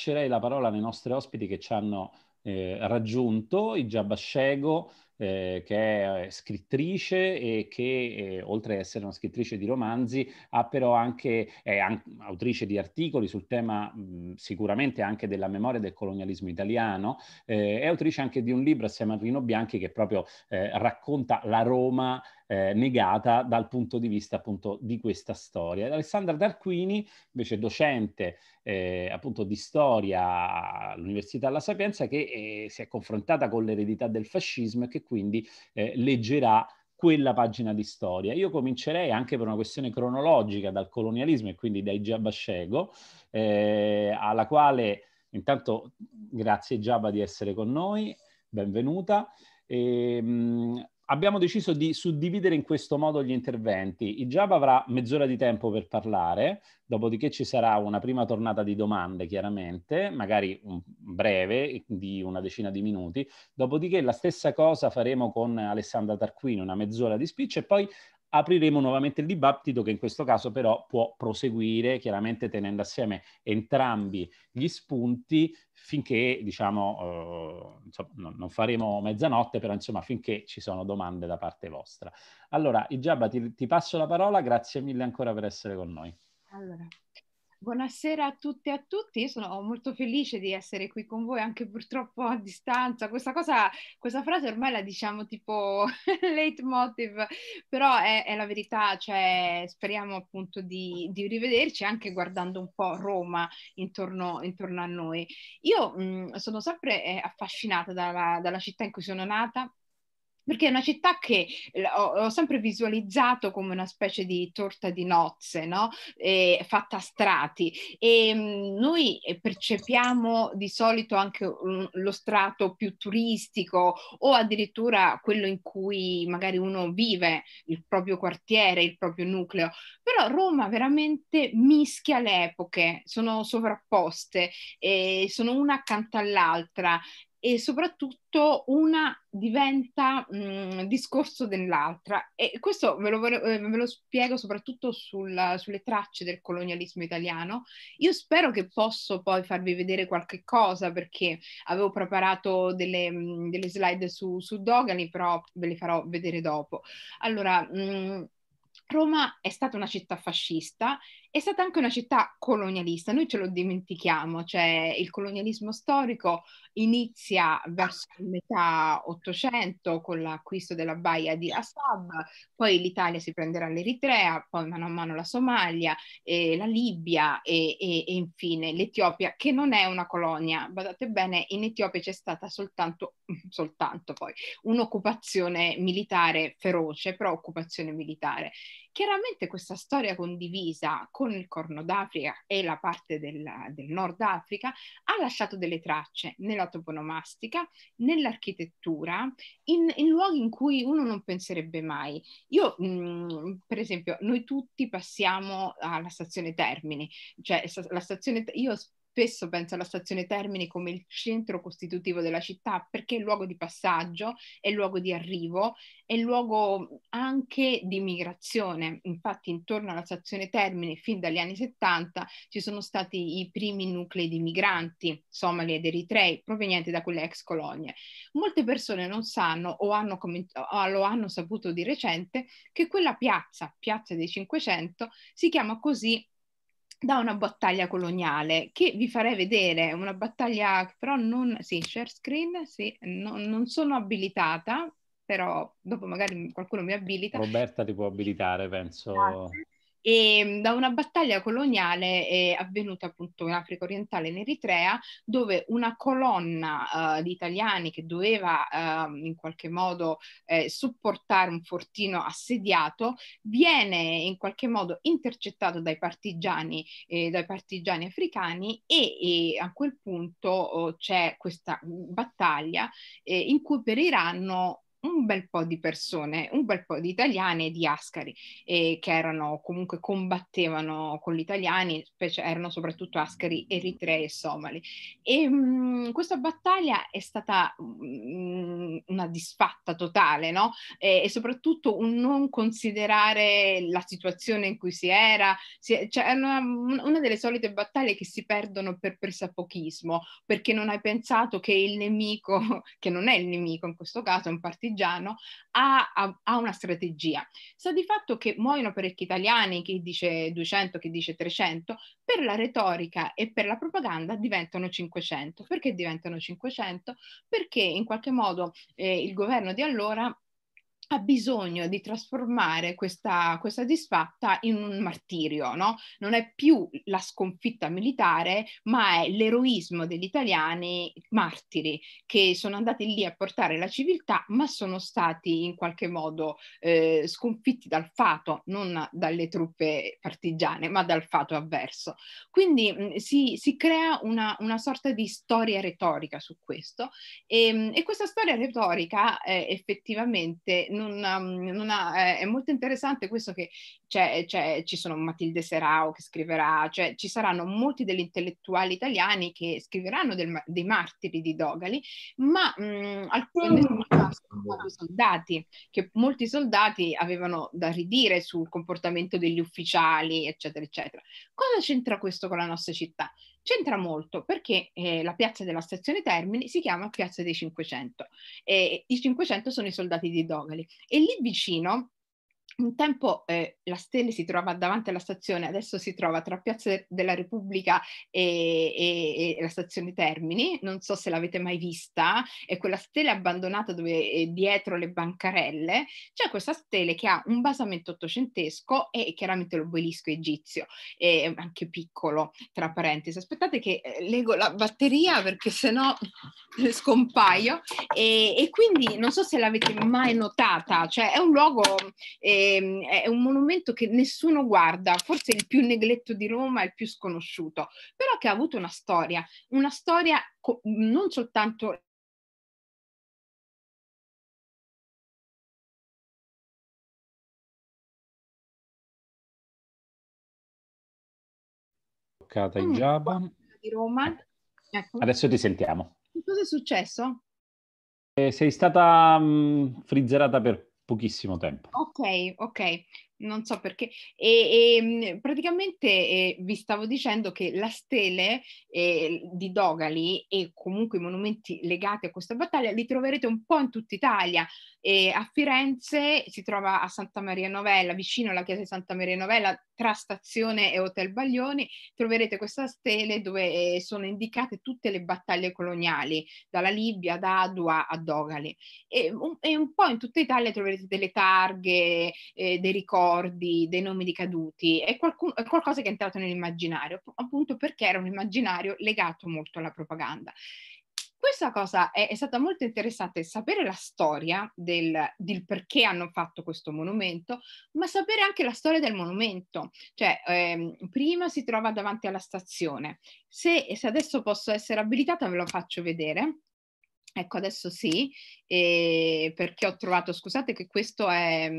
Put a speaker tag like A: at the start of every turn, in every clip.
A: lascerei la parola ai nostri ospiti che ci hanno eh, raggiunto, i
B: Giabascego, eh, che è eh, scrittrice e che eh, oltre ad essere una scrittrice di romanzi ha però anche, è an- autrice di articoli sul tema mh, sicuramente anche della memoria del colonialismo italiano, eh, è autrice anche di un libro assieme a Rino Bianchi che proprio eh, racconta la Roma eh, negata dal punto di vista appunto di questa storia. Alessandra Darquini, invece docente eh, appunto di storia all'Università La Sapienza, che eh, si è confrontata con l'eredità del fascismo e che quindi eh, leggerà quella pagina di storia. Io comincerei anche per una questione cronologica dal colonialismo e quindi dai Giabascego, eh, alla quale intanto grazie Giaba di essere con noi, benvenuta. E, ehm, mh, abbiamo deciso di suddividere in questo modo gli interventi. Il Java avrà mezz'ora di tempo per parlare, dopodiché ci sarà una prima tornata di domande, chiaramente, magari breve, di una decina di minuti. Dopodiché la stessa cosa faremo con Alessandra Tarquini, una mezz'ora di speech, e poi apriremo nuovamente il dibattito che in questo caso però può proseguire chiaramente tenendo assieme entrambi gli spunti finché diciamo eh, insomma, non, non, faremo mezzanotte però insomma finché ci sono domande da parte vostra. Allora Ijaba ti, ti passo la parola, grazie mille ancora per essere con noi.
C: Allora. Buonasera a tutte e a tutti, io sono molto felice di essere qui con voi anche purtroppo a distanza. Questa, cosa, questa frase ormai la diciamo tipo leitmotiv, però è, è, la verità, cioè speriamo appunto di, di, rivederci anche guardando un po' Roma intorno, intorno a noi. Io mh, sono sempre eh, affascinata dalla, dalla città in cui sono nata, perché è una città che eh, ho, ho, sempre visualizzato come una specie di torta di nozze, no? E, fatta a strati. E mm, noi eh, percepiamo di solito anche lo strato più turistico o addirittura quello in cui magari uno vive, il proprio quartiere, il proprio nucleo. Però Roma veramente mischia le epoche, sono sovrapposte, eh, sono una accanto all'altra e soprattutto una diventa mh, discorso dell'altra. E questo ve lo, eh, ve lo spiego soprattutto sul, sulle tracce del colonialismo italiano. Io spero che posso poi farvi vedere qualche cosa perché avevo preparato delle, mh, delle slide su, su Dogali, però ve le farò vedere dopo. Allora, mh, Roma è stata una città fascista è stata anche una città colonialista, noi ce lo dimentichiamo, cioè il colonialismo storico inizia verso metà Ottocento con l'acquisto della baia di Assab, poi l'Italia si prenderà l'Eritrea, poi mano a mano la Somalia, eh, la Libia e, e, e infine l'Etiopia, che non è una colonia, badate bene, in Etiopia c'è stata soltanto, soltanto poi, un'occupazione militare feroce, però occupazione militare. Chiaramente questa storia condivisa con il Corno d'Africa e la parte del, del Nord Africa ha lasciato delle tracce nella toponomastica, nell'architettura, in, in luoghi in cui uno non penserebbe mai. Io, mh, mm, per esempio, noi tutti passiamo alla stazione Termini, cioè la stazione, io spesso penso alla stazione Termini come il centro costitutivo della città perché è luogo di passaggio, è luogo di arrivo, è luogo anche di migrazione. Infatti intorno alla stazione Termini fin dagli anni 70 ci sono stati i primi nuclei di migranti somali ed eritrei provenienti da quelle ex colonie. Molte persone non sanno o, hanno cominci- o lo hanno saputo di recente che quella piazza, Piazza dei 500, si chiama così da una battaglia coloniale che vi farei vedere, una battaglia che però non, sì, share screen, sì, no, non sono abilitata, però dopo magari qualcuno mi abilita.
B: Roberta ti può abilitare, penso. Grazie
C: e ehm, da una battaglia coloniale eh, avvenuta appunto in Africa orientale in Eritrea dove una colonna eh, di italiani che doveva eh, in qualche modo eh, supportare un fortino assediato viene in qualche modo intercettato dai partigiani, eh, dai partigiani africani e, e, a quel punto oh, c'è questa mm, battaglia eh, in cui periranno un bel po' di persone, un bel po' di italiane e di ascari eh, che erano comunque combattevano con gli italiani, specie, erano soprattutto ascari eritrei e somali. E mh, mm, questa battaglia è stata mh, mm, una disfatta totale, no? E, e, soprattutto un non considerare la situazione in cui si era, si, cioè è una, una delle solite battaglie che si perdono per pressapochismo, perché non hai pensato che il nemico, che non è il nemico in questo caso, è un partito partigiano ha, ha, ha, una strategia. Sa di fatto che muoiono parecchi italiani, chi dice 200, chi dice 300, per la retorica e per la propaganda diventano 500. Perché diventano 500? Perché in qualche modo eh, il governo di allora ha bisogno di trasformare questa, questa disfatta in un martirio, no? Non è più la sconfitta militare, ma è l'eroismo degli italiani martiri che sono andati lì a portare la civiltà, ma sono stati in qualche modo eh, sconfitti dal fato, non dalle truppe partigiane, ma dal fato avverso. Quindi mh, mm, si, si, crea una, una, sorta di storia retorica su questo e, mm, e questa storia retorica eh, effettivamente non, ehm, non ha, è, molto interessante questo che c'è, c'è, ci sono Matilde Serao che scriverà, cioè ci saranno molti degli intellettuali italiani che scriveranno del, dei martiri di Dogali, ma mh, mhmm, alcuni sono soldati, che molti soldati avevano da ridire sul comportamento degli ufficiali, eccetera, eccetera. Cosa c'entra questo con la nostra città? C'entra molto perché eh, la piazza della stazione Termini si chiama Piazza dei 500 e i 500 sono i soldati di Dogali e lì vicino un tempo eh, la Stelle si trova davanti alla stazione, adesso si trova tra Piazza della Repubblica e, e, e la stazione Termini, non so se l'avete mai vista, è quella stele abbandonata dove, eh, dietro le bancarelle, c'è questa stele che ha un basamento ottocentesco e chiaramente l'obelisco egizio, e eh, anche piccolo, tra parentesi. Aspettate che eh, leggo la batteria perché sennò scompaio e, e quindi non so se l'avete mai notata, cioè è un luogo... Eh, Ehm, è un monumento che nessuno guarda, forse il più negletto di Roma, il più sconosciuto, però che ha avuto una storia, una storia co- non soltanto
A: Toccata in Java. Di
C: Roma. Ecco. Adesso
B: ti sentiamo.
C: Cosa è successo?
B: Eh, sei stata frizzerata per pochissimo tempo.
C: Ok, ok non so perché, e, e praticamente eh, vi stavo dicendo che la stele eh, di Dogali e comunque i monumenti legati a questa battaglia li troverete un po' in tutta Italia, eh, a Firenze si trova a Santa Maria Novella, vicino alla chiesa di Santa Maria Novella, tra stazione e Hotel Baglioni, troverete questa stele dove eh, sono indicate tutte le battaglie coloniali, dalla Libia, ad Adua a Dogali, e un, e un po' in tutta Italia troverete delle targhe, eh, dei ricordi, ricordi, dei nomi di caduti, è, qualcuno, è qualcosa che è entrato nell'immaginario, appunto perché era un immaginario legato molto alla propaganda. Questa cosa è, è, stata molto interessante, sapere la storia del, del, perché hanno fatto questo monumento, ma sapere anche la storia del monumento. Cioè, ehm, prima si trova davanti alla stazione. Se, se adesso posso essere abilitata ve lo faccio vedere. Ecco, adesso sì, eh, perché ho trovato, scusate che questo è,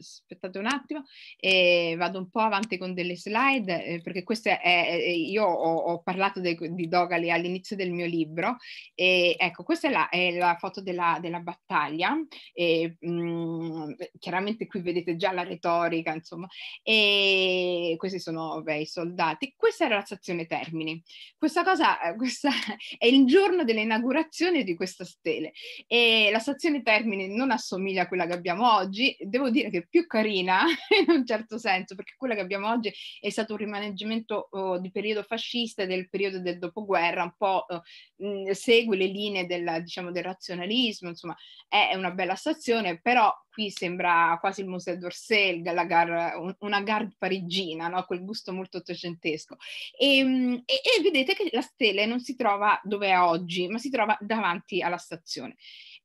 C: aspettate un attimo, e vado un po' avanti con delle slide, eh, perché queste è, io ho, ho parlato de, di Dogali all'inizio del mio libro, e ecco, questa è la, è la foto della, della battaglia, e, mh, mm, chiaramente qui vedete già la retorica, insomma, e questi sono beh, i soldati. Questa era la stazione Termini, questa cosa, eh, questa è il giorno dell'inaugurazione di questa stele, e la stazione Termini non assomiglia a quella che abbiamo oggi, devo dire che più carina in un certo senso, perché quella che abbiamo oggi è stato un rimaneggiamento oh, di periodo fascista e del periodo del dopoguerra, un po' oh, mh, segue le linee della, diciamo, del razionalismo, insomma è una bella stazione, però qui sembra quasi il Museo d'Orsay, gara, una gare parigina, no? quel gusto molto ottocentesco. E, ehm, e, e vedete che la stele non si trova dove è oggi, ma si trova davanti alla stazione.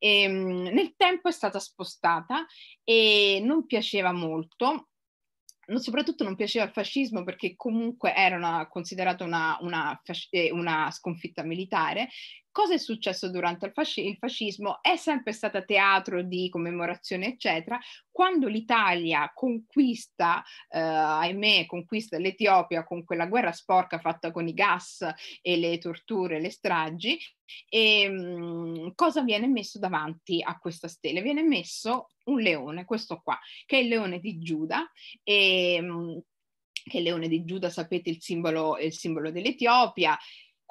C: E, ehm, nel tempo è stata spostata e non piaceva molto, soprattutto non piaceva il fascismo perché comunque era una, considerata una, una, eh, una, sconfitta militare cosa è successo durante il, fasci- il, fascismo? È sempre stata teatro di commemorazione, eccetera. Quando l'Italia conquista, eh, ahimè, conquista l'Etiopia con quella guerra sporca fatta con i gas e le torture, le stragi, e, ehm, mh, cosa viene messo davanti a questa stele? Viene messo un leone, questo qua, che è il leone di Giuda. E, ehm, mh, che il leone di Giuda, sapete, il simbolo, il simbolo dell'Etiopia,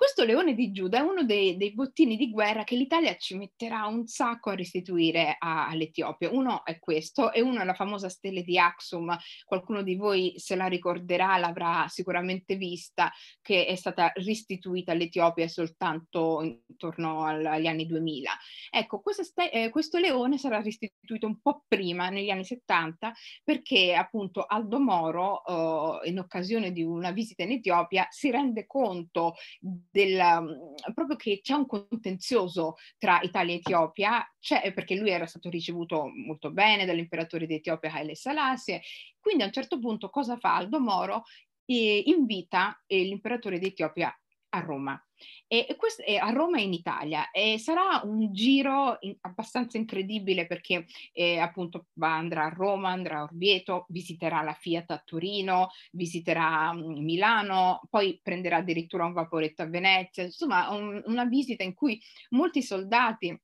C: questo leone di Giuda è uno dei, dei bottini di guerra che l'Italia ci metterà un sacco a restituire a, all'Etiopia. Uno è questo e uno è la famosa stella di Axum. Qualcuno di voi se la ricorderà, l'avrà sicuramente vista, che è stata restituita all'Etiopia soltanto intorno al, agli anni 2000. Ecco, ste, eh, questo leone sarà restituito un po' prima, negli anni 70, perché appunto Aldo Moro, eh, in occasione di una visita in Etiopia, si rende conto della, mhmm, proprio che c'è un contenzioso tra Italia e Etiopia, eh, perché lui era stato ricevuto molto bene dall'imperatore d'Etiopia Haile Selassie, quindi a un certo punto cosa fa Aldo Moro? E invita eh, l'imperatore d'Etiopia a Roma. E, e questo, eh, a Roma e in Italia. E sarà un giro in, abbastanza incredibile perché eh, appunto andrà a Roma, andrà a Orvieto, visiterà la Fiat a Torino, visiterà um, Milano, poi prenderà addirittura un vaporetto a Venezia, insomma un, una visita in cui molti soldati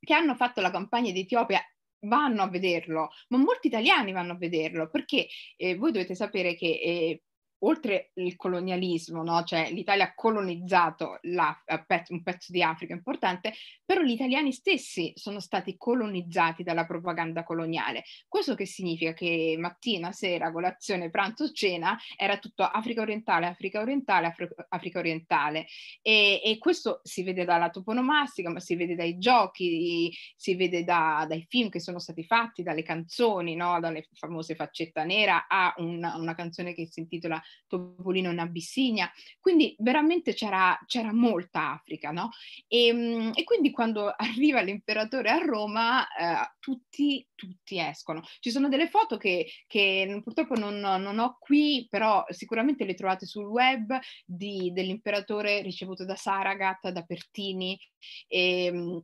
C: che hanno fatto la campagna d'Etiopia vanno a vederlo, ma molti italiani vanno a vederlo perché eh, voi dovete sapere che eh, oltre il colonialismo, no? cioè l'Italia ha colonizzato la, eh, un pezzo di Africa importante, però gli italiani stessi sono stati colonizzati dalla propaganda coloniale. Questo che significa che mattina, sera, colazione, pranzo, cena era tutto Africa orientale, Africa orientale, Afri- Africa orientale. E, e, questo si vede dalla toponomastica, ma si vede dai giochi, si vede da, dai film che sono stati fatti, dalle canzoni, no? dalle famose faccetta nera a una, una canzone che si intitola Topolino in Abissinia, quindi veramente c'era, c'era molta Africa, no? E, ehm, e, quindi quando arriva l'imperatore a Roma eh, tutti, tutti escono. Ci sono delle foto che, che purtroppo non, non, ho qui, però sicuramente le trovate sul web di, dell'imperatore ricevuto da Saragat, da Pertini. E, ehm,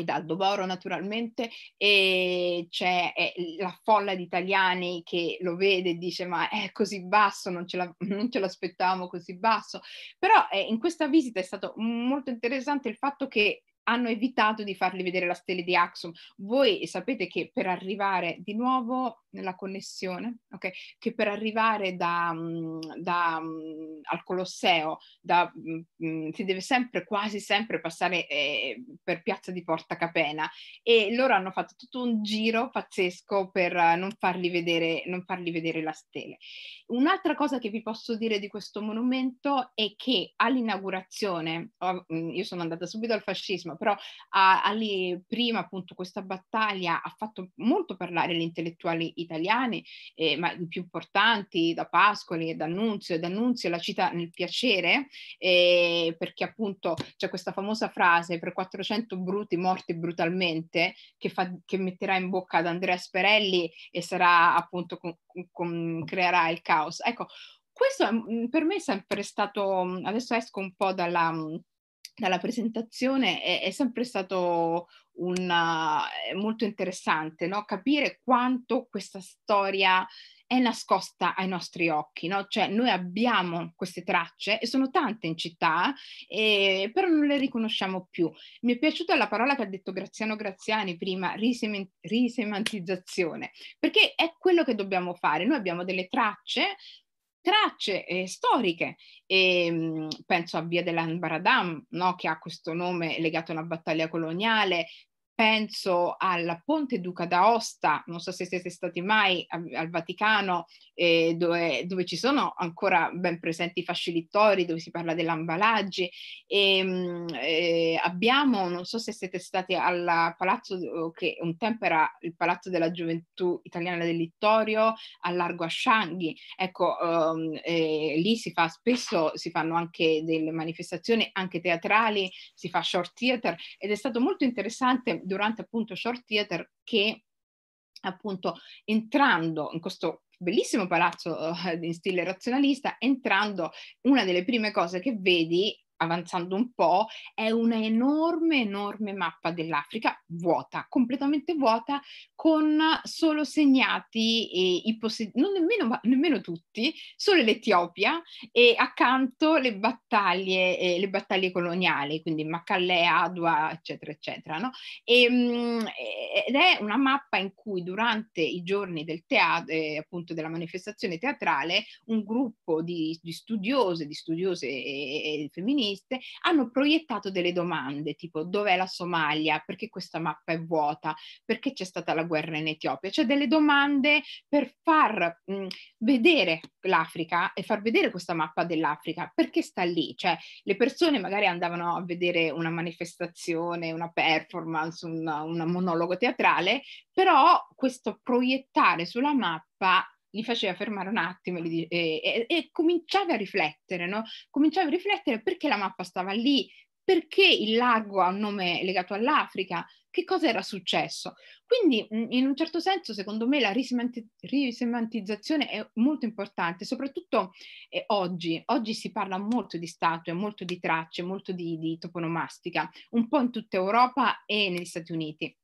C: ed Aldoboro naturalmente e c'è la folla di italiani che lo vede e dice ma è così basso, non ce, non ce l'aspettavamo così basso, però eh, in questa visita è stato molto interessante il fatto che hanno evitato di farli vedere la stella di Axum. Voi sapete che per arrivare di nuovo nella connessione, okay, che per arrivare da, mm, da, mm, al Colosseo da, mm, si deve sempre, quasi sempre passare eh, per Piazza di Porta Capena e loro hanno fatto tutto un giro pazzesco per eh, non, farli vedere, non farli vedere la stele. Un'altra cosa che vi posso dire di questo monumento è che all'inaugurazione, oh, io sono andata subito al fascismo, però a, alle, prima appunto questa battaglia ha fatto molto parlare gli intellettuali italiani, eh, ma i più importanti da Pascoli e D'Annunzio, D'Annunzio la cita nel piacere, eh, perché appunto c'è questa famosa frase per 400 bruti morti brutalmente che, fa, che metterà in bocca ad Andrea Sperelli e sarà appunto con, con, creerà il caos. Ecco, questo mm, per me è sempre stato, mm, adesso esco un po' dalla mm, dalla presentazione è, è sempre stato una, eh, molto interessante no? capire quanto questa storia è nascosta ai nostri occhi, no? cioè noi abbiamo queste tracce e sono tante in città, eh, però non le riconosciamo più. Mi è piaciuta la parola che ha detto Graziano Graziani prima, risem- risemantizzazione, perché è quello che dobbiamo fare, noi abbiamo delle tracce tracce eh, storiche. E, ehm, mh, penso a Via dell'Anbaradam, no? che ha questo nome legato a una battaglia coloniale, penso alla Ponte Duca d'Aosta, non so se siete stati mai al Vaticano, eh, dove, dove, ci sono ancora ben presenti i fascilitori, dove si parla dell'ambalaggi. E, ehm, eh, abbiamo, non so se siete stati al palazzo che un tempo era il Palazzo della Gioventù Italiana del Littorio, a Largo Ascianghi. Ecco, um, eh, lì si fa spesso, si fanno anche delle manifestazioni, anche teatrali, si fa short theater ed è stato molto interessante durante appunto Short Theater che appunto entrando in questo bellissimo palazzo uh, in stile razionalista, entrando una delle prime cose che vedi avanzando un po', è una enorme, enorme mappa dell'Africa vuota, completamente vuota, con solo segnati i possedimenti, non nemmeno, nemmeno, tutti, solo l'Etiopia e accanto le battaglie, eh, le battaglie coloniali, quindi Maccalè, Adwa, eccetera, eccetera. No? E, ehm, mh, eh, ed è una mappa in cui durante i giorni del teatro, eh, appunto della manifestazione teatrale, un gruppo di, di studiose, di studiose eh, eh femminili, protagoniste, hanno proiettato delle domande tipo dov'è la Somalia, perché questa mappa è vuota, perché c'è stata la guerra in Etiopia, cioè delle domande per far mh, vedere l'Africa e far vedere questa mappa dell'Africa, perché sta lì, cioè le persone magari andavano a vedere una manifestazione, una performance, un monologo teatrale, però questo proiettare sulla mappa li faceva fermare un attimo e, e, e cominciavi a riflettere, no? Cominciavi a riflettere perché la mappa stava lì, perché il lago ha un nome legato all'Africa, che cosa era successo. Quindi in un certo senso secondo me la risemanti- risemantizzazione è molto importante, soprattutto eh, oggi. Oggi si parla molto di statue, molto di tracce, molto di, di toponomastica, un po' in tutta Europa e negli Stati Uniti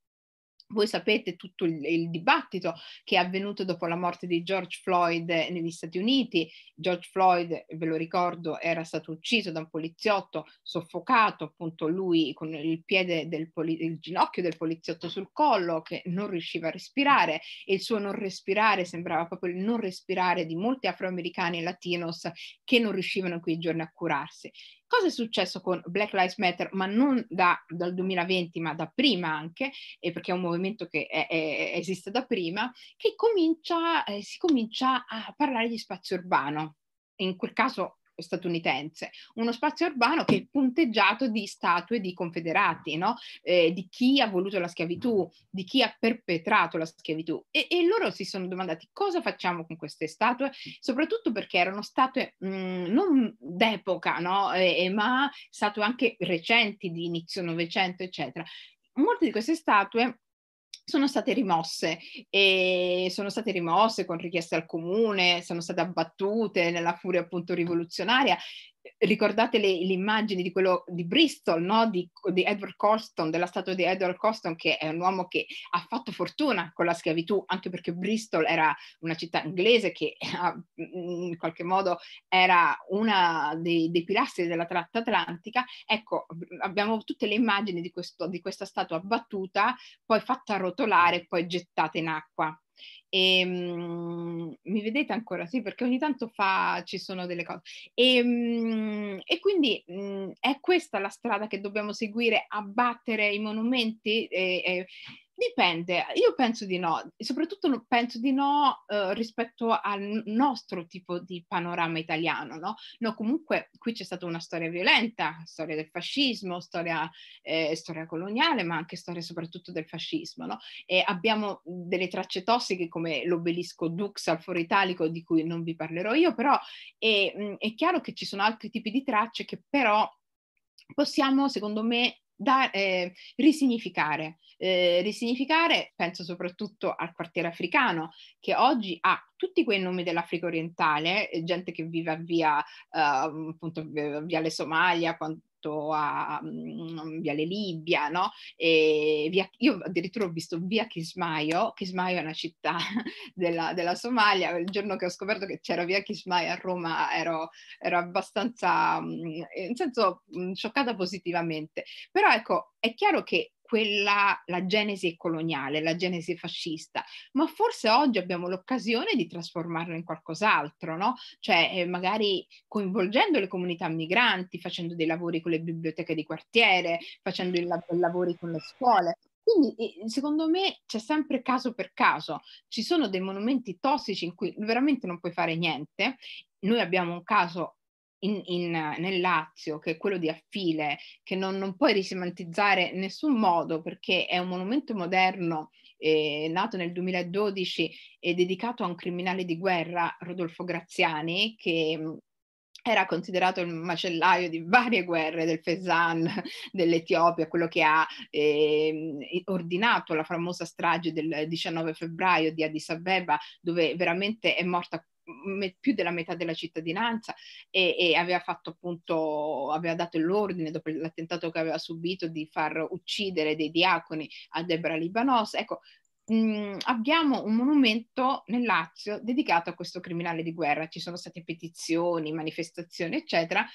C: voi sapete tutto il, il, dibattito che è avvenuto dopo la morte di George Floyd negli Stati Uniti. George Floyd, ve lo ricordo, era stato ucciso da un poliziotto, soffocato appunto lui con il piede del poli- il ginocchio del poliziotto sul collo che non riusciva a respirare e il suo non respirare sembrava proprio il non respirare di molti afroamericani e latinos che non riuscivano in quei giorni a curarsi. Cosa è successo con Black Lives Matter, ma non da, dal 2020, ma da prima anche, eh, perché è un movimento che è, è, esiste da prima, che comincia, eh, si comincia a parlare di spazio urbano. In quel caso statunitense, uno spazio urbano che è punteggiato di statue di confederati, no? eh, di chi ha voluto la schiavitù, di chi ha perpetrato la schiavitù. E, e, loro si sono domandati cosa facciamo con queste statue, soprattutto perché erano statue mh, mm, non d'epoca, no? eh, ma statue anche recenti, di inizio Novecento, eccetera. Molte di queste statue sono state rimosse e sono state rimosse con richieste al comune, sono state abbattute nella furia appunto rivoluzionaria ricordate le, le, immagini di quello di Bristol, no? di, di, Edward Colston, della statua di Edward Colston, che è un uomo che ha fatto fortuna con la schiavitù, anche perché Bristol era una città inglese che in qualche modo era una dei, dei pilastri della tratta atlantica. Ecco, abbiamo tutte le immagini di, questo, di questa statua abbattuta, poi fatta rotolare, poi gettata in acqua. E, um, mi vedete ancora? Sì, perché ogni tanto fa, ci sono delle cose. E, um, e quindi um, è questa la strada che dobbiamo seguire, abbattere i monumenti? eh, eh Dipende, io penso di no, soprattutto penso di no eh, rispetto al nostro tipo di panorama italiano, no? no? Comunque qui c'è stata una storia violenta, storia del fascismo, storia, eh, storia coloniale, ma anche storia soprattutto del fascismo, no? E abbiamo delle tracce tossiche come l'obelisco Dux al Foro Italico, di cui non vi parlerò io, però è, è chiaro che ci sono altri tipi di tracce che però possiamo, secondo me, da, eh, risignificare. Eh, risignificare, penso soprattutto al quartiere africano, che oggi ha tutti quei nomi dell'Africa orientale, eh, gente che vive a via, eh, appunto, eh, via le Somalia, fatto a um, mm, Viale Libia, no? E via, io addirittura ho visto via Kismayo, Kismayo è una città della, della, Somalia, il giorno che ho scoperto che c'era via Kismayo a Roma ero, ero abbastanza, um, in senso, um, scioccata positivamente. Però ecco, è chiaro che quella, la genesi coloniale, la genesi fascista, ma forse oggi abbiamo l'occasione di trasformarlo in qualcos'altro, no? Cioè eh, magari coinvolgendo le comunità migranti, facendo dei lavori con le biblioteche di quartiere, facendo i la- lavori con le scuole. Quindi secondo me c'è sempre caso per caso, ci sono dei monumenti tossici in cui veramente non puoi fare niente. Noi abbiamo un caso in, in, nel Lazio, che è quello di Affile, che non, non puoi risemantizzare in nessun modo perché è un monumento moderno eh, nato nel 2012 e dedicato a un criminale di guerra, Rodolfo Graziani, che mm, era considerato il macellaio di varie guerre del Fezzan, dell'Etiopia, quello che ha eh, ordinato la famosa strage del 19 febbraio di Addis Abeba, dove veramente è morta più della metà della cittadinanza e, e, aveva fatto appunto, aveva dato l'ordine dopo l'attentato che aveva subito di far uccidere dei diaconi a Debra Libanos. Ecco, Mm, abbiamo un monumento nel Lazio dedicato a questo criminale di guerra. Ci sono state petizioni, manifestazioni, eccetera,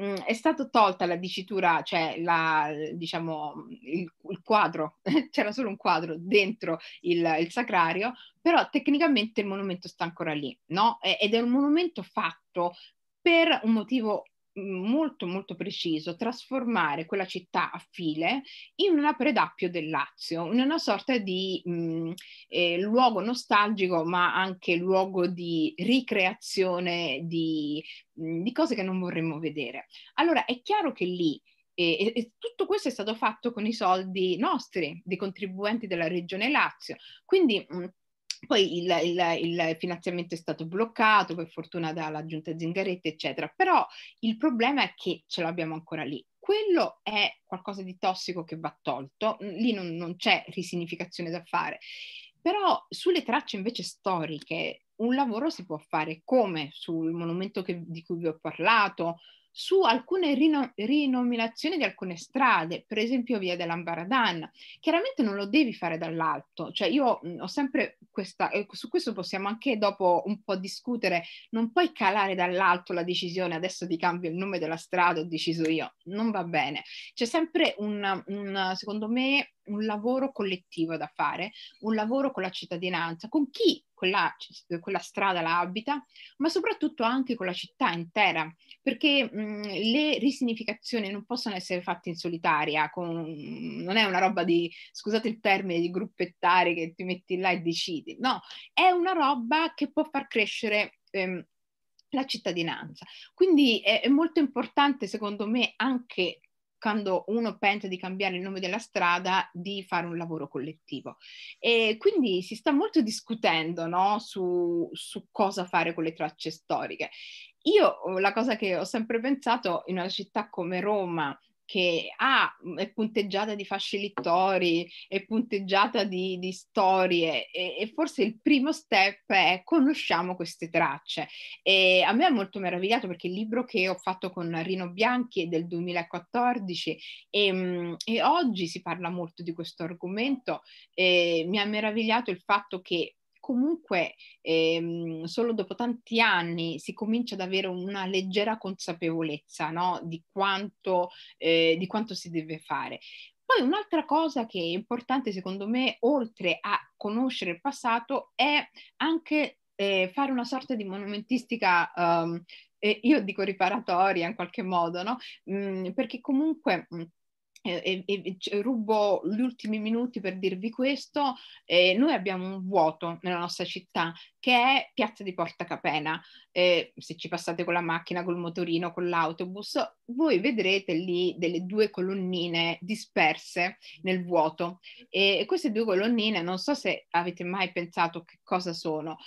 C: mh, mm, è stata tolta la dicitura, cioè la, diciamo, il, il quadro, c'era solo un quadro dentro il, il, sacrario, però tecnicamente il monumento sta ancora lì, no? Ed è un monumento fatto per un motivo molto molto preciso trasformare quella città a file in una predappio del Lazio, in una sorta di mh, mm, eh, luogo nostalgico ma anche luogo di ricreazione di, mh, mm, di cose che non vorremmo vedere. Allora è chiaro che lì e, e, tutto questo è stato fatto con i soldi nostri, dei contribuenti della Regione Lazio. Quindi mh, mm, poi il, il, il, finanziamento è stato bloccato, per fortuna dalla giunta Zingaretti, eccetera. Però il problema è che ce l'abbiamo ancora lì. Quello è qualcosa di tossico che va tolto, mm, lì non, non c'è risignificazione da fare. Però sulle tracce invece storiche un lavoro si può fare come sul monumento che, di cui vi ho parlato, su alcune rino- rinominazioni di alcune strade, per esempio via dell'Ambaradan. Chiaramente non lo devi fare dall'alto, cioè io mh, mm, ho sempre questa, e su questo possiamo anche dopo un po' discutere, non puoi calare dall'alto la decisione, adesso ti cambio il nome della strada, ho deciso io, non va bene. C'è sempre un, un secondo me, un lavoro collettivo da fare, un lavoro con la cittadinanza, con chi quella, quella strada la abita, ma soprattutto anche con la città intera perché mh, mhmm, le risignificazioni non possono essere fatte in solitaria, con, non è una roba di, scusate il termine, di gruppettare che ti metti là e decidi, no, è una roba che può far crescere ehm, la cittadinanza. Quindi è, è molto importante, secondo me, anche quando uno pensa di cambiare il nome della strada, di fare un lavoro collettivo. E quindi si sta molto discutendo no? su, su, cosa fare con le tracce storiche. Io oh, la cosa che ho sempre pensato in una città come Roma, che ah, è punteggiata di fasci littori, è punteggiata di, di storie e, e, forse il primo step è conosciamo queste tracce. E a me è molto meravigliato perché il libro che ho fatto con Rino Bianchi è del 2014 e, e oggi si parla molto di questo argomento mi ha meravigliato il fatto che comunque ehm, solo dopo tanti anni si comincia ad avere una leggera consapevolezza no? di, quanto, eh, di quanto si deve fare. Poi un'altra cosa che è importante secondo me, oltre a conoscere il passato, è anche eh, fare una sorta di monumentistica, um, ehm, eh, io dico riparatoria in qualche modo, no? Mm, perché comunque... Mm, eh, e, e, e, rubo gli ultimi minuti per dirvi questo, eh, noi abbiamo un vuoto nella nostra città che è Piazza di Porta Capena. Eh, se ci passate con la macchina, col motorino, con l'autobus, voi vedrete lì delle due colonnine disperse nel vuoto. E, queste due colonnine, non so se avete mai pensato che cosa sono.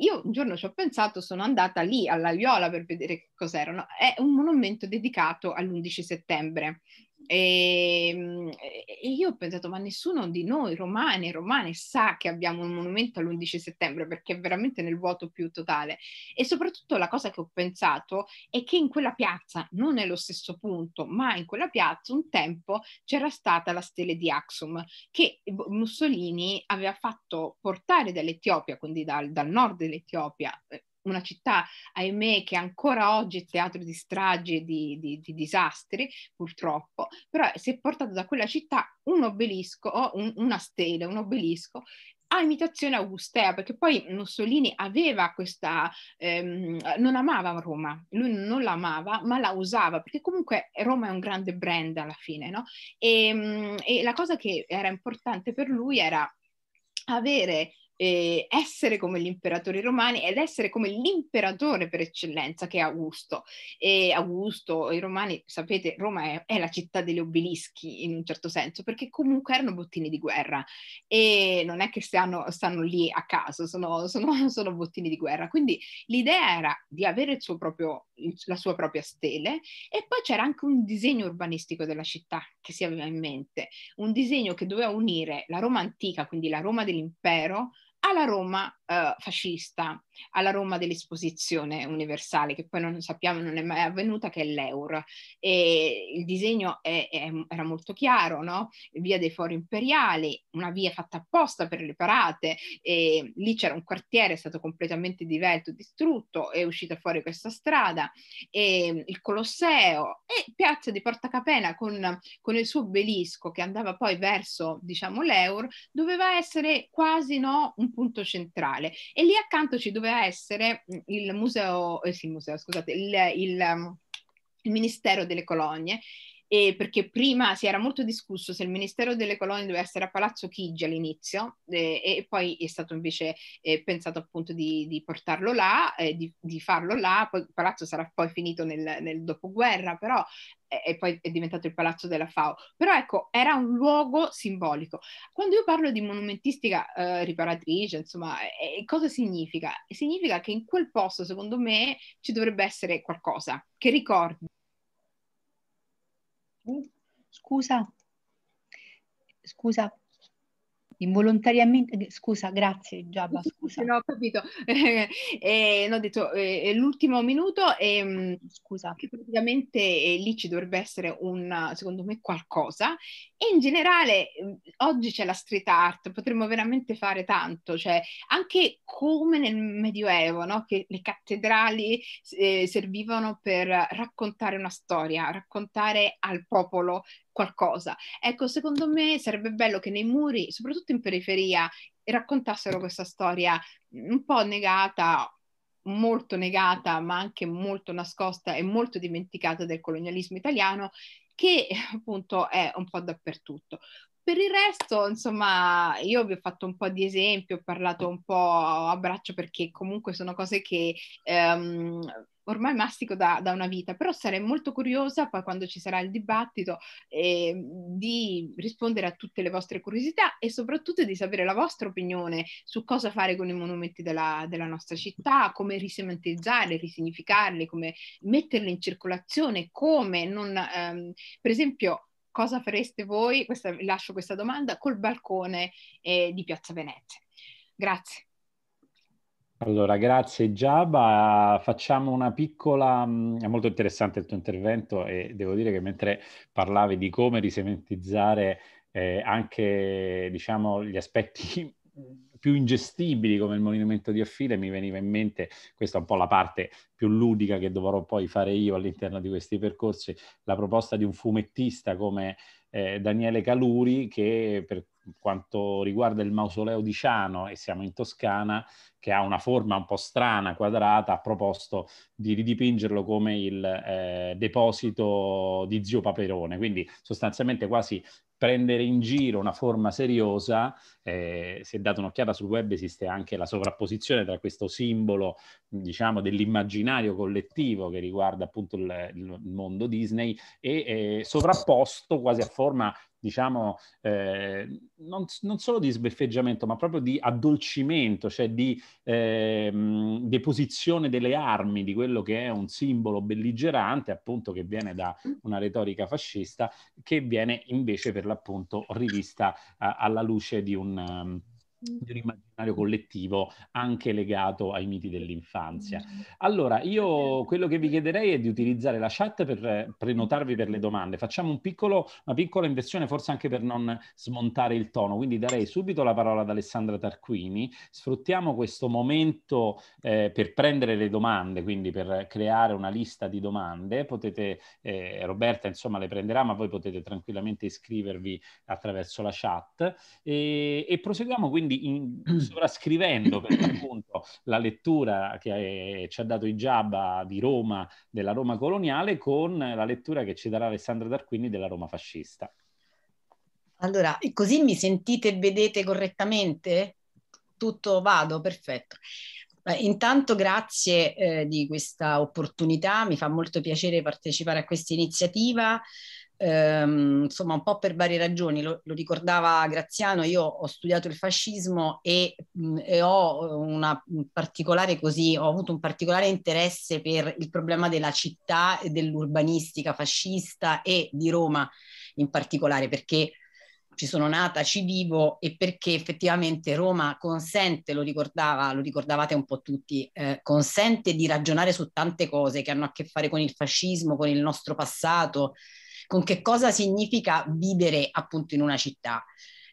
C: Io un giorno ci ho pensato, sono andata lì alla Viola per vedere che cos'erano. È un monumento dedicato all'11 settembre Ehm, e, e, io ho pensato, ma nessuno di noi romani e romane, sa che abbiamo un monumento all'11 settembre perché è veramente nel vuoto più totale. E soprattutto la cosa che ho pensato è che in quella piazza, non nello stesso punto, ma in quella piazza un tempo c'era stata la stele di Axum che Mussolini aveva fatto portare dall'Etiopia, quindi dal, dal nord dell'Etiopia, eh, una città, ahimè, che ancora oggi è teatro di stragi e di, di, di, disastri, purtroppo, però si è portato da quella città un obelisco, un, una stele, un obelisco, a imitazione augustea, perché poi Mussolini aveva questa, ehm, non amava Roma, lui non la amava, ma la usava, perché comunque Roma è un grande brand alla fine, no? E, ehm, e la cosa che era importante per lui era avere eh, essere come gli imperatori romani ed essere come l'imperatore per eccellenza che è Augusto. E Augusto, i romani, sapete, Roma è, è, la città degli obelischi in un certo senso, perché comunque erano bottini di guerra e non è che stanno, stanno lì a caso, sono, sono, sono, bottini di guerra. Quindi l'idea era di avere proprio, la sua propria stele e poi c'era anche un disegno urbanistico della città che si aveva in mente, un disegno che doveva unire la Roma antica, quindi la Roma dell'impero, alla Roma eh, fascista, alla Roma dell'esposizione universale, che poi non sappiamo non è mai avvenuta, che è l'Euro. E il disegno è, è, era molto chiaro, no? Via dei Fori Imperiali, una via fatta apposta per le parate, e lì c'era un quartiere, è stato completamente divelto, distrutto, è uscita fuori questa strada, e il Colosseo e Piazza di Porta Capena con, con il suo obelisco che andava poi verso, diciamo, l'Euro, doveva essere quasi no, un punto centrale e lì accanto ci doveva essere mm, il museo, eh sì, museo scusate, il, il, ehm, il Ministero delle Colonie e perché prima si era molto discusso se il Ministero delle Colonie doveva essere a Palazzo Chigi all'inizio eh, e poi è stato invece eh, pensato appunto di, di portarlo là, eh, di, di, farlo là, poi Palazzo sarà poi finito nel, nel dopoguerra, però e poi è diventato il palazzo della FAO, però ecco, era un luogo simbolico. Quando io parlo di monumentistica eh, riparatrice, insomma, eh, eh cosa significa? Significa che in quel posto, secondo me, ci dovrebbe essere qualcosa che ricordi
A: Scusa, scusa, involontariamente, eh, scusa, grazie
C: Giaba, scusa. No, ho capito, eh, no, ho detto eh, l'ultimo minuto e mm, scusa, che praticamente eh, lì ci dovrebbe essere un, secondo me, qualcosa e in generale mm, oggi c'è la street art, potremmo veramente fare tanto, cioè anche come nel Medioevo, no? che le cattedrali eh, servivano per raccontare una storia, raccontare al popolo qualcosa. Ecco, secondo me sarebbe bello che nei muri, soprattutto in periferia, raccontassero questa storia mm, un po' negata molto negata, ma anche molto nascosta e molto dimenticata del colonialismo italiano, che appunto è un po' dappertutto. Per il resto, insomma, io vi ho fatto un po' di esempi, ho parlato un po' a braccio perché comunque sono cose che... Um, ormai mastico da, da, una vita, però sarei molto curiosa poi quando ci sarà il dibattito eh, di rispondere a tutte le vostre curiosità e soprattutto di sapere la vostra opinione su cosa fare con i monumenti della, della nostra città, come risemantizzarli, risignificarli, come metterli in circolazione, come non, ehm, per esempio cosa fareste voi, questa, lascio questa domanda, col balcone eh, di Piazza Venezia. Grazie.
B: Allora, grazie Giaba. Facciamo una piccola... Mhmm, è molto interessante il tuo intervento e devo dire che mentre parlavi di come risementizzare eh, anche, diciamo, gli aspetti mhmm, più ingestibili come il movimento di affile, mi veniva in mente, questa è un po' la parte più ludica che dovrò poi fare io all'interno di questi percorsi, la proposta di un fumettista come eh, Daniele Caluri che per quanto riguarda il mausoleo di Ciano, e siamo in Toscana, che ha una forma un po' strana, quadrata, ha proposto di ridipingerlo come il eh, deposito di Zio Paperone, quindi sostanzialmente quasi prendere in giro una forma seriosa, eh, se date un'occhiata sul web esiste anche la sovrapposizione tra questo simbolo, diciamo, dell'immaginario collettivo che riguarda appunto il, il mondo Disney e eh, sovrapposto quasi a forma diciamo, eh, non, non, solo di sbeffeggiamento, ma proprio di addolcimento, cioè di eh, deposizione delle armi, di quello che è un simbolo belligerante, appunto che viene da una retorica fascista, che viene invece per l'appunto rivista eh, alla luce di un... Um, di collettivo anche legato ai miti dell'infanzia. Mm. Allora, io quello che vi chiederei è di utilizzare la chat per eh, prenotarvi per le domande. Facciamo un piccolo, una piccola inversione, forse anche per non smontare il tono. Quindi darei subito la parola ad Alessandra Tarquini. Sfruttiamo questo momento eh, per prendere le domande, quindi per creare una lista di domande. Potete, eh, Roberta insomma le prenderà, ma voi potete tranquillamente iscrivervi attraverso la chat. E, e proseguiamo quindi in, sovrascrivendo per l'appunto la lettura che eh, ci ha dato i Giabba di Roma, della Roma coloniale, con la lettura che ci darà Alessandro Tarquini della Roma fascista.
D: Allora, così mi sentite e vedete correttamente? Tutto vado, perfetto. Eh, intanto grazie eh, di questa opportunità, mi fa molto piacere partecipare a questa iniziativa ehm, insomma un po' per varie ragioni, lo, lo, ricordava Graziano, io ho studiato il fascismo e, mh, mm, e ho, una, così, ho avuto un particolare interesse per il problema della città e dell'urbanistica fascista e di Roma in particolare perché ci sono nata, ci vivo e perché effettivamente Roma consente, lo, ricordava, lo ricordavate un po' tutti, eh, consente di ragionare su tante cose che hanno a che fare con il fascismo, con il nostro passato, con che cosa significa vivere appunto in una città.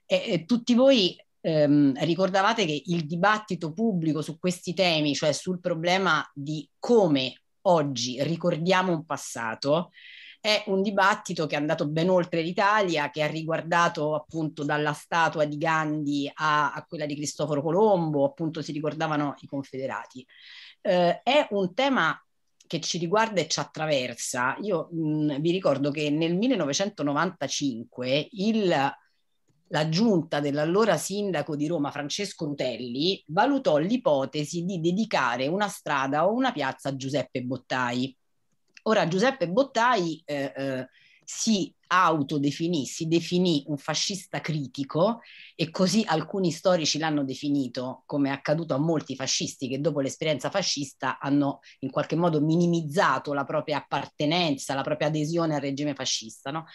D: E, e tutti voi ehm, ricordavate che il dibattito pubblico su questi temi, cioè sul problema di come oggi ricordiamo un passato, è un dibattito che è andato ben oltre l'Italia, che ha riguardato appunto dalla statua di Gandhi a, a quella di Cristoforo Colombo, appunto si ricordavano i confederati. Eh, è un tema che ci riguarda e ci attraversa, io mh, vi ricordo che nel 1995 il la giunta dell'allora sindaco di Roma Francesco Rutelli valutò l'ipotesi di dedicare una strada o una piazza a Giuseppe Bottai. Ora Giuseppe Bottai eh, eh, si autodefinì, si definì un fascista critico e così alcuni storici l'hanno definito, come è accaduto a molti fascisti che dopo l'esperienza fascista hanno in qualche modo minimizzato la propria appartenenza, la propria adesione al regime fascista. No?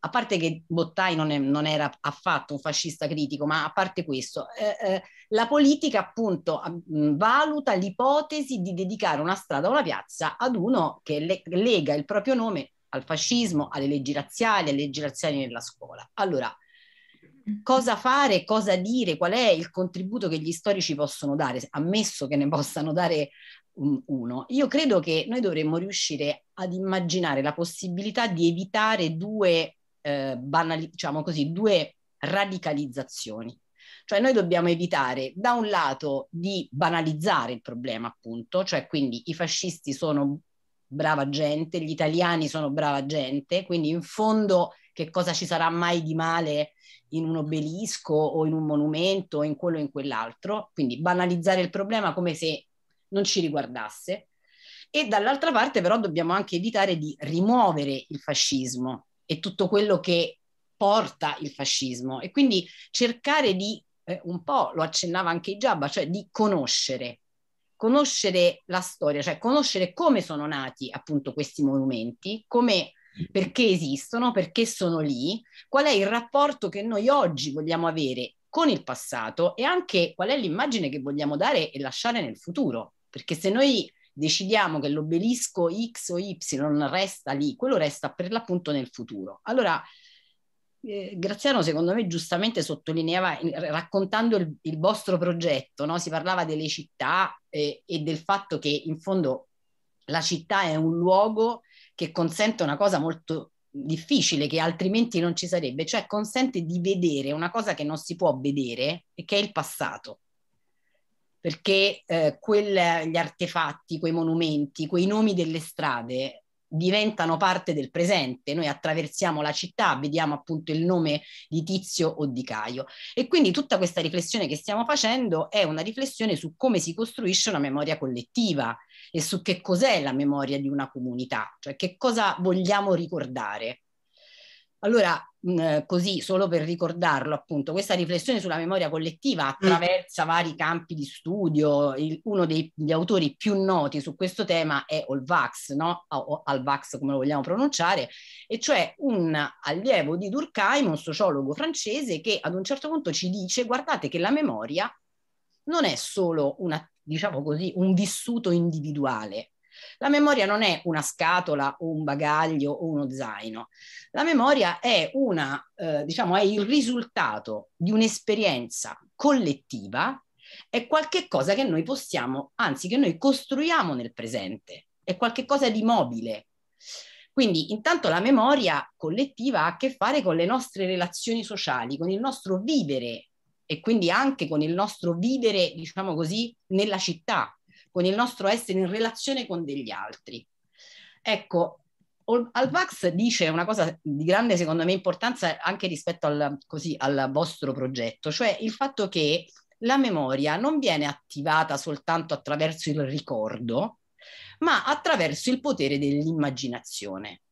D: A parte che Bottai non, è, non, era affatto un fascista critico, ma a parte questo, eh, eh, la politica appunto mh, mm, valuta l'ipotesi di dedicare una strada o una piazza ad uno che le- lega il proprio nome al fascismo, alle leggi razziali, alle leggi razziali nella scuola. Allora, cosa fare, cosa dire, qual è il contributo che gli storici possono dare, ammesso che ne possano dare un, uno. Io credo che noi dovremmo riuscire ad immaginare la possibilità di evitare due, eh, banali, diciamo così, due radicalizzazioni. Cioè noi dobbiamo evitare da un lato di banalizzare il problema appunto, cioè quindi i fascisti sono brava gente, gli italiani sono brava gente, quindi in fondo che cosa ci sarà mai di male in un obelisco o in un monumento o in quello o in quell'altro, quindi banalizzare il problema come se non ci riguardasse. E dall'altra parte però dobbiamo anche evitare di rimuovere il fascismo e tutto quello che porta il fascismo e quindi cercare di, eh, un po' lo accennava anche Giabba, cioè di conoscere conoscere la storia, cioè conoscere come sono nati appunto questi monumenti, come perché esistono, perché sono lì, qual è il rapporto che noi oggi vogliamo avere con il passato e anche qual è l'immagine che vogliamo dare e lasciare nel futuro. Perché se noi decidiamo che l'obelisco X o Y resta lì, quello resta per l'appunto nel futuro. Allora eh, Graziano secondo me giustamente sottolineava raccontando il, il vostro progetto, no? si parlava delle città eh, e del fatto che in fondo la città è un luogo che consente una cosa molto difficile che altrimenti non ci sarebbe, cioè consente di vedere una cosa che non si può vedere e che è il passato. Perché eh, quel, gli artefatti, quei monumenti, quei nomi delle strade diventano parte del presente. Noi attraversiamo la città, vediamo appunto il nome di Tizio o di Caio. E quindi tutta questa riflessione che stiamo facendo è una riflessione su come si costruisce una memoria collettiva e su che cos'è la memoria di una comunità, cioè che cosa vogliamo ricordare. Allora, Mhmm, eh, così solo per ricordarlo appunto, questa riflessione sulla memoria collettiva mm. attraversa mm. vari campi di studio, il, uno degli autori più noti su questo tema è Olvax, no? o, Alvax come lo vogliamo pronunciare, e cioè un allievo di Durkheim, un sociologo francese, che ad un certo punto ci dice guardate che la memoria non è solo una, diciamo così, un vissuto individuale, la memoria non è una scatola, o un bagaglio o uno zaino. La memoria è, una, eh, diciamo, è il risultato di un'esperienza collettiva, è qualcosa che noi possiamo, anzi che noi costruiamo nel presente, è qualcosa di mobile. Quindi intanto la memoria collettiva ha a che fare con le nostre relazioni sociali, con il nostro vivere e quindi anche con il nostro vivere, diciamo così, nella città, con il nostro essere in relazione con degli altri. Ecco, Alvax dice una cosa di grande, secondo me, importanza anche rispetto al, così, al vostro progetto, cioè il fatto che la memoria non viene attivata soltanto attraverso il ricordo, ma attraverso il potere dell'immaginazione.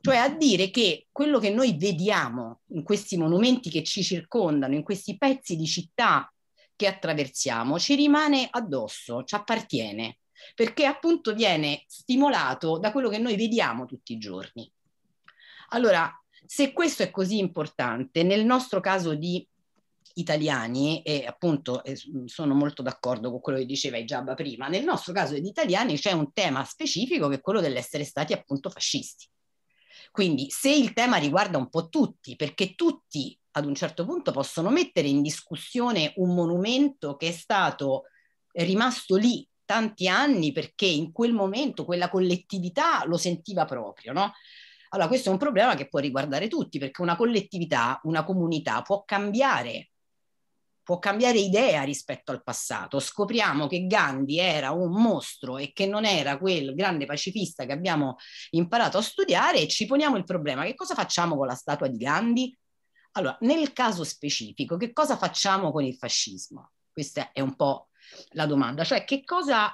D: Cioè a dire che quello che noi vediamo in questi monumenti che ci circondano, in questi pezzi di città che attraversiamo ci rimane addosso, ci appartiene, perché appunto viene stimolato da quello che noi vediamo tutti i giorni. Allora, se questo è così importante, nel nostro caso di italiani, e appunto mm, sono molto d'accordo con quello che diceva Ijabba prima, nel nostro caso di italiani c'è un tema specifico che è quello dell'essere stati appunto fascisti. Quindi se il tema riguarda un po' tutti, perché tutti ad un certo punto possono mettere in discussione un monumento che è stato rimasto lì tanti anni perché in quel momento quella collettività lo sentiva proprio, no? Allora questo è un problema che può riguardare tutti perché una collettività, una comunità può cambiare, può cambiare idea rispetto al passato. Scopriamo che Gandhi era un mostro e che non era quel grande pacifista che abbiamo imparato a studiare e ci poniamo il problema che cosa facciamo con la statua di Gandhi? Allora, nel caso specifico, che cosa facciamo con il fascismo? Questa è un po' la domanda, cioè che cosa,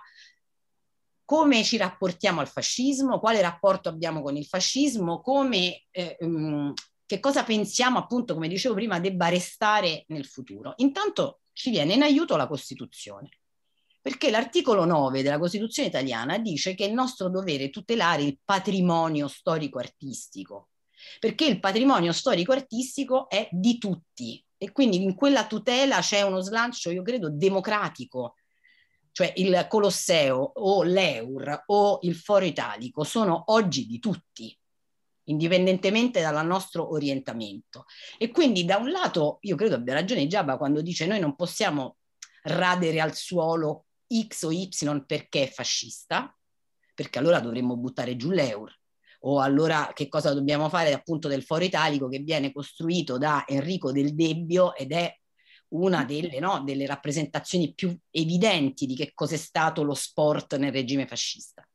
D: come ci rapportiamo al fascismo, quale rapporto abbiamo con il fascismo, come, eh, um, che cosa pensiamo appunto, come dicevo prima, debba restare nel futuro. Intanto ci viene in aiuto la Costituzione, perché l'articolo 9 della Costituzione italiana dice che è nostro dovere tutelare il patrimonio storico-artistico perché il patrimonio storico-artistico è di tutti e quindi in quella tutela c'è uno slancio, io credo, democratico. Cioè il Colosseo o l'Eur o il Foro Italico sono oggi di tutti, indipendentemente dal nostro orientamento. E quindi da un lato, io credo abbia ragione Giaba quando dice noi non possiamo radere al suolo X o Y perché è fascista, perché allora dovremmo buttare giù l'Eur o allora che cosa dobbiamo fare appunto del Foro Italico che viene costruito da Enrico del Debbio ed è una mm. delle, no, delle rappresentazioni più evidenti di che cos'è stato lo sport nel regime fascista.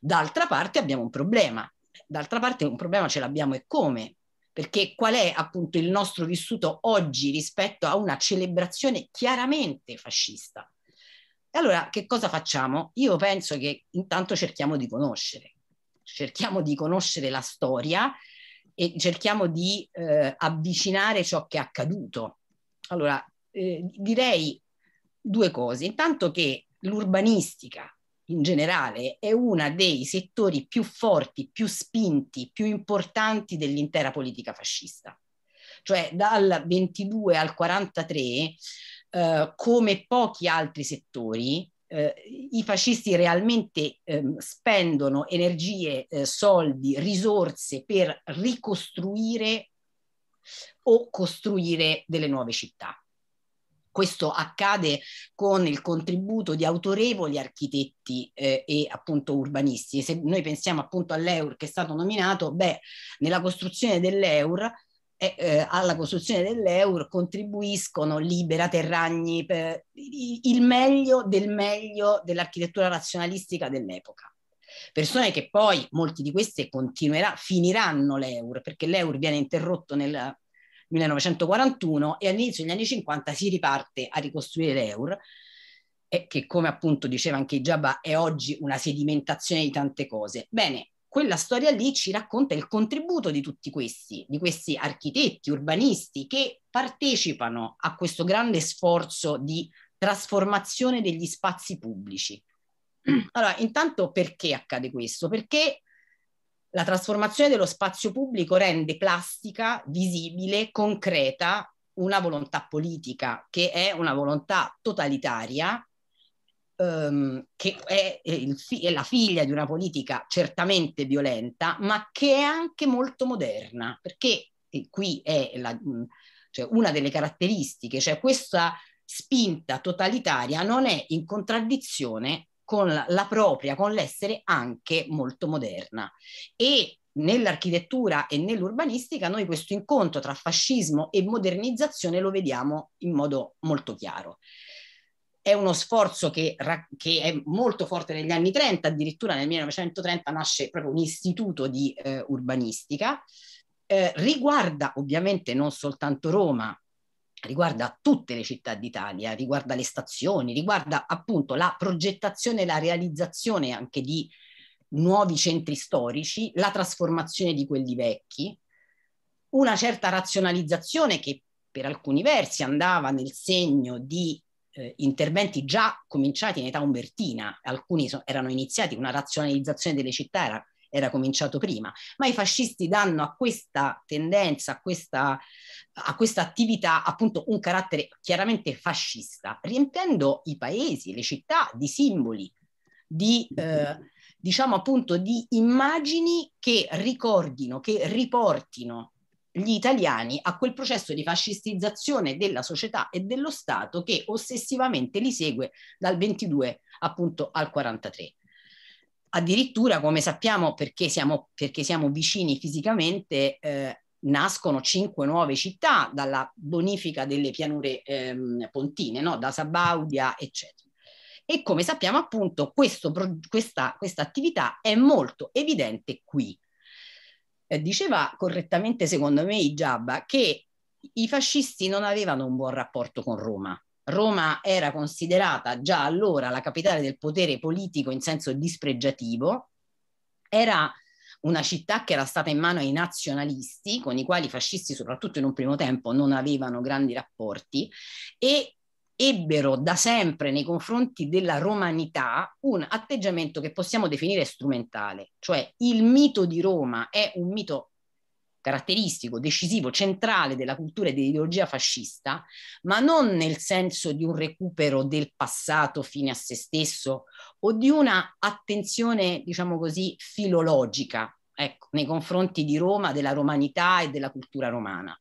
D: D'altra parte abbiamo un problema, d'altra parte un problema ce l'abbiamo e come, perché qual è appunto il nostro vissuto oggi rispetto a una celebrazione chiaramente fascista. E allora che cosa facciamo? Io penso che intanto cerchiamo di conoscere cerchiamo di conoscere la storia e cerchiamo di eh, avvicinare ciò che è accaduto. Allora, eh, direi due cose. Intanto che l'urbanistica in generale è uno dei settori più forti, più spinti, più importanti dell'intera politica fascista. Cioè dal 22 al 43, eh, come pochi altri settori, eh, i fascisti realmente ehm, spendono energie, eh, soldi, risorse per ricostruire o costruire delle nuove città. Questo accade con il contributo di autorevoli architetti eh, e appunto urbanisti. Se noi pensiamo appunto all'EUR che è stato nominato, beh, nella costruzione dell'EUR eh, alla costruzione dell'euro contribuiscono Libera, Terragni, il meglio del meglio dell'architettura razionalistica dell'epoca. Persone che poi, molti di queste continuerà, finiranno l'euro, perché l'euro viene interrotto nel 1941 e all'inizio degli anni 50 si riparte a ricostruire l'euro, eh, che come appunto diceva anche Giabba è oggi una sedimentazione di tante cose. Bene, quella storia lì ci racconta il contributo di tutti questi, di questi architetti, urbanisti che partecipano a questo grande sforzo di trasformazione degli spazi pubblici. Allora, intanto perché accade questo? Perché la trasformazione dello spazio pubblico rende plastica, visibile, concreta una volontà politica che è una volontà totalitaria ehm, che è, è, fi- è, la figlia di una politica certamente violenta, ma che è anche molto moderna, perché eh, qui è la, mm, cioè una delle caratteristiche, cioè questa spinta totalitaria non è in contraddizione con la, la propria, con l'essere anche molto moderna. E nell'architettura e nell'urbanistica noi questo incontro tra fascismo e modernizzazione lo vediamo in modo molto chiaro è uno sforzo che, che, è molto forte negli anni 30, addirittura nel 1930 nasce proprio un istituto di eh, urbanistica, eh, riguarda ovviamente non soltanto Roma, riguarda tutte le città d'Italia, riguarda le stazioni, riguarda appunto la progettazione e la realizzazione anche di nuovi centri storici, la trasformazione di quelli vecchi, una certa razionalizzazione che per alcuni versi andava nel segno di eh, interventi già cominciati in età umbertina, alcuni so, erano iniziati, una razionalizzazione delle città era, era cominciato prima, ma i fascisti danno a questa tendenza, a questa, a questa, attività appunto un carattere chiaramente fascista, riempiendo i paesi, le città di simboli, di eh, diciamo appunto di immagini che ricordino, che riportino gli italiani a quel processo di fascistizzazione della società e dello Stato che ossessivamente li segue dal 22 appunto al 43. Addirittura, come sappiamo, perché siamo, perché siamo vicini fisicamente, eh, nascono cinque nuove città dalla bonifica delle pianure ehm, pontine, no? da Sabaudia, eccetera. E come sappiamo appunto questo, questa, questa attività è molto evidente qui. Eh, diceva correttamente, secondo me, Giabba, che i fascisti non avevano un buon rapporto con Roma. Roma era considerata già allora la capitale del potere politico in senso dispregiativo, era una città che era stata in mano ai nazionalisti, con i quali i fascisti, soprattutto in un primo tempo, non avevano grandi rapporti, e ebbero da sempre nei confronti della romanità un atteggiamento che possiamo definire strumentale, cioè il mito di Roma è un mito caratteristico, decisivo, centrale della cultura e dell'ideologia fascista, ma non nel senso di un recupero del passato fine a se stesso o di una attenzione, diciamo così, filologica ecco, nei confronti di Roma, della romanità e della cultura romana.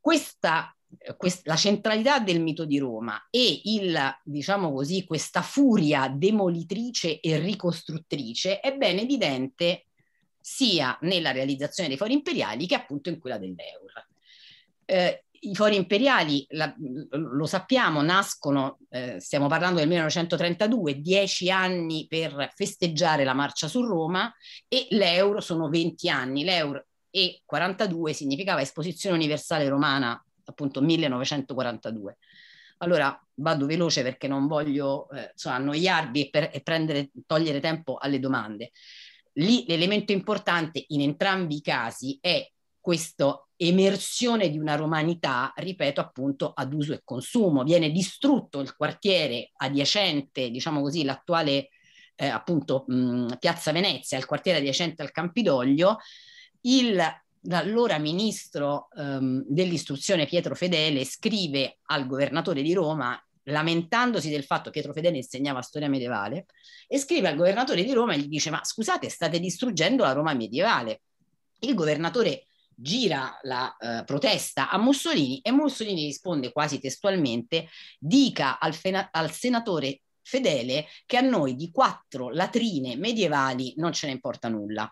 D: Questa eh, la centralità del mito di Roma e il, diciamo così, questa furia demolitrice e ricostruttrice è ben evidente sia nella realizzazione dei fori imperiali che appunto in quella dell'Eur. Eh, I fori imperiali, la, lo sappiamo, nascono, eh, stiamo parlando del 1932, dieci anni per festeggiare la marcia su Roma e l'Eur sono 20 anni. L'Eur e 42 significava Esposizione Universale Romana appunto 1942. Allora vado veloce perché non voglio eh, so, annoiarvi e, per, e prendere, togliere tempo alle domande. Lì l'elemento importante in entrambi i casi è questa emersione di una romanità, ripeto appunto, ad uso e consumo. Viene distrutto il quartiere adiacente, diciamo così, l'attuale eh, appunto mh, Piazza Venezia, il quartiere adiacente al Campidoglio, il l'allora ministro ehm, dell'istruzione Pietro Fedele scrive al governatore di Roma lamentandosi del fatto che Pietro Fedele insegnava storia medievale e scrive al governatore di Roma e gli dice ma scusate state distruggendo la Roma medievale. Il governatore gira la eh, protesta a Mussolini e Mussolini risponde quasi testualmente dica al, al senatore Fedele che a noi di quattro latrine medievali non ce ne importa nulla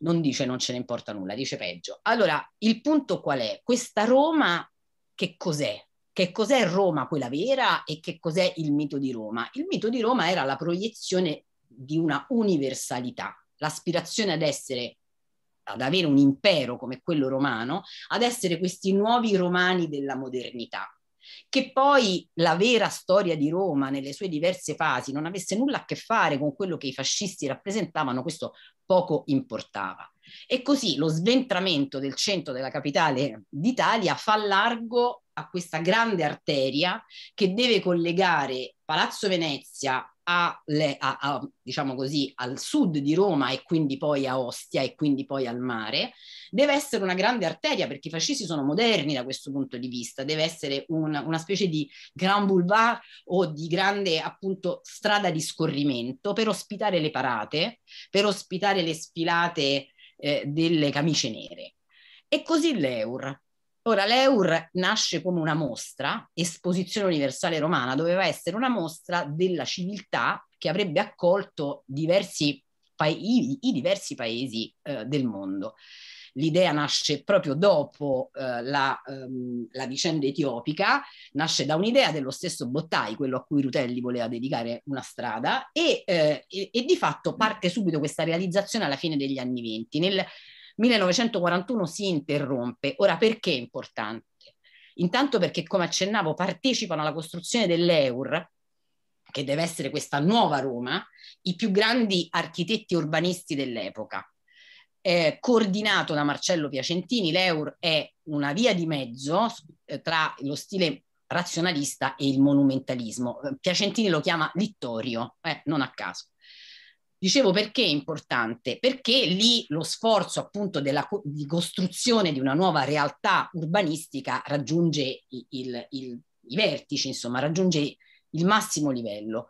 D: non dice non ce ne importa nulla, dice peggio. Allora, il punto qual è? Questa Roma che cos'è? Che cos'è Roma quella vera e che cos'è il mito di Roma? Il mito di Roma era la proiezione di una universalità, l'aspirazione ad essere ad avere un impero come quello romano, ad essere questi nuovi romani della modernità che poi la vera storia di Roma nelle sue diverse fasi non avesse nulla a che fare con quello che i fascisti rappresentavano, questo poco importava. E così lo sventramento del centro della capitale d'Italia fa largo a questa grande arteria che deve collegare Palazzo Venezia a, a, a, diciamo così, al sud di Roma e quindi poi a Ostia e quindi poi al mare, deve essere una grande arteria perché i fascisti sono moderni da questo punto di vista, deve essere una, una specie di grand boulevard o di grande appunto strada di scorrimento per ospitare le parate, per ospitare le sfilate eh, delle camicie nere. E così l'Eur, Ora, l'EUR nasce come una mostra, Esposizione Universale Romana, doveva essere una mostra della civiltà che avrebbe accolto diversi i, i, diversi paesi eh, del mondo. L'idea nasce proprio dopo eh, la, ehm, la, vicenda etiopica, nasce da un'idea dello stesso Bottai, quello a cui Rutelli voleva dedicare una strada, e, eh, e, e di fatto parte subito questa realizzazione alla fine degli anni venti. 1941 si interrompe. Ora perché è importante? Intanto perché, come accennavo, partecipano alla costruzione dell'EUR, che deve essere questa nuova Roma, i più grandi architetti urbanisti dell'epoca. Eh, coordinato da Marcello Piacentini, l'EUR è una via di mezzo eh, tra lo stile razionalista e il monumentalismo. Piacentini lo chiama Littorio, eh, non a caso. Dicevo perché è importante? Perché lì lo sforzo appunto della, di costruzione di una nuova realtà urbanistica raggiunge il, il, il, i vertici, insomma, raggiunge il massimo livello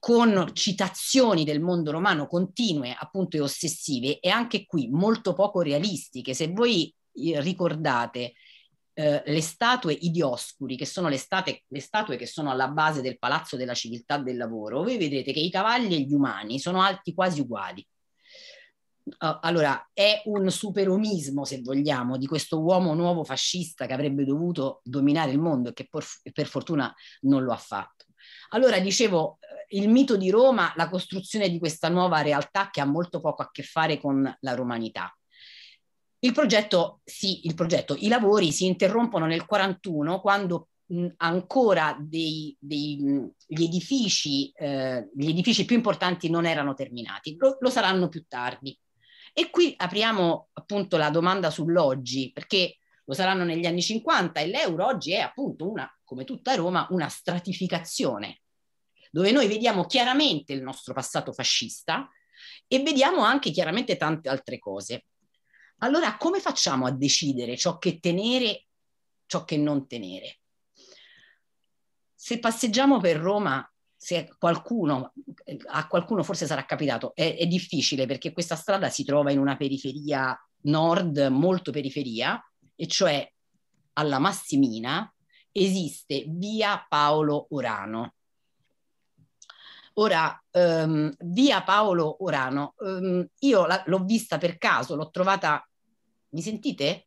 D: con citazioni del mondo romano continue, appunto, e ossessive, e anche qui molto poco realistiche. Se voi eh, ricordate eh, le statue idioscuri, che sono le, state, le statue che sono alla base del Palazzo della Civiltà del Lavoro, voi vedrete che i cavalli e gli umani sono alti quasi uguali. Uh, allora, è un superomismo, se vogliamo, di questo uomo nuovo fascista che avrebbe dovuto dominare il mondo e che por, per fortuna non lo ha fatto. Allora, dicevo, eh, il mito di Roma, la costruzione di questa nuova realtà che ha molto poco a che fare con la romanità. Il progetto, sì, il progetto, i lavori si interrompono nel 1941 quando mh, ancora dei, dei, mh, gli, edifici, eh, gli, edifici, più importanti non erano terminati, lo, lo saranno più tardi. E qui apriamo appunto la domanda sull'oggi, perché lo saranno negli anni 50 e l'euro oggi è appunto una, come tutta Roma, una stratificazione, dove noi vediamo chiaramente il nostro passato fascista e vediamo anche chiaramente tante altre cose. Allora come facciamo a decidere ciò che tenere, ciò che non tenere? Se passeggiamo per Roma, se qualcuno, a qualcuno forse sarà capitato, è, è difficile perché questa strada si trova in una periferia nord, molto periferia, e cioè alla Massimina esiste via Paolo Urano. Ora, ehm, via Paolo Urano, ehm, io l'ho vista per caso, l'ho trovata... Mi sentite?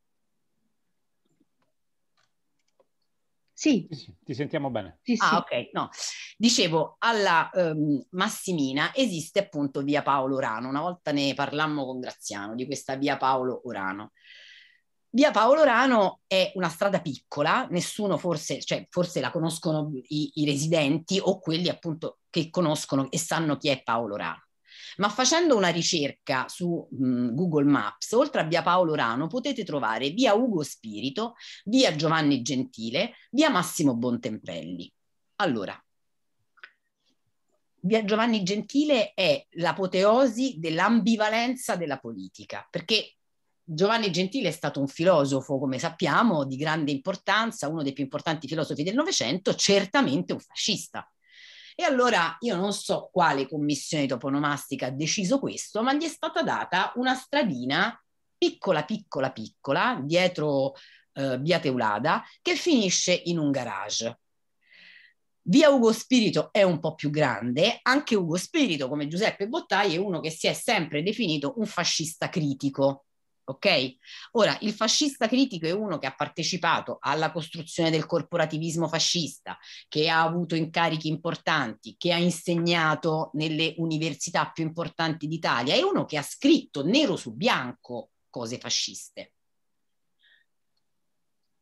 B: Sì. Ti sentiamo bene.
A: Sì, sì. Ah,
D: ok, no. Dicevo, alla ehm, Massimina esiste appunto via Paolo Urano. Una volta ne parlammo con Graziano di questa via Paolo Urano. Via Paolo Rano è una strada piccola, nessuno forse, cioè forse la conoscono i, i residenti o quelli appunto che conoscono e sanno chi è Paolo Rano. Ma facendo una ricerca su mh, Google Maps, oltre a via Paolo Rano, potete trovare via Ugo Spirito, via Giovanni Gentile, via Massimo Bontempelli. Allora, via Giovanni Gentile è l'apoteosi dell'ambivalenza della politica, perché Giovanni Gentile è stato un filosofo, come sappiamo, di grande importanza, uno dei più importanti filosofi del Novecento, certamente un fascista. E allora io non so quale commissione toponomastica ha deciso questo, ma gli è stata data una stradina piccola, piccola, piccola, dietro eh, via Teulada, che finisce in un garage. Via Ugo Spirito è un po' più grande, anche Ugo Spirito, come Giuseppe Bottai, è uno che si è sempre definito un fascista critico ok? Ora, il fascista critico è uno che ha partecipato alla costruzione del corporativismo fascista, che ha avuto incarichi importanti, che ha insegnato nelle università più importanti d'Italia, è uno che ha scritto nero su bianco cose fasciste.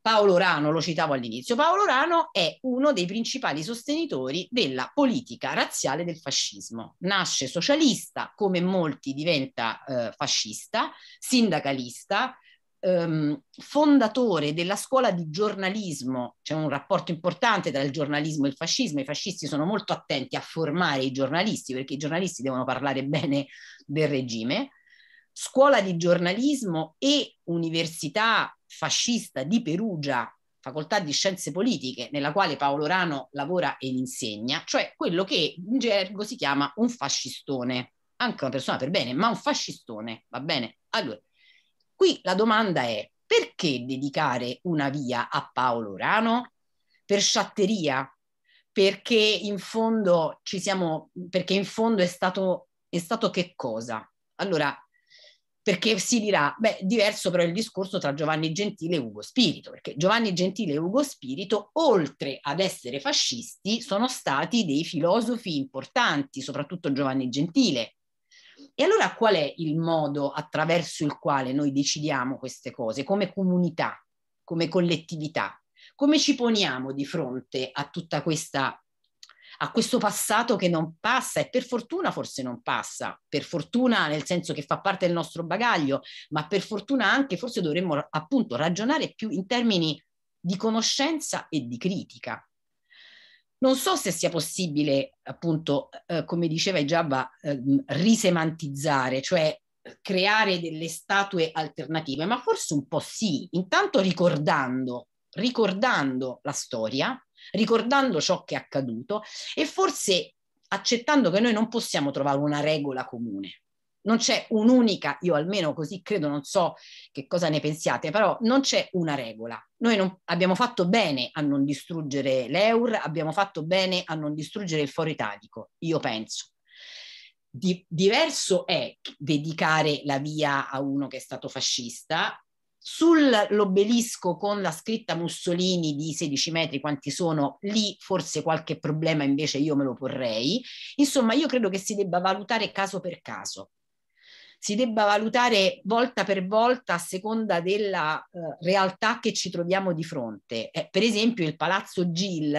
D: Paolo Rano, lo citavo all'inizio, Paolo Rano è uno dei principali sostenitori della politica razziale del fascismo. Nasce socialista, come molti diventa eh, fascista, sindacalista, ehm, fondatore della scuola di giornalismo, c'è un rapporto importante tra il giornalismo e il fascismo, i fascisti sono molto attenti a formare i giornalisti perché i giornalisti devono parlare bene del regime, scuola di giornalismo e università fascista di Perugia, facoltà di scienze politiche, nella quale Paolo Rano lavora e insegna, cioè quello che in gergo si chiama un fascistone, anche una persona per bene, ma un fascistone, va bene? Allora, qui la domanda è perché dedicare una via a Paolo Rano? Per sciatteria? Perché in fondo ci siamo, perché in fondo è stato, è stato che cosa? Allora, perché si dirà, beh, diverso però il discorso tra Giovanni Gentile e Ugo Spirito, perché Giovanni Gentile e Ugo Spirito, oltre ad essere fascisti, sono stati dei filosofi importanti, soprattutto Giovanni Gentile. E allora qual è il modo attraverso il quale noi decidiamo queste cose come comunità, come collettività? Come ci poniamo di fronte a tutta questa a questo passato che non passa e per fortuna forse non passa, per fortuna nel senso che fa parte del nostro bagaglio, ma per fortuna anche forse dovremmo appunto ragionare più in termini di conoscenza e di critica. Non so se sia possibile, appunto, eh, come diceva Giabba, eh, risemantizzare, cioè eh, creare delle statue alternative, ma forse un po' sì, intanto ricordando, ricordando la storia, ricordando ciò che è accaduto e forse accettando che noi non possiamo trovare una regola comune. Non c'è un'unica, io almeno così credo, non so che cosa ne pensiate, però non c'è una regola. Noi non, abbiamo fatto bene a non distruggere l'euro, abbiamo fatto bene a non distruggere il foro italico, io penso. Di, diverso è dedicare la via a uno che è stato fascista Sull'obelisco con la scritta Mussolini di 16 metri, quanti sono, lì forse qualche problema invece io me lo porrei. Insomma, io credo che si debba valutare caso per caso si debba valutare volta per volta a seconda della eh, realtà che ci troviamo di fronte. Eh, per esempio il Palazzo Gil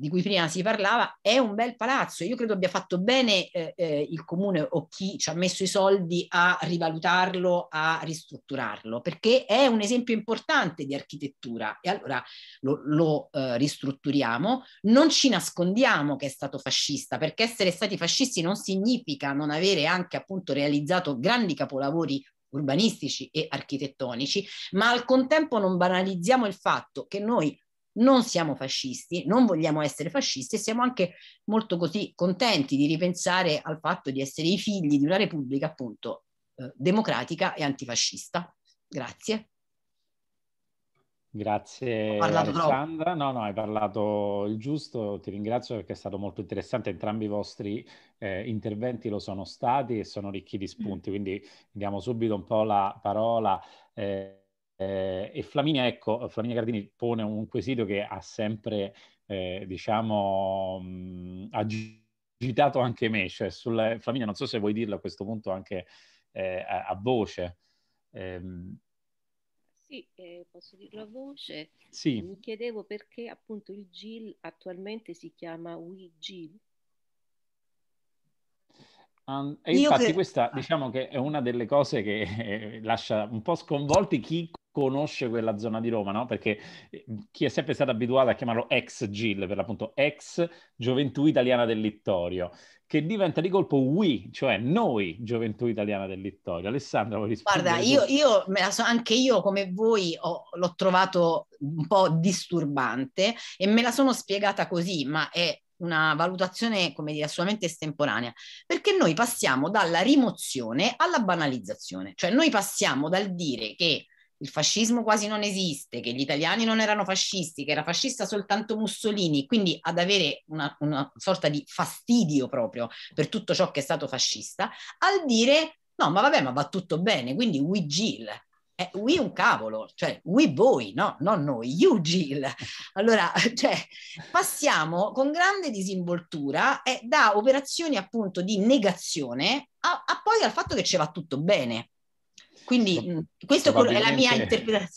D: di cui prima si parlava, è un bel palazzo. Io credo abbia fatto bene eh, eh, il comune o chi ci ha messo i soldi a rivalutarlo, a ristrutturarlo, perché è un esempio importante di architettura. E allora lo, lo eh, ristrutturiamo, non ci nascondiamo che è stato fascista, perché essere stati fascisti non significa non avere anche appunto realizzato grandi capolavori urbanistici e architettonici, ma al contempo non banalizziamo il fatto che noi non siamo fascisti, non vogliamo essere fascisti e siamo anche molto così contenti di ripensare al fatto di essere i figli di una repubblica appunto eh, democratica e antifascista. Grazie.
B: Grazie Alessandra, no, no, hai parlato il giusto, ti ringrazio perché è stato molto interessante, entrambi i vostri eh, interventi lo sono stati e sono ricchi di spunti, quindi diamo subito un po' la parola. Eh, eh, e Flaminia, ecco, Flaminia Gardini pone un quesito che ha sempre, eh, diciamo, mh, agitato anche me, cioè sulla, Flaminia non so se vuoi dirlo a questo punto anche eh, a, a, voce. Ehm,
A: sì, eh, posso dirlo a voce. Sì. Mi chiedevo perché appunto il GIL attualmente si chiama WeGIL.
B: Um, e infatti che... questa ah. diciamo che è una delle cose che eh, lascia un po' sconvolti chi conosce quella zona di Roma, no? Perché ehm, chi è sempre stato abituato a chiamarlo ex Gil, per l'appunto ex Gioventù Italiana del Littorio, che diventa di colpo we, cioè noi Gioventù Italiana del Littorio. Alessandra, vuoi rispondere? Guarda, io,
D: io so, anche io come voi ho, l'ho trovato un po' disturbante e me la sono spiegata così, ma è una valutazione, come dire, assolutamente estemporanea, perché noi passiamo dalla rimozione alla banalizzazione, cioè noi passiamo dal dire che il fascismo quasi non esiste, che gli italiani non erano fascisti, che era fascista soltanto Mussolini, quindi ad avere una, una sorta di fastidio proprio per tutto ciò che è stato fascista, al dire no, ma vabbè, ma va tutto bene, quindi we Gil. Eh, we un cavolo, cioè we voi, no, non noi, you Gil. Allora, cioè, passiamo con grande disinvoltura eh, da operazioni appunto di negazione a, a poi al fatto che ci va tutto bene. Quindi questa è la mia interpretazione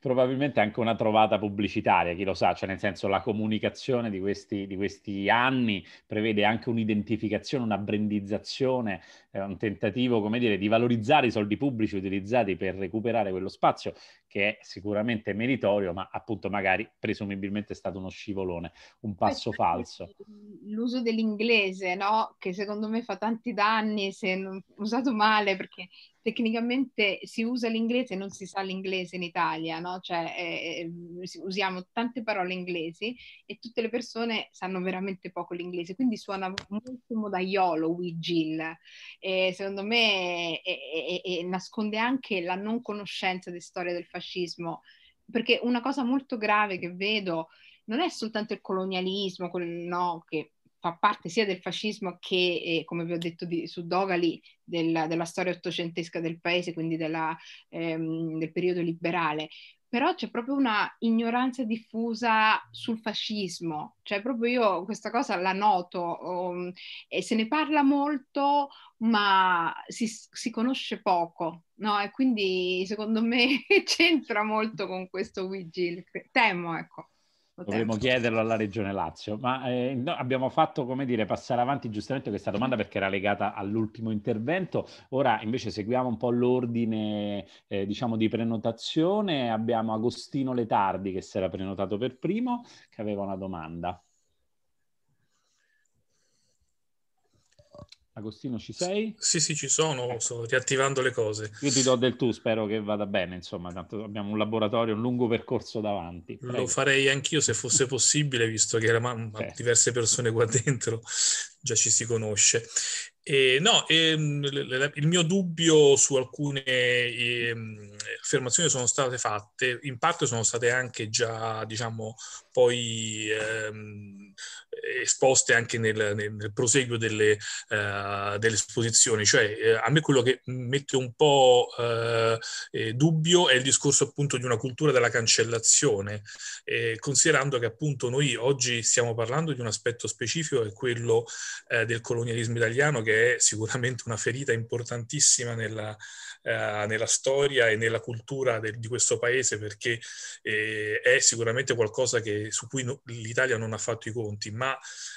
B: probabilmente anche una trovata pubblicitaria, chi lo sa, cioè nel senso la comunicazione di questi, di questi anni prevede anche un'identificazione, una brandizzazione, eh, un tentativo, come dire, di valorizzare i soldi pubblici utilizzati per recuperare quello spazio che è sicuramente meritorio, ma appunto magari presumibilmente è stato uno scivolone, un passo falso.
C: L'uso dell'inglese, no? Che secondo me fa tanti danni se non, usato male, perché tecnicamente si usa l'inglese e non si sa l'inglese in Italia, no? no? Cioè, eh, eh mm, usiamo tante parole inglesi e tutte le persone sanno veramente poco l'inglese, quindi suona molto modaiolo Wigil. secondo me e, e, nasconde anche la non conoscenza di storia del fascismo, perché una cosa molto grave che vedo non è soltanto il colonialismo, no, che fa parte sia del fascismo che, eh, come vi ho detto di, su Dogali, del, della storia ottocentesca del paese, quindi della, ehm, del periodo liberale, però c'è proprio una ignoranza diffusa sul fascismo, cioè proprio io questa cosa la noto um, e se ne parla molto ma si, si conosce poco, no? E quindi secondo me c'entra molto con questo Wigil, temo, ecco. Dovremmo
B: chiederlo alla Regione Lazio, ma eh, no, abbiamo fatto, come dire, passare avanti giustamente questa domanda perché era legata all'ultimo intervento. Ora invece seguiamo un po' l'ordine, eh, diciamo, di prenotazione. Abbiamo Agostino Letardi che si era prenotato per primo, che aveva una domanda. Agostino, ci sei?
E: Sì, sì, ci sono, ecco. sto riattivando le cose. Io
B: ti do del tu, spero che vada bene, insomma, tanto abbiamo un laboratorio, un lungo percorso davanti. Prego. Lo
E: farei anch'io se fosse possibile, visto che eravamo sì. Certo. diverse persone qua dentro, già ci si conosce. E, no, e, ehm, il mio dubbio su alcune e, ehm, affermazioni sono state fatte, in parte sono state anche già, diciamo, poi ehm, esposte anche nel, nel proseguo delle, eh, delle, esposizioni. Cioè, eh, a me quello che mette un po' eh, eh dubbio è il discorso appunto di una cultura della cancellazione, eh, considerando che appunto noi oggi stiamo parlando di un aspetto specifico, è quello eh, del colonialismo italiano, che è sicuramente una ferita importantissima nella, nella storia e nella cultura del, di questo paese, perché è sicuramente qualcosa che su cui no, l'Italia non ha fatto i conti, ma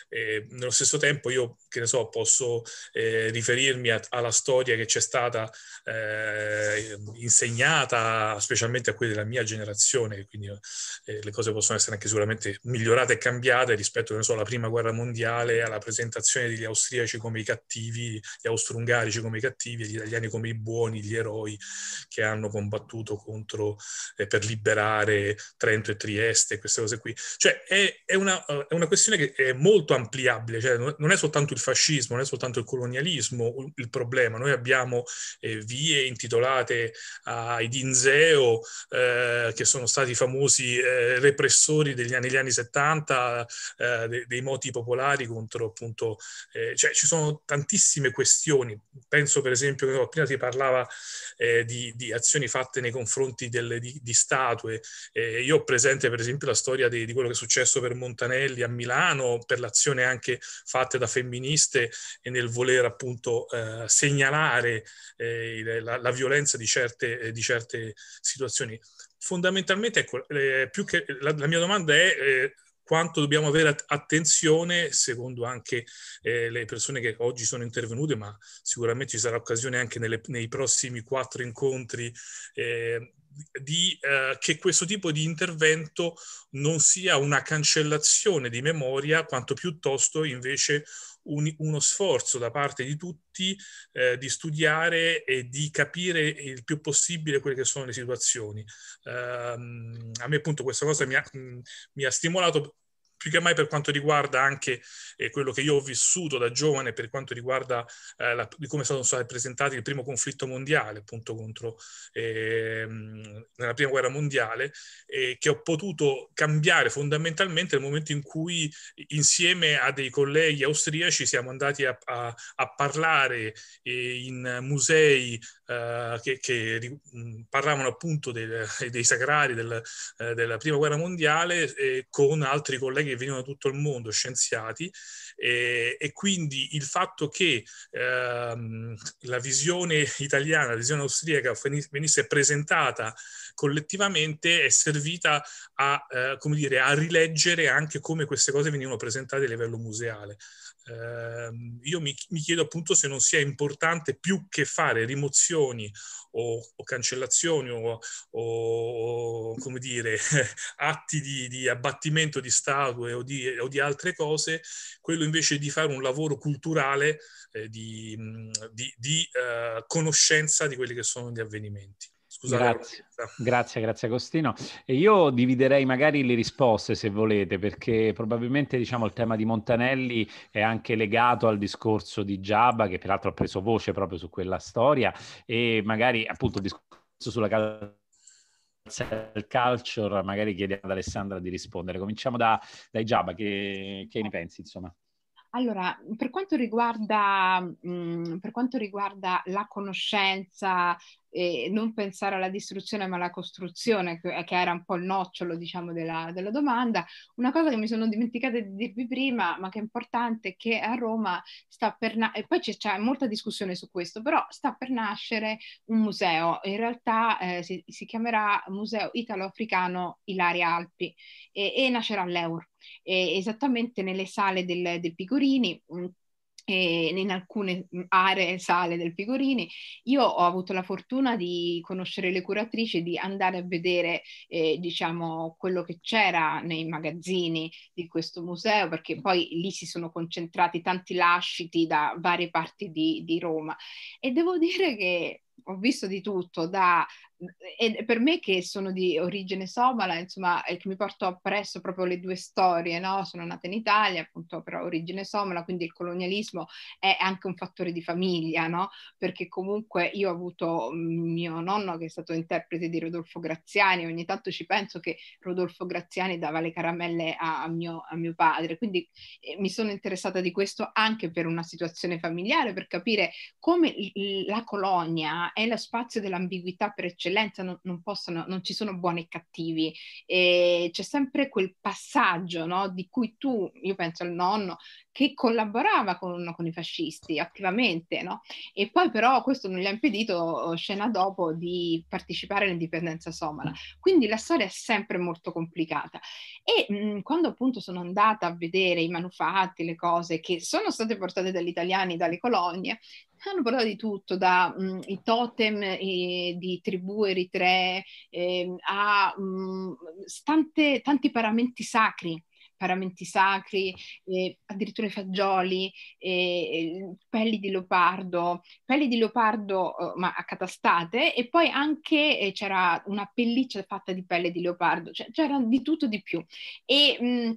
E: eh, nello stesso tempo io, che ne so, posso eh, riferirmi a, alla storia che ci è stata eh, insegnata, specialmente a quelli della mia generazione, quindi eh, le cose possono essere anche sicuramente migliorate e cambiate rispetto, so, alla prima guerra mondiale, alla presentazione degli austriaci come i cattivi, gli austro-ungarici come i cattivi, gli italiani come i buoni, gli eroi che hanno combattuto contro, eh, per liberare Trento e Trieste, queste cose qui fuori. Cioè è, è, una, è, una, questione che è molto ampliabile, cioè, non è soltanto il fascismo, non è soltanto il colonialismo il problema. Noi abbiamo eh, vie intitolate ai Dinzeo, eh, che sono stati famosi eh, repressori degli anni, anni 70, eh, de, dei moti popolari contro appunto... Eh, cioè ci sono tantissime questioni. Penso per esempio, che prima si parlava eh, di, di, azioni fatte nei confronti delle, di, di statue. io ho presente per esempio la storia dei di, quello che è successo per Montanelli a Milano, per l'azione anche fatta da femministe e nel voler appunto eh, segnalare eh, la, la, violenza di certe, eh, di certe situazioni. Fondamentalmente, ecco, eh, più che, la, la, mia domanda è eh, quanto dobbiamo avere attenzione, secondo anche eh, le persone che oggi sono intervenute, ma sicuramente ci sarà occasione anche nelle, nei prossimi quattro incontri, eh, di, eh, che questo tipo di intervento non sia una cancellazione di memoria, quanto piuttosto invece un, uno sforzo da parte di tutti eh, di studiare e di capire il più possibile quelle che sono le situazioni. Eh, a me appunto questa cosa mi ha, mh, mi ha stimolato più che mai per quanto riguarda anche eh, quello che io ho vissuto da giovane, per quanto riguarda eh, la, di come sono stati presentati il primo conflitto mondiale, appunto contro eh, nella prima guerra mondiale, che ho potuto cambiare fondamentalmente nel momento in cui insieme a dei colleghi austriaci siamo andati a, a, a parlare eh, in musei eh, che, che parlavano appunto del, dei sacrari del, eh, della prima guerra mondiale eh, con altri colleghi che venivano da tutto il mondo, scienziati, e quindi il fatto che ehm, la visione italiana, la visione austriaca venisse presentata collettivamente è servita a, eh, come dire, a rileggere anche come queste cose venivano presentate a livello museale. Ehm, io mi, mi, chiedo appunto se non sia importante più che fare rimozioni o, o cancellazioni o, o, come dire atti di, di abbattimento di statue o di, o di, altre cose, quello invece di fare un lavoro culturale eh, di, di eh, conoscenza di quelli che sono gli avvenimenti. Scusate. Grazie.
B: Grazie, grazie Agostino. E io dividerei magari le risposte se volete, perché probabilmente diciamo, il tema di Montanelli è anche legato al discorso di Giaba, che peraltro ha preso voce proprio su quella storia, e magari appunto il discorso sulla casa del culture, magari chiediamo ad Alessandra di rispondere. Cominciamo da, dai Giaba, che, che ne pensi insomma?
C: Allora, per quanto riguarda, mh, mhmm, per quanto riguarda la conoscenza, eh, non pensare alla distruzione ma alla costruzione, che, eh, che era un po' il nocciolo, diciamo, della, della, domanda, una cosa che mi sono dimenticata di dirvi prima, ma che è importante, è che a Roma sta per nascere, e poi c'è, c'è, molta discussione su questo, però sta per nascere un museo, in realtà eh, si, si, chiamerà Museo Italo-Africano Ilaria Alpi e, e nascerà l'Eur eh, esattamente nelle sale del, del Pigorini, mh, mm, in alcune mm, aree, sale del Pigorini. Io ho avuto la fortuna di conoscere le curatrici, di andare a vedere eh, diciamo, quello che c'era nei magazzini di questo museo, perché poi lì si sono concentrati tanti lasciti da varie parti di, di Roma. E devo dire che ho visto di tutto, da e per me che sono di origine somala, insomma, e che mi porto appresso proprio le due storie, no? Sono nata in Italia, appunto, però origine somala, quindi il colonialismo è anche un fattore di famiglia, no? Perché comunque io ho avuto mm, mio nonno che è stato interprete di Rodolfo Graziani, ogni tanto ci penso che Rodolfo Graziani dava le caramelle a, a, mio, a mio, padre, quindi eh, mi sono interessata di questo anche per una situazione familiare, per capire come l- la colonia è lo spazio dell'ambiguità per eccellenza eccellenza non, non, possono, non ci sono buoni e cattivi, e c'è sempre quel passaggio no? di cui tu, io penso al nonno, che collaborava con, con i fascisti attivamente, no? E poi però questo non gli ha impedito, oh, scena dopo, di partecipare all'indipendenza somala. Mm. Quindi la storia è sempre molto complicata. E mh, mm, quando appunto sono andata a vedere i manufatti, le cose che sono state portate dagli italiani dalle colonie, hanno parlato di tutto, dai mm, totem eh, di tribù eritree eh, a mh, tante, tanti paramenti sacri paramenti sacri, eh, addirittura i fagioli, eh, pelli di leopardo, pelli di leopardo eh, ma accatastate e poi anche eh, c'era una pelliccia fatta di pelle di leopardo, cioè, c'era di tutto di più. E, mh, mm,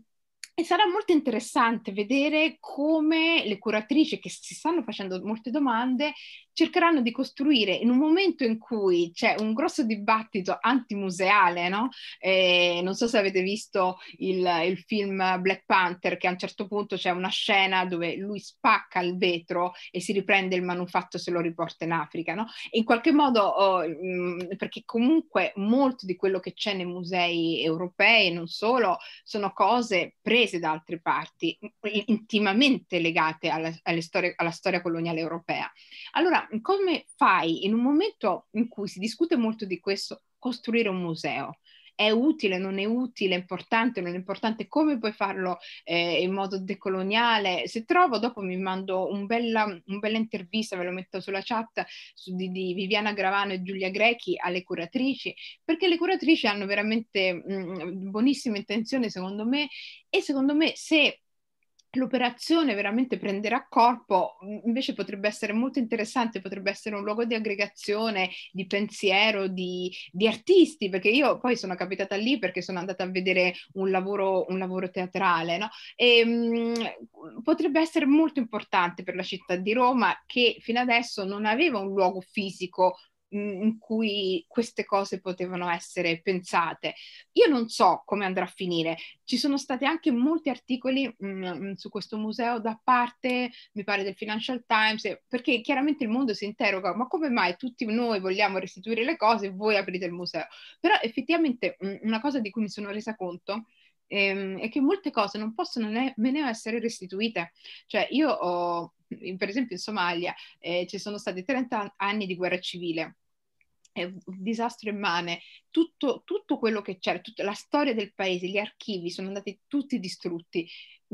C: e sarà molto interessante vedere come le curatrici che si stanno facendo molte domande cercheranno di costruire in un momento in cui c'è un grosso dibattito antimuseale, no? Eh, non so se avete visto il, il, film Black Panther, che a un certo punto c'è una scena dove lui spacca il vetro e si riprende il manufatto e se lo riporta in Africa, no? in qualche modo, oh, mm, perché comunque molto di quello che c'è nei musei europei, non solo, sono cose prese da altre parti, mm, intimamente legate alla, storie, alla storia coloniale europea. Allora, come fai in un momento in cui si discute molto di questo, costruire un museo? È utile, non è utile, è importante, non è importante, come puoi farlo eh, in modo decoloniale? Se trovo, dopo mi mando un bella, un bella intervista, ve lo metto sulla chat, su, di, di, Viviana Gravano e Giulia Grechi alle curatrici, perché le curatrici hanno veramente mh, mm, buonissime intenzioni, secondo me, e secondo me se l'operazione veramente prenderà corpo, invece potrebbe essere molto interessante, potrebbe essere un luogo di aggregazione, di pensiero, di, di artisti, perché io poi sono capitata lì perché sono andata a vedere un lavoro, un lavoro teatrale, no? E, ehm, mh, potrebbe essere molto importante per la città di Roma che fino adesso non aveva un luogo fisico in cui queste cose potevano essere pensate. Io non so come andrà a finire. Ci sono stati anche molti articoli mh, mm, mm, su questo museo da parte, mi pare, del Financial Times, eh, perché chiaramente il mondo si interroga, ma come mai tutti noi vogliamo restituire le cose e voi aprite il museo? Però effettivamente mh, mm, una cosa di cui mi sono resa conto ehm, è che molte cose non possono ne- nemmeno essere restituite. Cioè io ho, per esempio in Somalia eh, ci sono stati 30 anni di guerra civile è un disastro immane tutto, tutto quello che c'era, tutta la storia del paese, gli archivi sono andati tutti distrutti.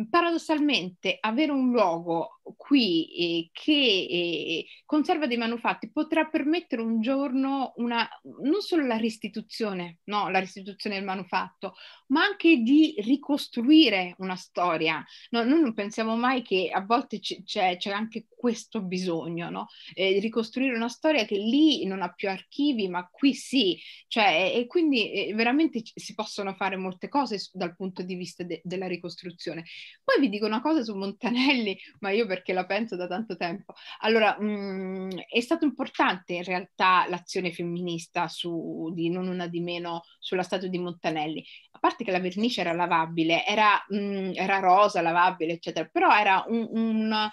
C: Paradossalmente avere un luogo qui eh, che eh, conserva dei manufatti potrà permettere un giorno una, non solo la restituzione, no, la restituzione del manufatto, ma anche di ricostruire una storia. No, noi non pensiamo mai che a volte c- c'è, c'è, anche questo bisogno, no? eh, ricostruire una storia che lì non ha più archivi, ma qui sì, cioè e, quindi e eh, veramente ci, si possono fare molte cose su, dal punto di vista de, della ricostruzione. Poi vi dico una cosa su Montanelli, ma io perché la penso da tanto tempo. Allora, mh, mm, è stato importante in realtà l'azione femminista su, di Non una di meno sulla statua di Montanelli. A parte che la vernice era lavabile, era, mh, mm, era rosa, lavabile, eccetera, però era un, un,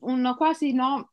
C: un quasi no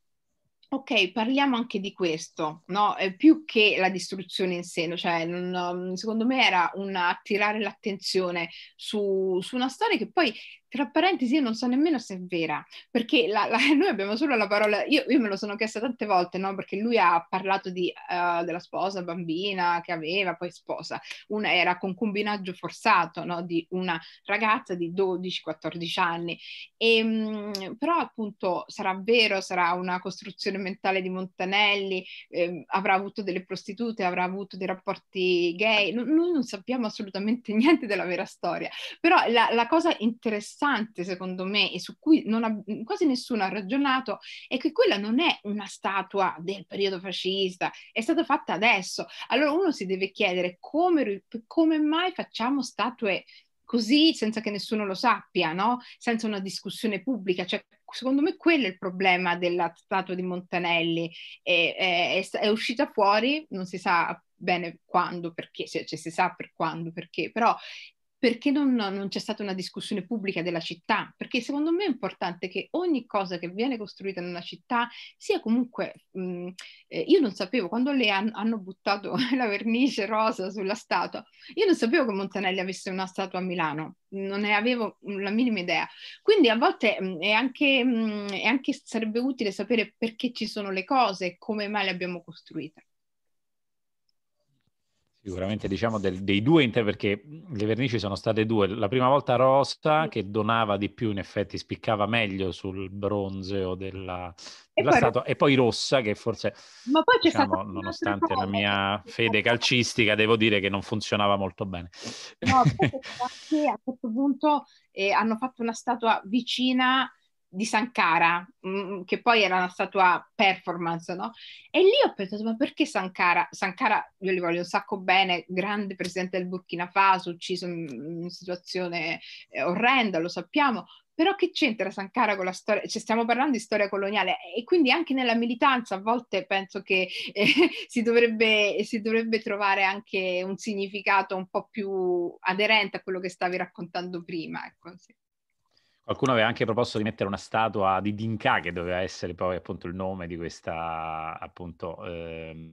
C: Ok, parliamo anche di questo, no? eh, più che la distruzione in seno, cioè, non, secondo me era un attirare l'attenzione su, su, una storia che poi tra parentesi, io non so nemmeno se è vera, perché la, la, noi abbiamo solo la parola, io, io, me lo sono chiesta tante volte, no? Perché lui ha parlato di, uh, della sposa bambina che aveva, poi sposa, una era concubinaggio forzato, no? Di una ragazza di 12-14 anni. E, ehm, mh, però appunto sarà vero, sarà una costruzione mentale di Montanelli, eh, avrà avuto delle prostitute, avrà avuto dei rapporti gay, noi non sappiamo assolutamente niente della vera storia, però la, la cosa interessante interessante secondo me e su cui ha, quasi nessuno ha ragionato è che quella non è una statua del periodo fascista, è stata fatta adesso. Allora uno si deve chiedere come, come mai facciamo statue così senza che nessuno lo sappia, no? senza una discussione pubblica. Cioè, secondo me quello è il problema della statua di Montanelli. È, è, è uscita fuori, non si sa bene quando, perché, cioè, cioè si sa per quando, perché, però perché non, non, c'è stata una discussione pubblica della città? Perché secondo me è importante che ogni cosa che viene costruita in una città sia comunque, mh, eh, io non sapevo, quando le han, hanno buttato la vernice rosa sulla statua, io non sapevo che Montanelli avesse una statua a Milano, non ne avevo la minima idea. Quindi a volte mh, è, anche, mh, è anche, sarebbe utile sapere perché ci sono le cose e come mai le abbiamo costruite.
B: Sicuramente diciamo del, dei due inter perché le vernici sono state due. La prima volta rossa che donava di più, in effetti spiccava meglio sul bronzeo della, della e, poi... e poi rossa che forse,
C: Ma poi c'è diciamo, nonostante la
B: mia fede calcistica, devo dire che non funzionava molto bene.
C: No, perché a questo punto eh, hanno fatto una statua vicina di Sankara, mh, mm, mm, che poi era una statua performance, no? E lì ho pensato, ma perché Sankara? Sankara, io li voglio un sacco bene, grande presidente del Burkina Faso, ucciso in, in situazione eh, orrenda, lo sappiamo, però che c'entra Sankara con la storia? Cioè, stiamo parlando di storia coloniale e quindi anche nella militanza a volte penso che eh, si, dovrebbe, si, dovrebbe, trovare anche un significato un po' più aderente a quello che stavi raccontando prima. Ecco, sì.
B: Qualcuno aveva anche proposto di mettere una statua di Dinka, che doveva essere poi appunto il nome di questa appunto eh,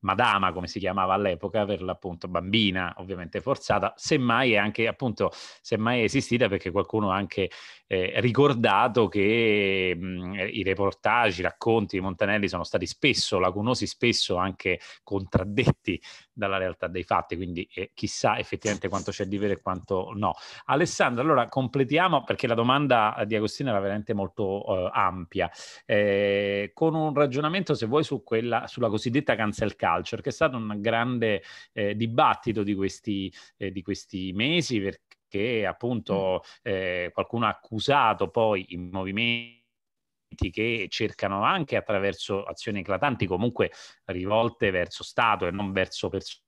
B: madama, come si chiamava all'epoca, per l'appunto bambina, ovviamente forzata, semmai è anche appunto, semmai è esistita perché qualcuno ha anche eh, ricordato che mh, mm, i reportage, i racconti di Montanelli sono stati spesso lacunosi, spesso anche contraddetti dalla realtà dei fatti, quindi eh, chissà effettivamente quanto c'è di vero e quanto no. Alessandro, allora completiamo perché la domanda di Agostino era veramente molto eh, ampia, eh, con un ragionamento se vuoi su quella, sulla cosiddetta cancel culture, che è stato un grande eh, dibattito di questi, eh, di questi mesi perché appunto mm. eh, qualcuno ha accusato poi i movimenti che cercano anche attraverso azioni eclatanti comunque rivolte verso Stato e non verso persone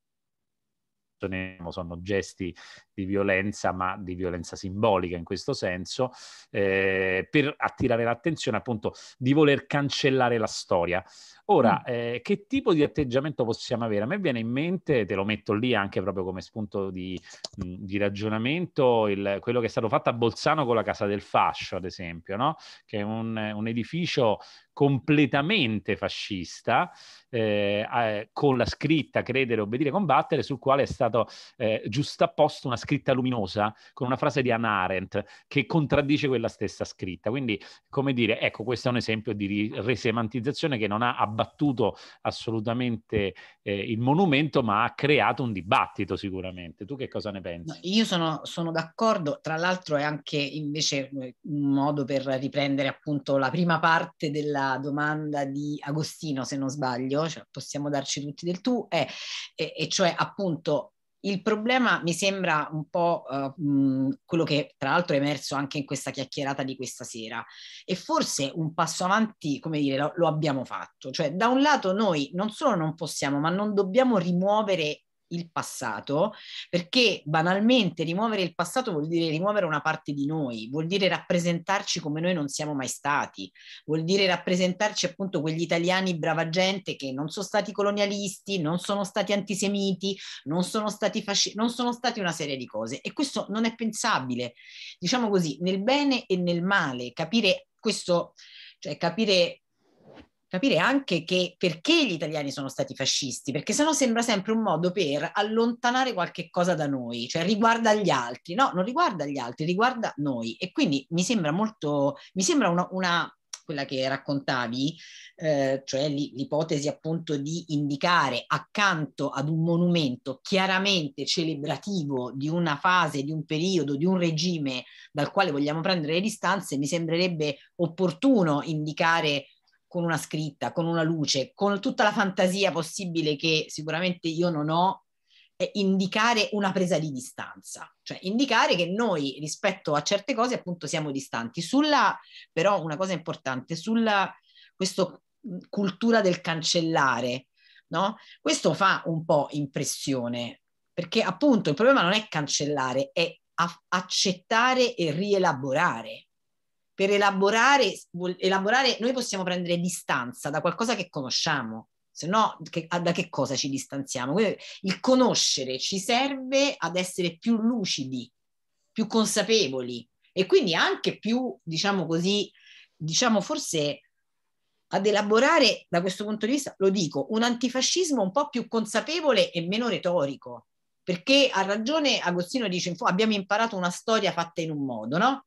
B: sono gesti di violenza, ma di violenza simbolica in questo senso, eh, per attirare l'attenzione appunto di voler cancellare la storia. Ora, mm. eh, che tipo di atteggiamento possiamo avere? A me viene in mente, te lo metto lì anche proprio come spunto di, mm, di ragionamento, il, quello che è stato fatto a Bolzano con la Casa del Fascio, ad esempio, no? che è un, un edificio completamente fascista, eh, con la scritta credere, obbedire, combattere, sul quale è stato eh, giustapposto una scritta scritta luminosa con una frase di Hannah Arendt che contraddice quella stessa scritta. Quindi, come dire, ecco, questo è un esempio di resemantizzazione che non ha abbattuto assolutamente eh, il monumento, ma ha creato un dibattito sicuramente. Tu che cosa ne pensi?
D: No, io sono, sono, d'accordo, tra l'altro è anche invece eh, un modo per riprendere appunto la prima parte della domanda di Agostino, se non sbaglio, cioè possiamo darci tutti del tu, è, e, e cioè appunto il problema mi sembra un po' uh, mh, quello che tra l'altro è emerso anche in questa chiacchierata di questa sera e forse un passo avanti, come dire, lo, lo abbiamo fatto. Cioè, da un lato noi non solo non possiamo, ma non dobbiamo rimuovere il passato, perché banalmente rimuovere il passato vuol dire rimuovere una parte di noi, vuol dire rappresentarci come noi non siamo mai stati, vuol dire rappresentarci appunto quegli italiani brava gente che non sono stati colonialisti, non sono stati antisemiti, non sono stati fascisti, non sono stati una serie di cose e questo non è pensabile. Diciamo così, nel bene e nel male, capire questo, cioè capire capire anche che perché gli italiani sono stati fascisti, perché sennò sembra sempre un modo per allontanare qualche cosa da noi, cioè riguarda gli altri, no, non riguarda gli altri, riguarda noi. E quindi mi sembra molto, mi sembra una, una quella che raccontavi, eh, cioè l'ipotesi appunto di indicare accanto ad un monumento chiaramente celebrativo di una fase, di un periodo, di un regime dal quale vogliamo prendere le distanze, mi sembrerebbe opportuno indicare con una scritta, con una luce, con tutta la fantasia possibile che sicuramente io non ho, è indicare una presa di distanza, cioè indicare che noi rispetto a certe cose appunto siamo distanti. Sulla, però una cosa importante, sulla questa cultura del cancellare, no? Questo fa un po' impressione, perché appunto il problema non è cancellare, è accettare e rielaborare per elaborare, elaborare, noi possiamo prendere distanza da qualcosa che conosciamo, se no che, da che cosa ci distanziamo? Il conoscere ci serve ad essere più lucidi, più consapevoli e quindi anche più, diciamo così, diciamo forse ad elaborare da questo punto di vista, lo dico, un antifascismo un po' più consapevole e meno retorico, perché ha ragione Agostino dice, abbiamo imparato una storia fatta in un modo, no?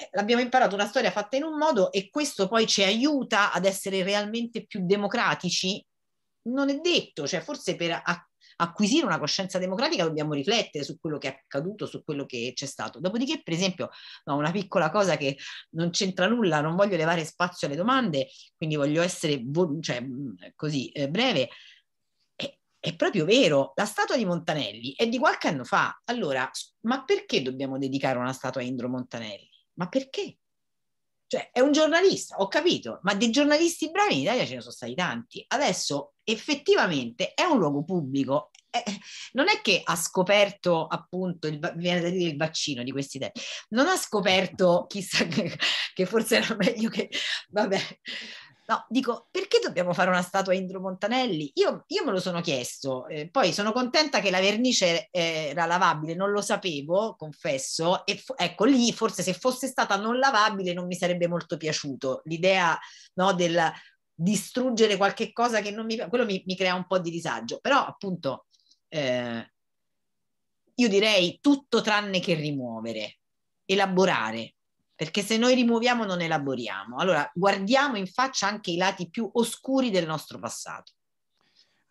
D: Eh, l'abbiamo imparato una storia fatta in un modo e questo poi ci aiuta ad essere realmente più democratici? Non è detto, cioè forse per acquisire una coscienza democratica dobbiamo riflettere su quello che è accaduto, su quello che c'è stato. Dopodiché, per esempio, no, una piccola cosa che non c'entra nulla, non voglio levare spazio alle domande, quindi voglio essere cioè, così eh, breve. È, è proprio vero, la statua di Montanelli è di qualche anno fa. Allora, ma perché dobbiamo dedicare una statua a Indro Montanelli? ma perché? Cioè, è un giornalista, ho capito, ma di giornalisti bravi in Italia ce ne sono stati tanti. Adesso effettivamente è un luogo pubblico. È, eh, non è che ha scoperto appunto il, viene da dire il vaccino di questi tempi, non ha scoperto chissà che, che forse era meglio che vabbè No, dico, perché dobbiamo fare una statua a Indro Montanelli? Io, io me lo sono chiesto, eh, poi sono contenta che la vernice eh, era lavabile, non lo sapevo, confesso, e f- ecco lì forse se fosse stata non lavabile non mi sarebbe molto piaciuto l'idea no, del distruggere qualche cosa che non mi quello mi, mi crea un po' di disagio, però appunto eh, io direi tutto tranne che rimuovere, elaborare, perché se noi rimuoviamo non elaboriamo. Allora guardiamo in faccia anche i lati più oscuri del nostro passato.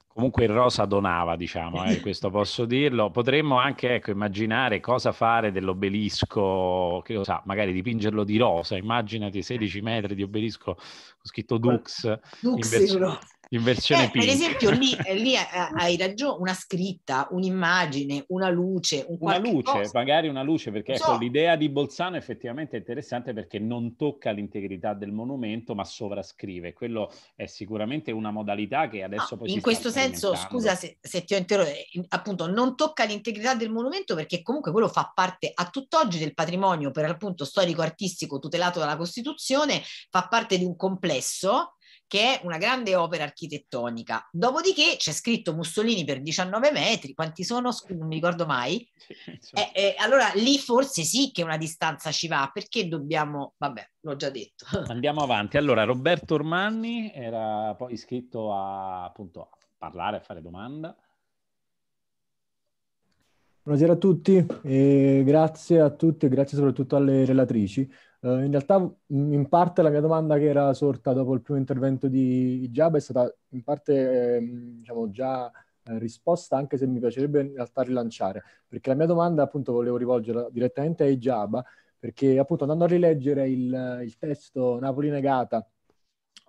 B: Comunque il rosa donava, diciamo, eh, questo posso dirlo. Potremmo anche ecco, immaginare cosa fare dell'obelisco, che lo sa, magari dipingerlo di rosa. Immaginati 16 metri di obelisco, ho scritto Dux. Dux, in versione, in versione eh, Per esempio lì,
D: eh, lì eh, eh, hai ragione, una scritta, un'immagine, una luce, un Una luce, cosa.
B: magari una luce, perché ecco, l'idea di Bolzano effettivamente è interessante perché non tocca l'integrità del monumento, ma sovrascrive. Quello è sicuramente una modalità che adesso ah, poi In questo senso, scusa se,
D: se ti ho interrotto, appunto non tocca l'integrità del monumento perché comunque quello fa parte a tutt'oggi del patrimonio per appunto storico-artistico tutelato dalla Costituzione, fa parte di un complesso che è una grande opera architettonica. Dopodiché c'è scritto Mussolini per 19 metri, quanti sono? Non mi ricordo mai. Eh, eh, allora lì forse sì che una distanza ci va, perché dobbiamo, vabbè, l'ho già detto.
B: Andiamo avanti. Allora, Roberto Ormanni era poi iscritto a, appunto, a parlare, a fare domanda.
F: Buonasera a tutti, grazie a tutti e grazie soprattutto alle relatrici. Uh, in realtà, mm, in parte la mia domanda che era sorta dopo il primo intervento di Giaba è stata in parte eh, diciamo già eh, risposta, anche se mi piacerebbe in realtà rilanciare, perché la mia domanda appunto volevo rivolgerla direttamente a Giaba, perché appunto andando a rileggere il, il testo Napoli negata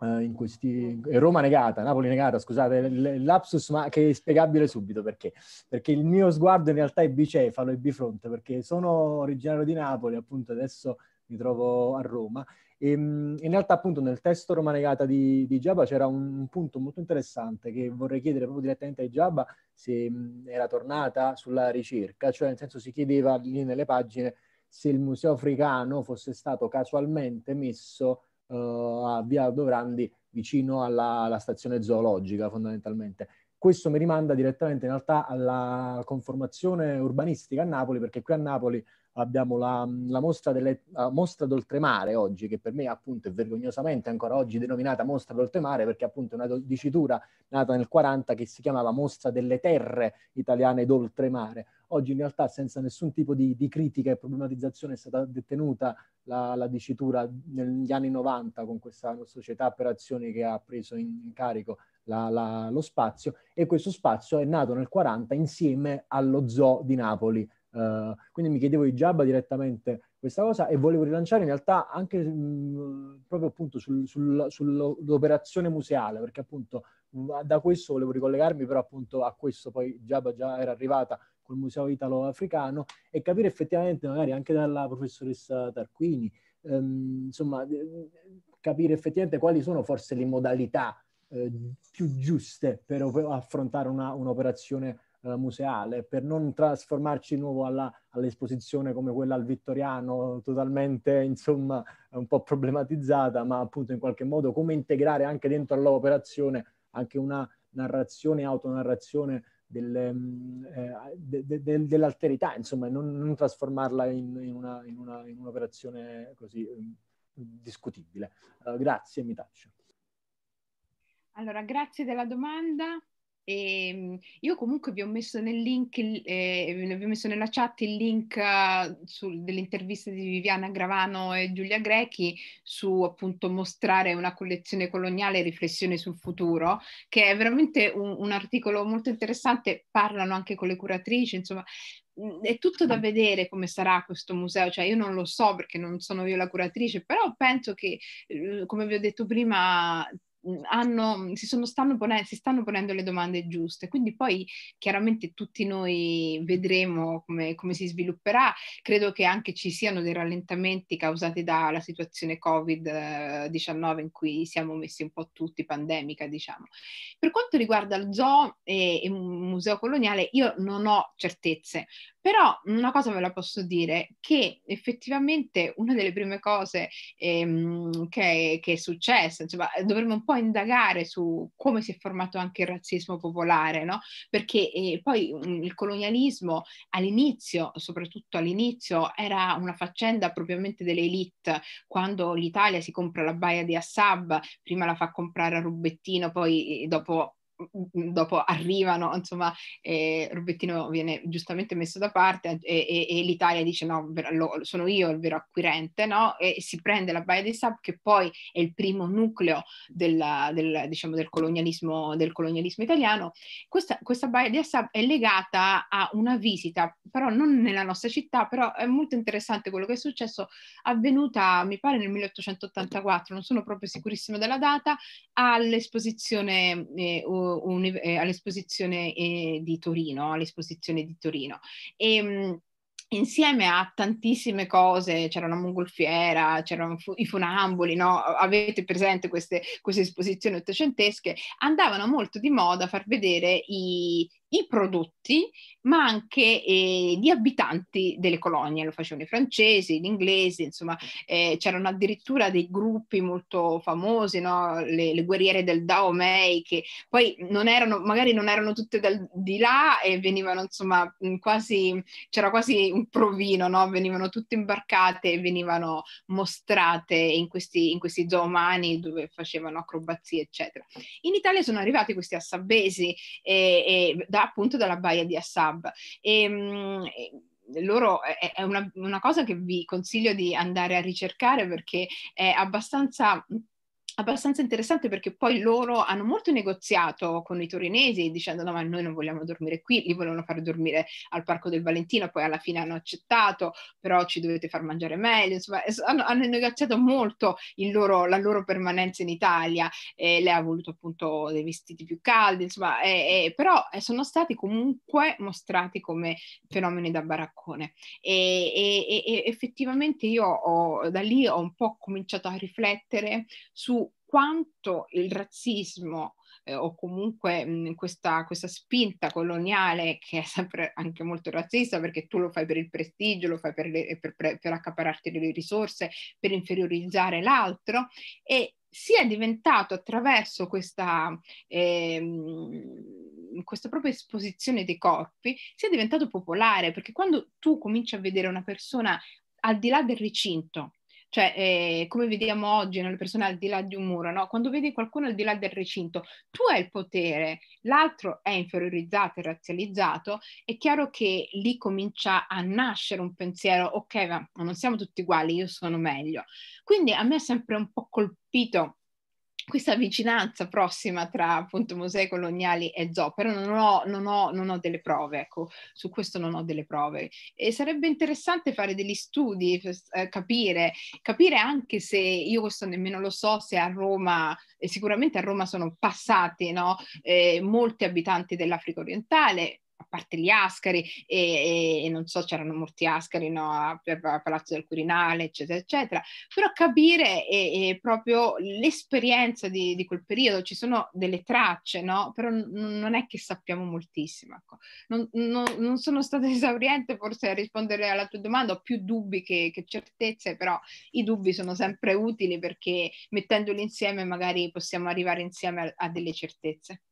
F: eh, questi, Roma negata, Napoli negata, scusate, il lapsus, ma che è spiegabile subito perché. Perché il mio sguardo in realtà è bicefalo e bifronte, perché sono originario di Napoli, appunto adesso mi trovo a Roma. E, ehm, in realtà appunto nel testo romanegata di, di Giaba c'era un punto molto interessante che vorrei chiedere proprio direttamente a Giaba se mm, era tornata sulla ricerca, cioè nel senso si chiedeva lì nelle pagine se il museo africano fosse stato casualmente messo uh, a Via Dovrandi vicino alla, alla stazione zoologica fondamentalmente questo mi rimanda direttamente in realtà alla conformazione urbanistica a Napoli, perché qui a Napoli abbiamo la, la mostra, delle, la mostra d'oltremare oggi, che per me appunto è vergognosamente ancora oggi denominata mostra d'oltremare perché appunto è una dicitura nata nel 40 che si chiamava mostra delle terre italiane d'oltremare. Oggi in realtà senza nessun tipo di, di critica e problematizzazione è stata detenuta la, la, dicitura negli anni 90 con questa società per azioni che ha preso in, in carico la, la, lo spazio e questo spazio è nato nel 40 insieme allo zoo di Napoli Uh, quindi mi chiedevo di Jabba direttamente questa cosa e volevo rilanciare in realtà anche mh, proprio appunto sul, sul, sull'operazione museale, perché appunto mh, da questo volevo ricollegarmi, però appunto a questo poi Jabba già era arrivata col Museo Italo-Africano e capire effettivamente magari anche dalla professoressa Tarquini, ehm, insomma, eh, capire effettivamente quali sono forse le modalità eh, più giuste per affrontare una, un'operazione eh, museale, per non trasformarci di nuovo alla, all'esposizione come quella al Vittoriano, totalmente insomma un po' problematizzata, ma appunto in qualche modo come integrare anche dentro all'operazione anche una narrazione, autonarrazione delle, mm, eh, de, de, de, dell'alterità, insomma, non, non trasformarla in, in, una, in, una, in, un'operazione così mm, discutibile. Uh, grazie, mi taccio.
C: Allora, grazie della domanda. E ehm, io comunque vi ho messo nel link, eh, vi ho messo nella chat il link uh, sul, dell'intervista di Viviana Gravano e Giulia Grechi su appunto mostrare una collezione coloniale e riflessione sul futuro, che è veramente un, un articolo molto interessante, parlano anche con le curatrici, insomma mm, è tutto da mm. vedere come sarà questo museo, cioè io non lo so perché non sono io la curatrice, però penso che, eh, come vi ho detto prima, hanno, si, sono, stanno ponendo, si stanno ponendo le domande giuste. Quindi poi chiaramente tutti noi vedremo come, come si svilupperà. Credo che anche ci siano dei rallentamenti causati dalla situazione Covid-19 eh, in cui siamo messi un po' tutti, pandemica diciamo. Per quanto riguarda il zoo e, e il museo coloniale, io non ho certezze. Però una cosa ve la posso dire, che effettivamente una delle prime cose ehm, che, che, è successa, insomma, dovremmo un po' indagare su come si è formato anche il razzismo popolare, no? Perché eh, poi mm, il colonialismo all'inizio, soprattutto all'inizio, era una faccenda propriamente delle elite, quando l'Italia si compra la baia di Assab, prima la fa comprare a Rubettino, poi eh, dopo dopo arrivano, insomma, eh, Rubettino viene giustamente messo da parte e, e, e l'Italia dice no, lo, sono io il vero acquirente, no? E si prende la Baia dei Sab che poi è il primo nucleo della, del, diciamo, del, colonialismo, del colonialismo italiano. Questa, questa Baia dei Sab è legata a una visita, però non nella nostra città, però è molto interessante quello che è successo, avvenuta mi pare nel 1884, non sono proprio sicurissima della data, all'esposizione eh, un, eh, all'esposizione eh, di Torino, all'esposizione di Torino. E, ehm, insieme a tantissime cose, c'era una mongolfiera, c'erano i funamboli, no? avete presente queste, queste, esposizioni ottocentesche, andavano molto di moda far vedere i, i prodotti, ma anche eh, gli abitanti delle colonie, lo facevano i francesi, gli inglesi, insomma, eh, c'erano addirittura dei gruppi molto famosi, no? le, le, guerriere del Daomei, che poi non erano, magari non erano tutte dal, di là e venivano, insomma, mm, quasi, c'era quasi un provino, no? venivano tutte imbarcate e venivano mostrate in questi, in questi zoomani dove facevano acrobazie, eccetera. In Italia sono arrivati questi assabesi e, eh, e da da, appunto dalla baia di Assab. Ehm, e, mh, loro è, una, una cosa che vi consiglio di andare a ricercare perché è abbastanza abbastanza interessante perché poi loro hanno molto negoziato con i torinesi dicendo no ma noi non vogliamo dormire qui, li volevano far dormire al Parco del Valentino, poi alla fine hanno accettato, però ci dovete far mangiare meglio, insomma hanno, hanno negoziato molto loro, la loro permanenza in Italia, eh, lei ha voluto appunto dei vestiti più caldi, insomma, e, eh, però sono stati comunque mostrati come fenomeni da baraccone e, e, e effettivamente io ho, da lì ho un po' cominciato a riflettere su quanto il razzismo eh, o comunque mh, mm, questa, questa, spinta coloniale che è sempre anche molto razzista perché tu lo fai per il prestigio, lo fai per, le, per, per, per accapararti delle risorse, per inferiorizzare l'altro e sia diventato attraverso questa, eh, questa propria esposizione dei corpi, sia diventato popolare perché quando tu cominci a vedere una persona al di là del recinto, cioè, eh, come vediamo oggi no, le persone al di là di un muro, no? quando vedi qualcuno al di là del recinto, tu hai il potere, l'altro è inferiorizzato e razzializzato, è chiaro che lì comincia a nascere un pensiero, ok, ma non siamo tutti uguali, io sono meglio. Quindi a me è sempre un po' colpito questa vicinanza prossima tra appunto musei coloniali e zoo, però non ho, non ho, non ho delle prove, ecco, su questo non ho delle prove. E sarebbe interessante fare degli studi, eh, capire, capire anche se, io questo nemmeno lo so, se a Roma, sicuramente a Roma sono passati no? eh, molti abitanti dell'Africa orientale, a parte gli Ascari e, e, e non so, c'erano molti Ascari no, a, a, Palazzo del Quirinale, eccetera, eccetera, però capire è proprio l'esperienza di, di, quel periodo, ci sono delle tracce, no? però n- non è che sappiamo moltissimo. Ecco. Non, non, non, sono stata esauriente forse a rispondere alla tua domanda, ho più dubbi che, che certezze, però i dubbi sono sempre utili perché mettendoli insieme magari possiamo arrivare insieme a, a delle certezze.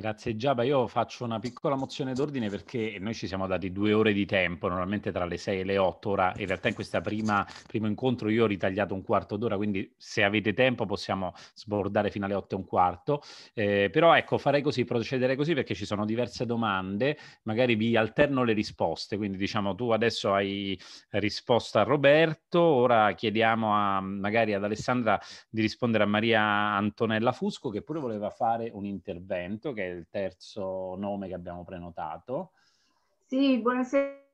B: Grazie Giaba, io faccio una piccola mozione d'ordine perché noi ci siamo dati due ore di tempo, normalmente tra le sei e le otto ora in realtà in questo primo incontro io ho ritagliato un quarto d'ora, quindi se avete tempo possiamo sbordare fino alle otto e un quarto, eh, però ecco farei così, procedere così perché ci sono diverse domande, magari vi alterno le risposte, quindi diciamo tu adesso hai risposto a Roberto, ora chiediamo a, magari ad Alessandra di rispondere a Maria Antonella Fusco che pure voleva fare un intervento che il terzo nome che abbiamo prenotato.
A: Sì, buonasera.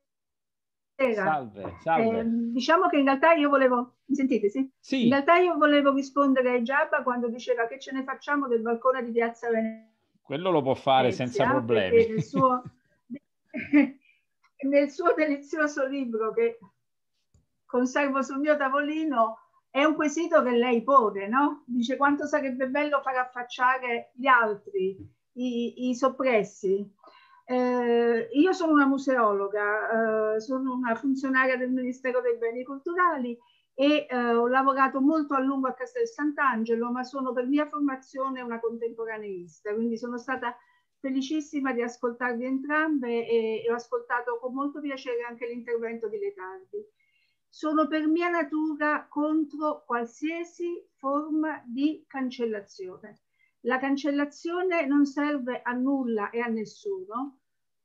A: Salve, salve. Eh, diciamo che in realtà io volevo, mi sentite, sì? Sì. In realtà io volevo rispondere a Giabba quando diceva che ce ne facciamo del balcone di Piazza Venezia.
B: Quello lo può fare senza problemi.
A: Nel suo, nel suo delizioso libro che conservo sul mio tavolino è un quesito che lei pone, no? Dice quanto sarebbe bello far affacciare gli altri i, i soppressi. Eh, io sono una museologa, eh, sono una funzionaria del Ministero dei Beni Culturali e eh, ho lavorato molto a lungo a Castel Sant'Angelo, ma sono per mia formazione una contemporaneista, quindi sono stata felicissima di ascoltarvi entrambe e, e ho ascoltato con molto piacere anche l'intervento di Letardi. Sono per mia natura contro qualsiasi forma di cancellazione la cancellazione non serve a nulla e a nessuno.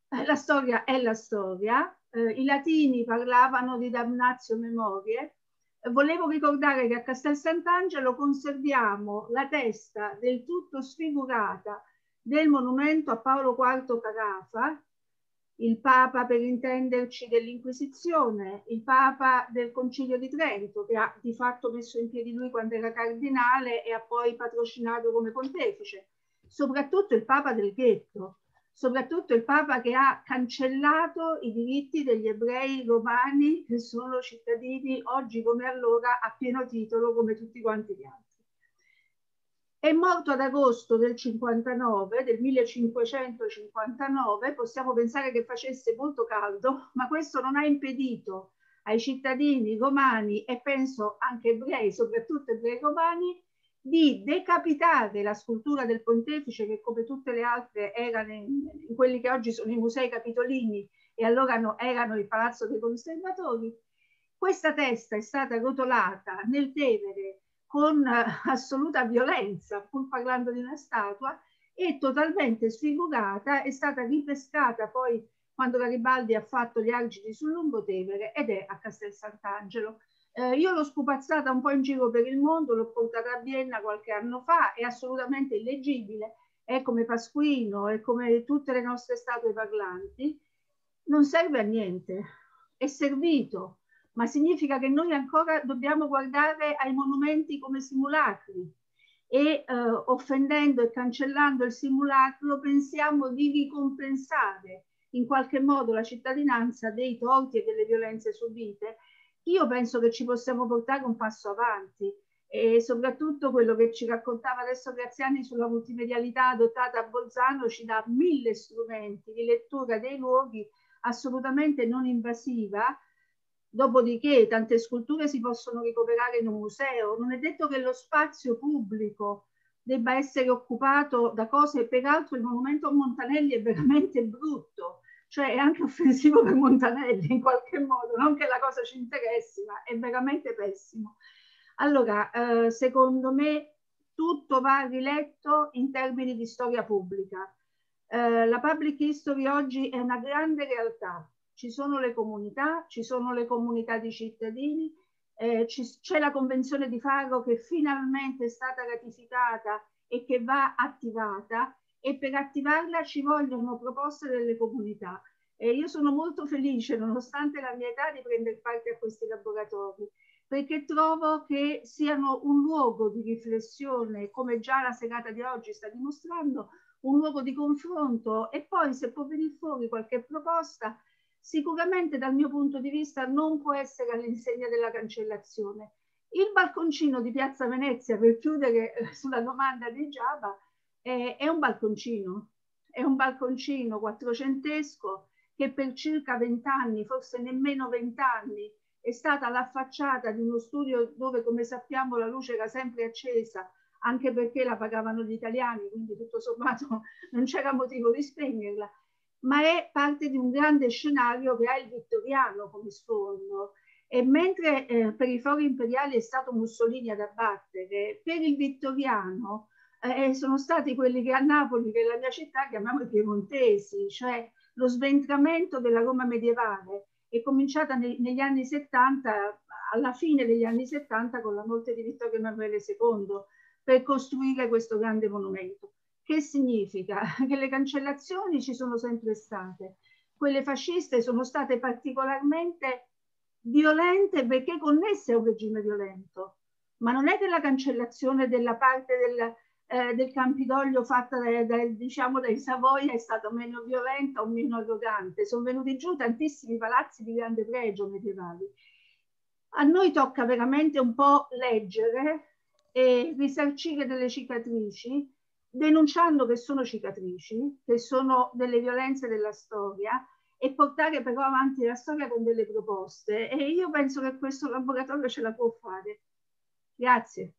A: Eh, la storia è la storia. Eh, I latini parlavano di damnazio memorie. Eh, volevo ricordare che a Castel Sant'Angelo conserviamo la testa del tutto sfigurata del monumento a Paolo IV Carafa, il Papa per intenderci dell'Inquisizione, il Papa del Concilio di Trento, che ha di fatto messo in piedi lui quando era cardinale e ha poi patrocinato come pontefice, soprattutto il Papa del ghetto, soprattutto il Papa che ha cancellato i diritti degli ebrei romani che sono cittadini oggi come allora a pieno titolo come tutti quanti gli altri. È morto ad agosto del 59, del 1559, possiamo pensare che facesse molto caldo, ma questo non ha impedito ai cittadini romani e penso anche ebrei, soprattutto ebrei romani, di decapitare la scultura del pontefice che come tutte le altre era in, quelli che oggi sono i musei capitolini e allora no, erano il palazzo dei conservatori. Questa testa è stata rotolata nel Tevere con eh, assoluta violenza, pur parlando di una statua, è totalmente sfigurata, è stata ripescata poi quando Garibaldi ha fatto gli argini sul Lungotevere ed è a Castel Sant'Angelo. Eh, io l'ho spupazzata un po' in giro per il mondo, l'ho portata a Vienna qualche anno fa, è assolutamente illegibile, è come Pasquino, è come tutte le nostre statue parlanti, non serve a niente, è servito ma significa che noi ancora dobbiamo guardare ai monumenti come simulacri e eh, offendendo e cancellando il simulacro pensiamo di ricompensare in qualche modo la cittadinanza dei torti e delle violenze subite. Io penso che ci possiamo portare un passo avanti e soprattutto quello che ci raccontava adesso Graziani sulla multimedialità adottata a Bolzano ci dà mille strumenti di lettura dei luoghi assolutamente non invasiva Dopodiché tante sculture si possono ricoverare in un museo, non è detto che lo spazio pubblico debba essere occupato da cose, peraltro il monumento a Montanelli è veramente brutto, cioè è anche offensivo per Montanelli in qualche modo, non che la cosa ci interessi, ma è veramente pessimo. Allora, eh, secondo me tutto va riletto in termini di storia pubblica. Eh, la public history oggi è una grande realtà, ci sono le comunità, ci sono le comunità di cittadini, eh, c'è la Convenzione di Fago che finalmente è stata ratificata e che va attivata e per attivarla ci vogliono proposte delle comunità. E io sono molto felice, nonostante la mia età, di prendere parte a questi laboratori, perché trovo che siano un luogo di riflessione, come già la serata di oggi sta dimostrando, un luogo di confronto e poi se può venire fuori qualche proposta sicuramente dal mio punto di vista non può essere all'insegna della cancellazione. Il balconcino di Piazza Venezia, per chiudere eh, sulla domanda di Giaba, è, è un balconcino, è un balconcino quattrocentesco che per circa vent'anni, forse nemmeno vent'anni, è stata la facciata di uno studio dove, come sappiamo, la luce era sempre accesa, anche perché la pagavano gli italiani, quindi tutto sommato non c'era motivo di spegnerla ma è parte di un grande scenario che ha il vittoriano come sfondo. E mentre eh, per i fori imperiali è stato Mussolini ad abbattere, per il vittoriano eh, eh sono stati quelli che a Napoli, che è la mia città, chiamiamo i piemontesi, cioè lo sventramento della Roma medievale è cominciata nei, negli anni 70, alla fine degli anni 70 con la morte di Vittorio Emanuele II per costruire questo grande monumento. Che significa? Che le cancellazioni ci sono sempre state. Quelle fasciste sono state particolarmente violente perché connesse a un regime violento. Ma non è che la cancellazione della parte del, eh, del Campidoglio fatta da, da, diciamo, dai Savoia è stata meno violenta o meno arrogante. Sono venuti giù tantissimi palazzi di grande pregio medievali. A noi tocca veramente un po' leggere e risarcire delle cicatrici denunciando che sono cicatrici, che sono delle violenze della storia e portare però avanti la storia con delle proposte e io penso che questo laboratorio ce la può fare.
C: Grazie.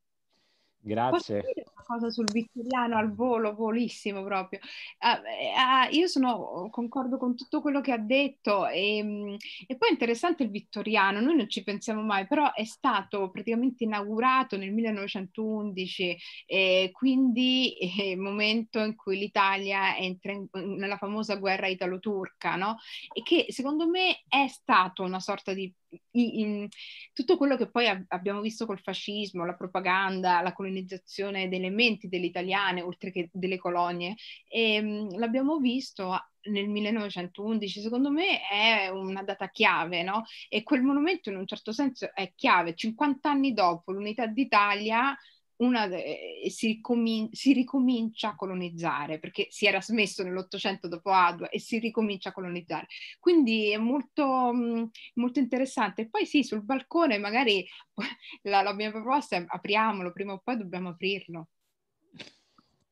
B: Grazie. Posso
C: dire una cosa sul vittoriano al volo, volissimo proprio. Uh, uh, io sono, concordo con tutto quello che ha detto e, ehm, e, poi è interessante il vittoriano, noi non ci pensiamo mai, però è stato praticamente inaugurato nel 1911, eh, quindi il momento in cui l'Italia entra in, nella famosa guerra italo-turca, no? E che secondo me è stato una sorta di i, in, tutto quello che poi ab- abbiamo visto col fascismo, la propaganda, la colonizzazione delle menti delle italiane, oltre che delle colonie, e, ehm, mh, l'abbiamo visto nel 1911, secondo me è una data chiave, no? E quel monumento in un certo senso è chiave. 50 anni dopo l'unità d'Italia una, eh, si, comin- si, ricomincia a colonizzare perché si era smesso nell'Ottocento dopo Adwa e si ricomincia a colonizzare. Quindi è molto, mh, mm, molto interessante. Poi sì, sul balcone magari la, la mia proposta è apriamolo, prima o poi dobbiamo aprirlo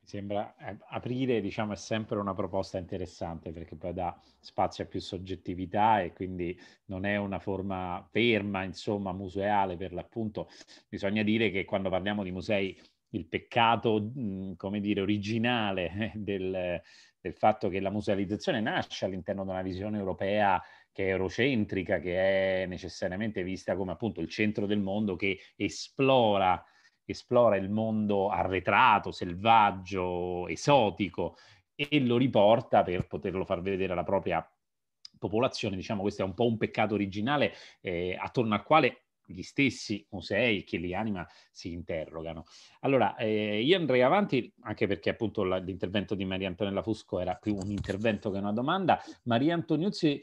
B: sembra eh, aprire diciamo è sempre una proposta interessante perché poi dà spazio a più soggettività e quindi non è una forma ferma insomma museale per l'appunto bisogna dire che quando parliamo di musei il peccato come dire originale del, del fatto che la musealizzazione nasce all'interno di una visione europea che è eurocentrica che è necessariamente vista come appunto il centro del mondo che esplora esplora il mondo arretrato, selvaggio, esotico e lo riporta per poterlo far vedere alla propria popolazione. Diciamo questo è un po' un peccato originale eh, attorno al quale gli stessi musei che li anima si interrogano. Allora, eh, io andrei avanti, anche perché appunto la, l'intervento di Maria Antonella Fusco era più un intervento che una domanda. Maria eh,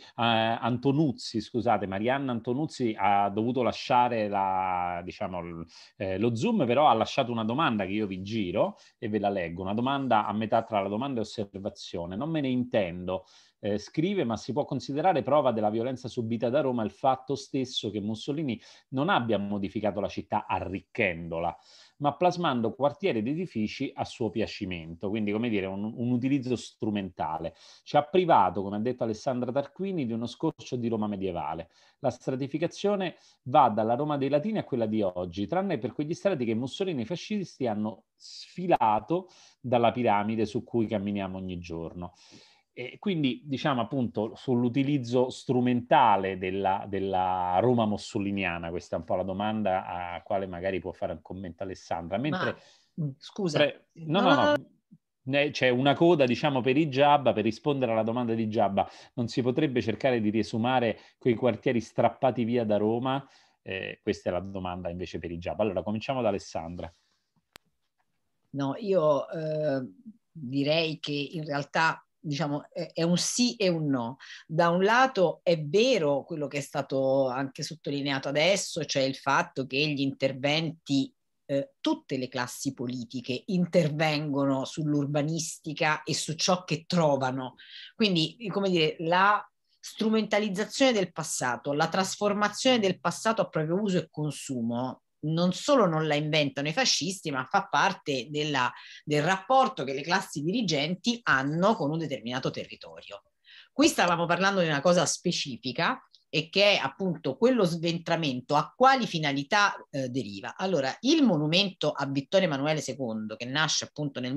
B: Antonuzzi, scusate, Marianna Antonuzzi ha dovuto lasciare la, diciamo, l, eh, lo Zoom, però ha lasciato una domanda che io vi giro e ve la leggo. Una domanda a metà tra la domanda e osservazione. Non me ne intendo eh, scrive, ma si può considerare prova della violenza subita da Roma il fatto stesso che Mussolini non abbia modificato la città arricchendola, ma plasmando quartieri ed edifici a suo piacimento, quindi come dire un, un utilizzo strumentale. Ci ha privato, come ha detto Alessandra Tarquini, di uno scorcio di Roma medievale. La stratificazione va dalla Roma dei Latini a quella di oggi, tranne per quegli strati che Mussolini e i fascisti hanno sfilato dalla piramide su cui camminiamo ogni giorno. E quindi diciamo appunto sull'utilizzo strumentale della, della, Roma mussoliniana, questa è un po' la domanda a quale magari può fare un commento Alessandra. Mentre,
A: Ma, mm, scusa. Pre... no, no,
B: no. C'è una coda, diciamo, per i Giabba, per rispondere alla domanda di Giabba, non si potrebbe cercare di riesumare quei quartieri strappati via da Roma? Eh, questa è la domanda invece per i Giabba. Allora, cominciamo da Alessandra.
D: No, io eh, direi che in realtà diciamo, è, un sì e un no. Da un lato è vero quello che è stato anche sottolineato adesso, cioè il fatto che gli interventi, eh, tutte le classi politiche intervengono sull'urbanistica e su ciò che trovano. Quindi, come dire, la strumentalizzazione del passato, la trasformazione del passato a proprio uso e consumo non solo non la inventano i fascisti, ma fa parte della, del rapporto che le classi dirigenti hanno con un determinato territorio. Qui stavamo parlando di una cosa specifica e che è appunto quello sventramento a quali finalità eh, deriva. Allora, il monumento a Vittorio Emanuele II, che nasce appunto nel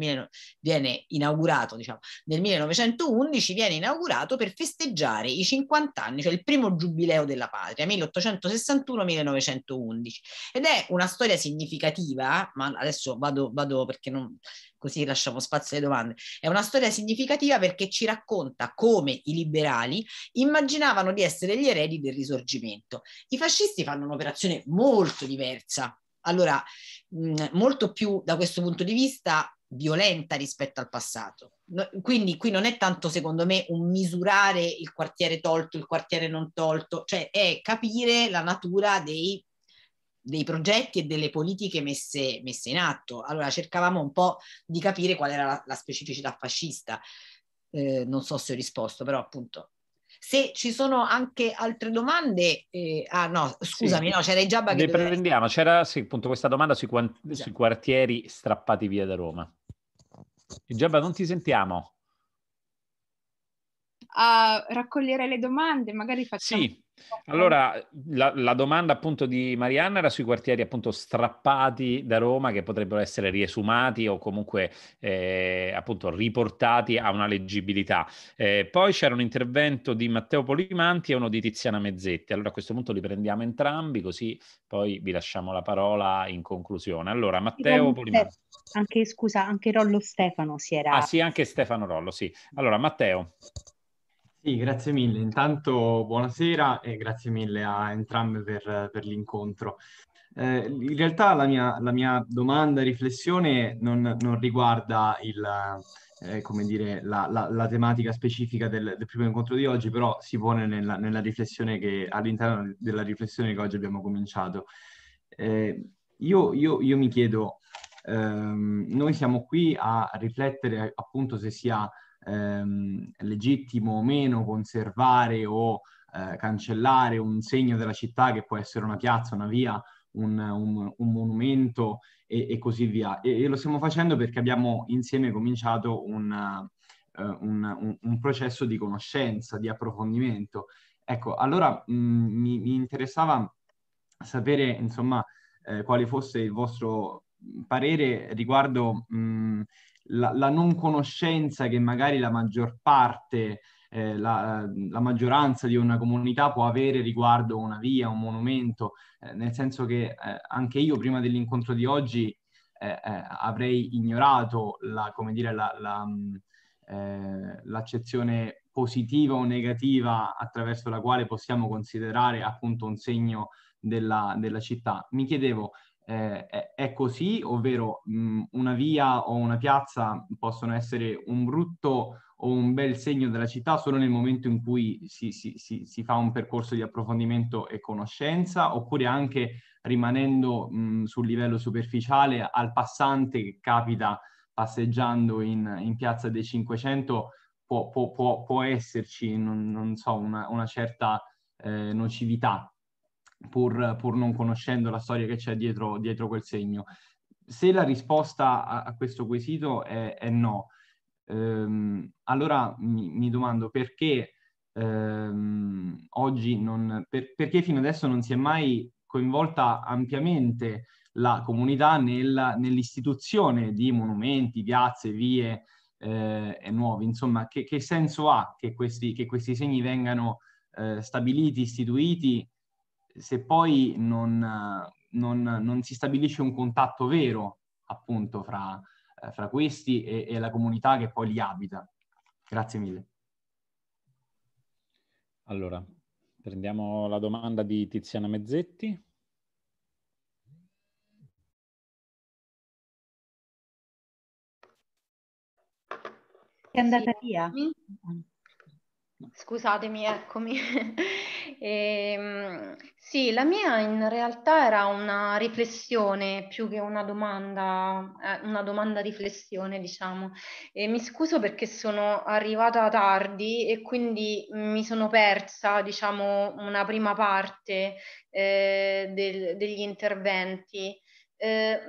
D: viene inaugurato, diciamo, nel 1911, viene inaugurato per festeggiare i 50 anni, cioè il primo giubileo della patria, 1861-1911. Ed è una storia significativa, ma adesso vado, vado perché non, così lasciamo spazio alle domande. È una storia significativa perché ci racconta come i liberali immaginavano di essere gli eredi del risorgimento. I fascisti fanno un'operazione molto diversa, allora mh, molto più da questo punto di vista violenta rispetto al passato. No, quindi qui non è tanto, secondo me, un misurare il quartiere tolto, il quartiere non tolto, cioè è capire la natura dei dei progetti e delle politiche messe, messe, in atto. Allora cercavamo un po' di capire qual era la, la specificità fascista. Eh, non so se ho risposto, però appunto. Se ci sono anche altre domande, eh, ah no, scusami, sì. no, c'era già Le prendiamo,
B: c'era sì, appunto questa domanda sui, quanti, sui quartieri strappati via da Roma. Giabba, non ti sentiamo.
C: Uh, raccogliere le domande, magari facciamo... Sì,
B: allora, la, la, domanda appunto di Marianna era sui quartieri appunto strappati da Roma che potrebbero essere riesumati o comunque eh, appunto riportati a una leggibilità. Eh, poi c'era un intervento di Matteo Polimanti e uno di Tiziana Mezzetti. Allora a questo punto li prendiamo entrambi così poi vi lasciamo la parola in conclusione. Allora, Matteo Polimanti.
A: Anche, scusa, anche Rollo Stefano si era... Ah sì,
B: anche Stefano Rollo, sì. Allora, Matteo. Sì, grazie mille.
G: Intanto buonasera e grazie mille a entrambe per, per l'incontro. Eh, in realtà la mia, la mia domanda e riflessione non, non riguarda il, eh, come dire, la, la, la tematica specifica del, del, primo incontro di oggi, però si pone nella, nella riflessione che, all'interno della riflessione che oggi abbiamo cominciato. Eh, io, io, io, mi chiedo, ehm, noi siamo qui a riflettere appunto se sia ehm, legittimo o meno conservare o eh, cancellare un segno della città che può essere una piazza, una via, un, un, un monumento e, e, così via. E, e, lo stiamo facendo perché abbiamo insieme cominciato un, eh, un, un processo di conoscenza, di approfondimento. Ecco, allora mh, mm, mi, mi, interessava sapere, insomma, eh, quale fosse il vostro parere riguardo mh, mm, la, la non conoscenza che magari la maggior parte eh, la, la, maggioranza di una comunità può avere riguardo una via, un monumento, eh, nel senso che eh, anche io prima dell'incontro di oggi eh, eh, avrei ignorato la, dire, la, mm, eh, l'accezione positiva o negativa attraverso la quale possiamo considerare appunto un segno della, della città. Mi chiedevo, eh, è, così, ovvero mh, una via o una piazza possono essere un brutto o un bel segno della città solo nel momento in cui si, si, si, si fa un percorso di approfondimento e conoscenza, oppure anche rimanendo mh, sul livello superficiale al passante che capita passeggiando in, in piazza dei 500 può, può, può, può esserci, non, non so, una, una certa eh, nocività pur, pur non conoscendo la storia che c'è dietro, dietro, quel segno. Se la risposta a, a questo quesito è, è no, ehm, allora mi, mi, domando perché ehm, oggi non, per, perché fino adesso non si è mai coinvolta ampiamente la comunità nel, nell'istituzione di monumenti, piazze, vie eh, nuovi. Insomma, che, che, senso ha che questi, che questi segni vengano eh, stabiliti, istituiti se poi non, non, non si stabilisce un contatto vero appunto fra, eh, fra questi e, e, la comunità che poi li abita.
B: Grazie mille. Allora, prendiamo la domanda di Tiziana Mezzetti.
A: È andata via? Scusatemi, eccomi.
H: e, ehm, sì, la mia in realtà era una riflessione più che una domanda, eh, una domanda riflessione, diciamo. E mi scuso perché sono arrivata tardi e quindi mi sono persa, diciamo, una prima parte eh, del, degli interventi. Eh,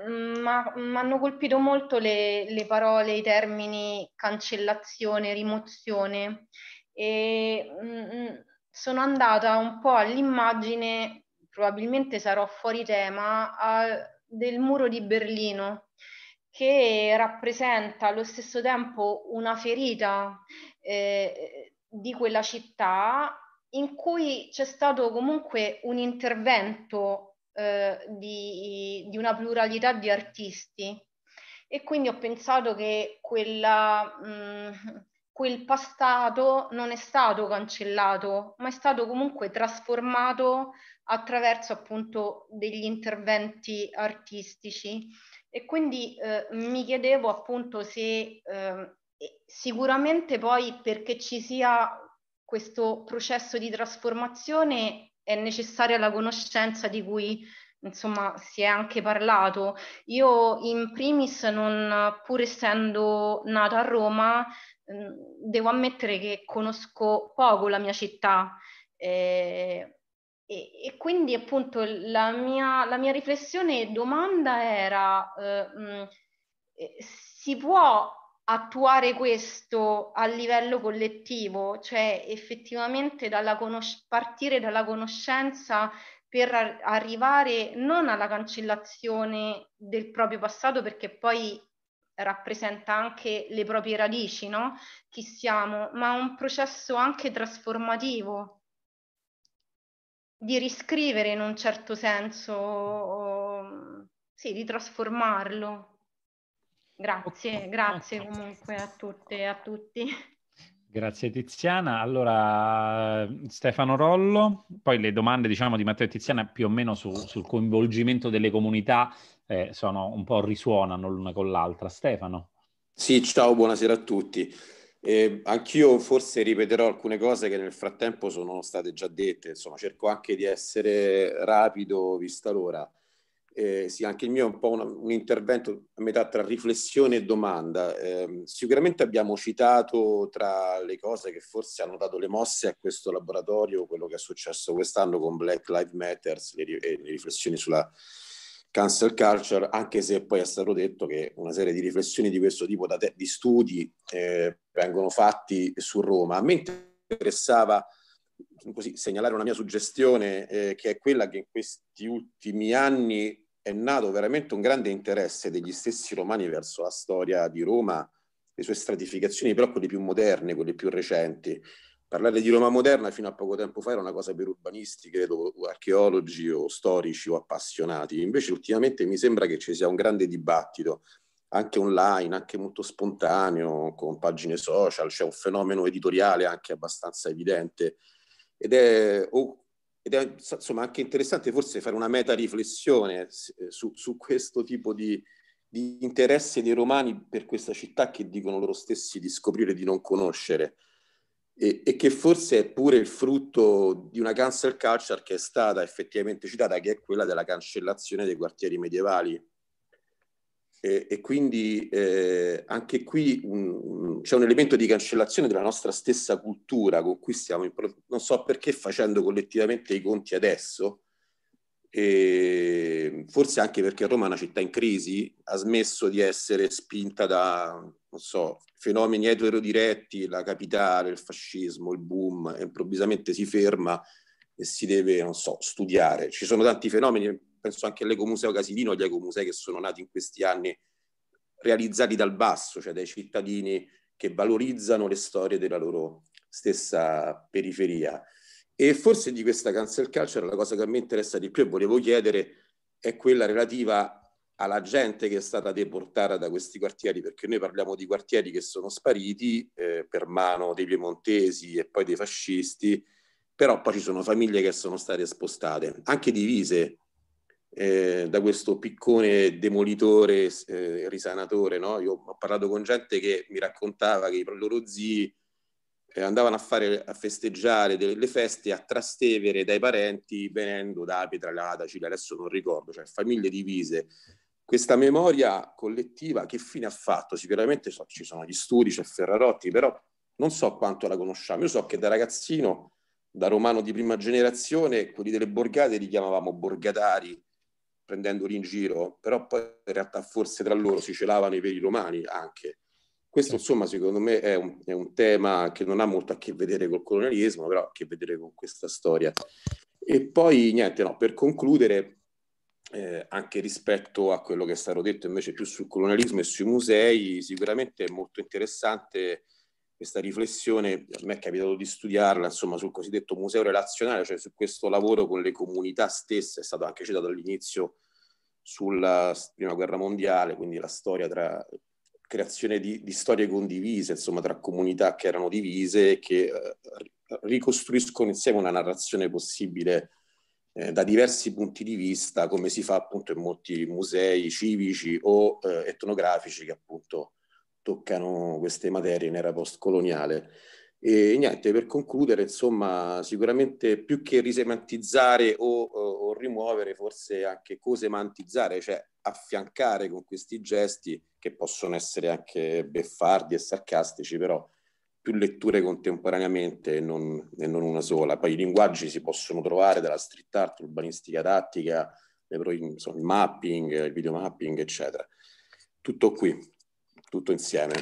H: ma mi hanno colpito molto le, le parole, i termini cancellazione, rimozione e mh, mm, mm, sono andata un po' all'immagine, probabilmente sarò fuori tema, a, del muro di Berlino che rappresenta allo stesso tempo una ferita eh, di quella città in cui c'è stato comunque un intervento eh, di, di, una pluralità di artisti e quindi ho pensato che quella, mh, mm, quel passato non è stato cancellato, ma è stato comunque trasformato attraverso appunto degli interventi artistici. E quindi eh, mi chiedevo appunto se eh, sicuramente poi perché ci sia questo processo di trasformazione è necessaria la conoscenza di cui insomma si è anche parlato. Io in primis non pur essendo nata a Roma devo ammettere che conosco poco la mia città eh, e, e, quindi appunto la mia, la mia riflessione e domanda era eh, mh, eh, si può attuare questo a livello collettivo, cioè effettivamente dalla conos- partire dalla conoscenza per arrivare non alla cancellazione del proprio passato, perché poi rappresenta anche le proprie radici, no? chi siamo, ma un processo anche trasformativo, di riscrivere in un certo senso, sì, di trasformarlo. Grazie, grazie comunque a tutte e a tutti.
B: Grazie Tiziana. Allora, Stefano Rollo, poi le domande diciamo, di Matteo e Tiziana più o meno su, sul coinvolgimento delle comunità eh, sono un po' risuonano l'una con l'altra. Stefano.
I: Sì, ciao, buonasera a tutti. Eh, anch'io forse ripeterò alcune cose che nel frattempo sono state già dette, insomma cerco anche di essere rapido vista l'ora eh, sì, anche il mio è un po' una, un intervento a metà tra riflessione e domanda. Eh, sicuramente abbiamo citato tra le cose che forse hanno dato le mosse a questo laboratorio quello che è successo quest'anno con Black Lives Matter le, eh, le riflessioni sulla cancel culture, anche se poi è stato detto che una serie di riflessioni di questo tipo da te, di studi eh, vengono fatti su Roma. A me interessava così, segnalare una mia suggestione eh, che è quella che in questi ultimi anni è nato veramente un grande interesse degli stessi romani verso la storia di Roma, le sue stratificazioni, però quelle più moderne, quelle più recenti. Parlare di Roma moderna fino a poco tempo fa era una cosa per urbanisti, credo, o archeologi o storici o appassionati. Invece ultimamente mi sembra che ci sia un grande dibattito, anche online, anche molto spontaneo, con pagine social, c'è un fenomeno editoriale anche abbastanza evidente ed è, oh, ed è insomma, anche interessante forse fare una meta riflessione eh, su, su questo tipo di, di, interesse dei romani per questa città che dicono loro stessi di scoprire di non conoscere e, e, che forse è pure il frutto di una cancel culture che è stata effettivamente citata, che è quella della cancellazione dei quartieri medievali e, e quindi eh, anche qui un, c'è un elemento di cancellazione della nostra stessa cultura con cui stiamo, in, non so perché facendo collettivamente i conti adesso, e forse anche perché Roma è una città in crisi, ha smesso di essere spinta da so, fenomeni eterodiretti, la capitale, il fascismo, il boom, e improvvisamente si ferma e si deve, so, studiare. Ci sono tanti fenomeni penso anche all'Ecomuseo Casilino, agli ecomusei che sono nati in questi anni, realizzati dal basso, cioè dai cittadini che valorizzano le storie della loro stessa periferia. E forse di questa cancel culture la cosa che a me interessa di più e volevo chiedere è quella relativa alla gente che è stata deportata da questi quartieri, perché noi parliamo di quartieri che sono spariti eh, per mano dei piemontesi e poi dei fascisti, però poi ci sono famiglie che sono state spostate, anche divise eh, da questo piccone demolitore, eh, risanatore. No? Io ho parlato con gente che mi raccontava che i loro zii eh, andavano a, fare, a festeggiare delle feste a Trastevere dai parenti venendo da Pietralata, Cile, adesso non ricordo, cioè famiglie divise. Questa memoria collettiva che fine ha fatto? Sicuramente so, ci sono gli studi, c'è Ferrarotti, però non so quanto la conosciamo. Io so che da ragazzino, da romano di prima generazione, quelli delle borgate li chiamavamo borgatari, prendendoli in giro, però poi in realtà forse tra loro si celavano i veri romani anche. Questo insomma secondo me è un, è un tema che non ha molto a che vedere col colonialismo, però a che vedere con questa storia. E poi niente, no, per concludere, eh, anche rispetto a quello che è stato detto invece più sul colonialismo e sui musei, sicuramente è molto interessante questa riflessione, a me è capitato di studiarla, insomma, sul cosiddetto museo relazionale, cioè su questo lavoro con le comunità stesse, è stato anche citato all'inizio sulla prima guerra mondiale, quindi la storia tra creazione di, di, storie condivise, insomma, tra comunità che erano divise e che eh, ricostruiscono insieme una narrazione possibile eh, da diversi punti di vista, come si fa appunto in molti musei civici o eh, etnografici che appunto toccano queste materie in era postcoloniale. E niente, per concludere, insomma, sicuramente più che risemantizzare o, o, o rimuovere, forse anche cosemantizzare, cioè affiancare con questi gesti che possono essere anche beffardi e sarcastici, però più letture contemporaneamente e non, e non una sola. Poi i linguaggi si possono trovare dalla street art, urbanistica tattica, il mapping, il videomapping, eccetera. Tutto qui tutto insieme.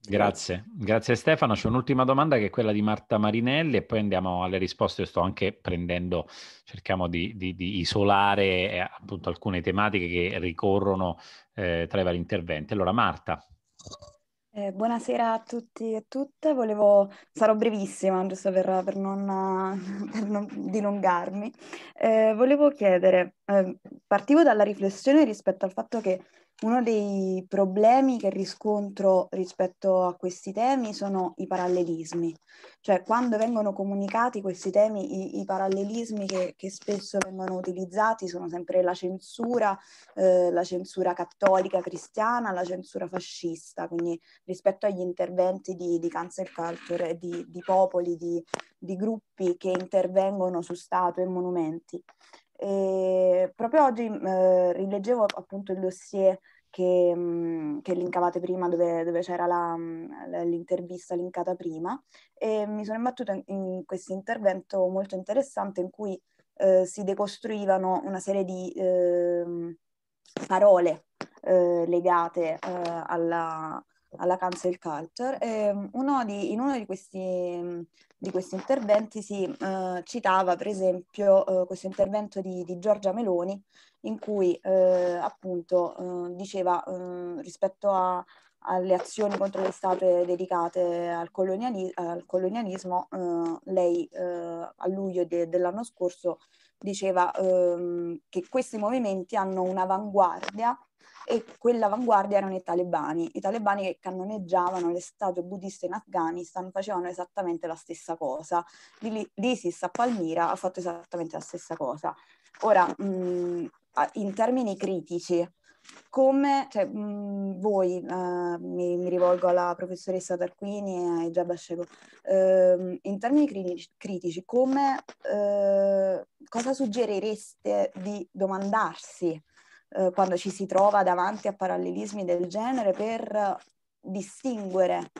B: Grazie, grazie Stefano. C'è un'ultima domanda che è quella di Marta Marinelli e poi andiamo alle risposte. sto anche prendendo, cerchiamo di, di, di isolare eh, appunto alcune tematiche che ricorrono eh, tra i vari interventi. Allora Marta.
J: Eh, buonasera a tutti e tutte, Volevo... sarò brevissima giusto per, per, non, per non, dilungarmi. Eh, volevo chiedere, eh, partivo dalla riflessione rispetto al fatto che uno dei problemi che riscontro rispetto a questi temi sono i parallelismi, cioè quando vengono comunicati questi temi, i, i parallelismi che, che, spesso vengono utilizzati sono sempre la censura, eh, la censura cattolica cristiana, la censura fascista, quindi rispetto agli interventi di, di cancel culture, di, di popoli, di, di gruppi che intervengono su statue e monumenti. E proprio oggi mhmm, eh, rileggevo appunto il dossier che, mhmm, che linkavate prima, dove, dove c'era mhmm, la, l'intervista linkata prima, e mi sono imbattuta in, in questo intervento molto interessante in cui eh, si decostruivano una serie di eh, parole eh, legate eh, alla, alla cancel culture. E uno di, in uno di questi di questi interventi si eh, citava per esempio eh, questo intervento di, di, Giorgia Meloni in cui eh, appunto eh, diceva eh, rispetto a, alle azioni contro le statue dedicate al, coloniali- al colonialismo, lei a luglio de- dell'anno scorso diceva ehm, che questi movimenti hanno un'avanguardia e quell'avanguardia erano i talebani. I talebani che cannoneggiavano le statue buddiste in Afghanistan facevano esattamente la stessa cosa. L'ISIS a Palmira ha fatto esattamente la stessa cosa. Ora, mh, mm, in termini critici, come cioè, mh, mm, voi, eh, mi, mi, rivolgo alla professoressa Tarquini e a Giabascego, eh, in termini critici, critici come, eh, cosa suggerireste di domandarsi eh, quando ci si trova davanti a parallelismi del genere per distinguere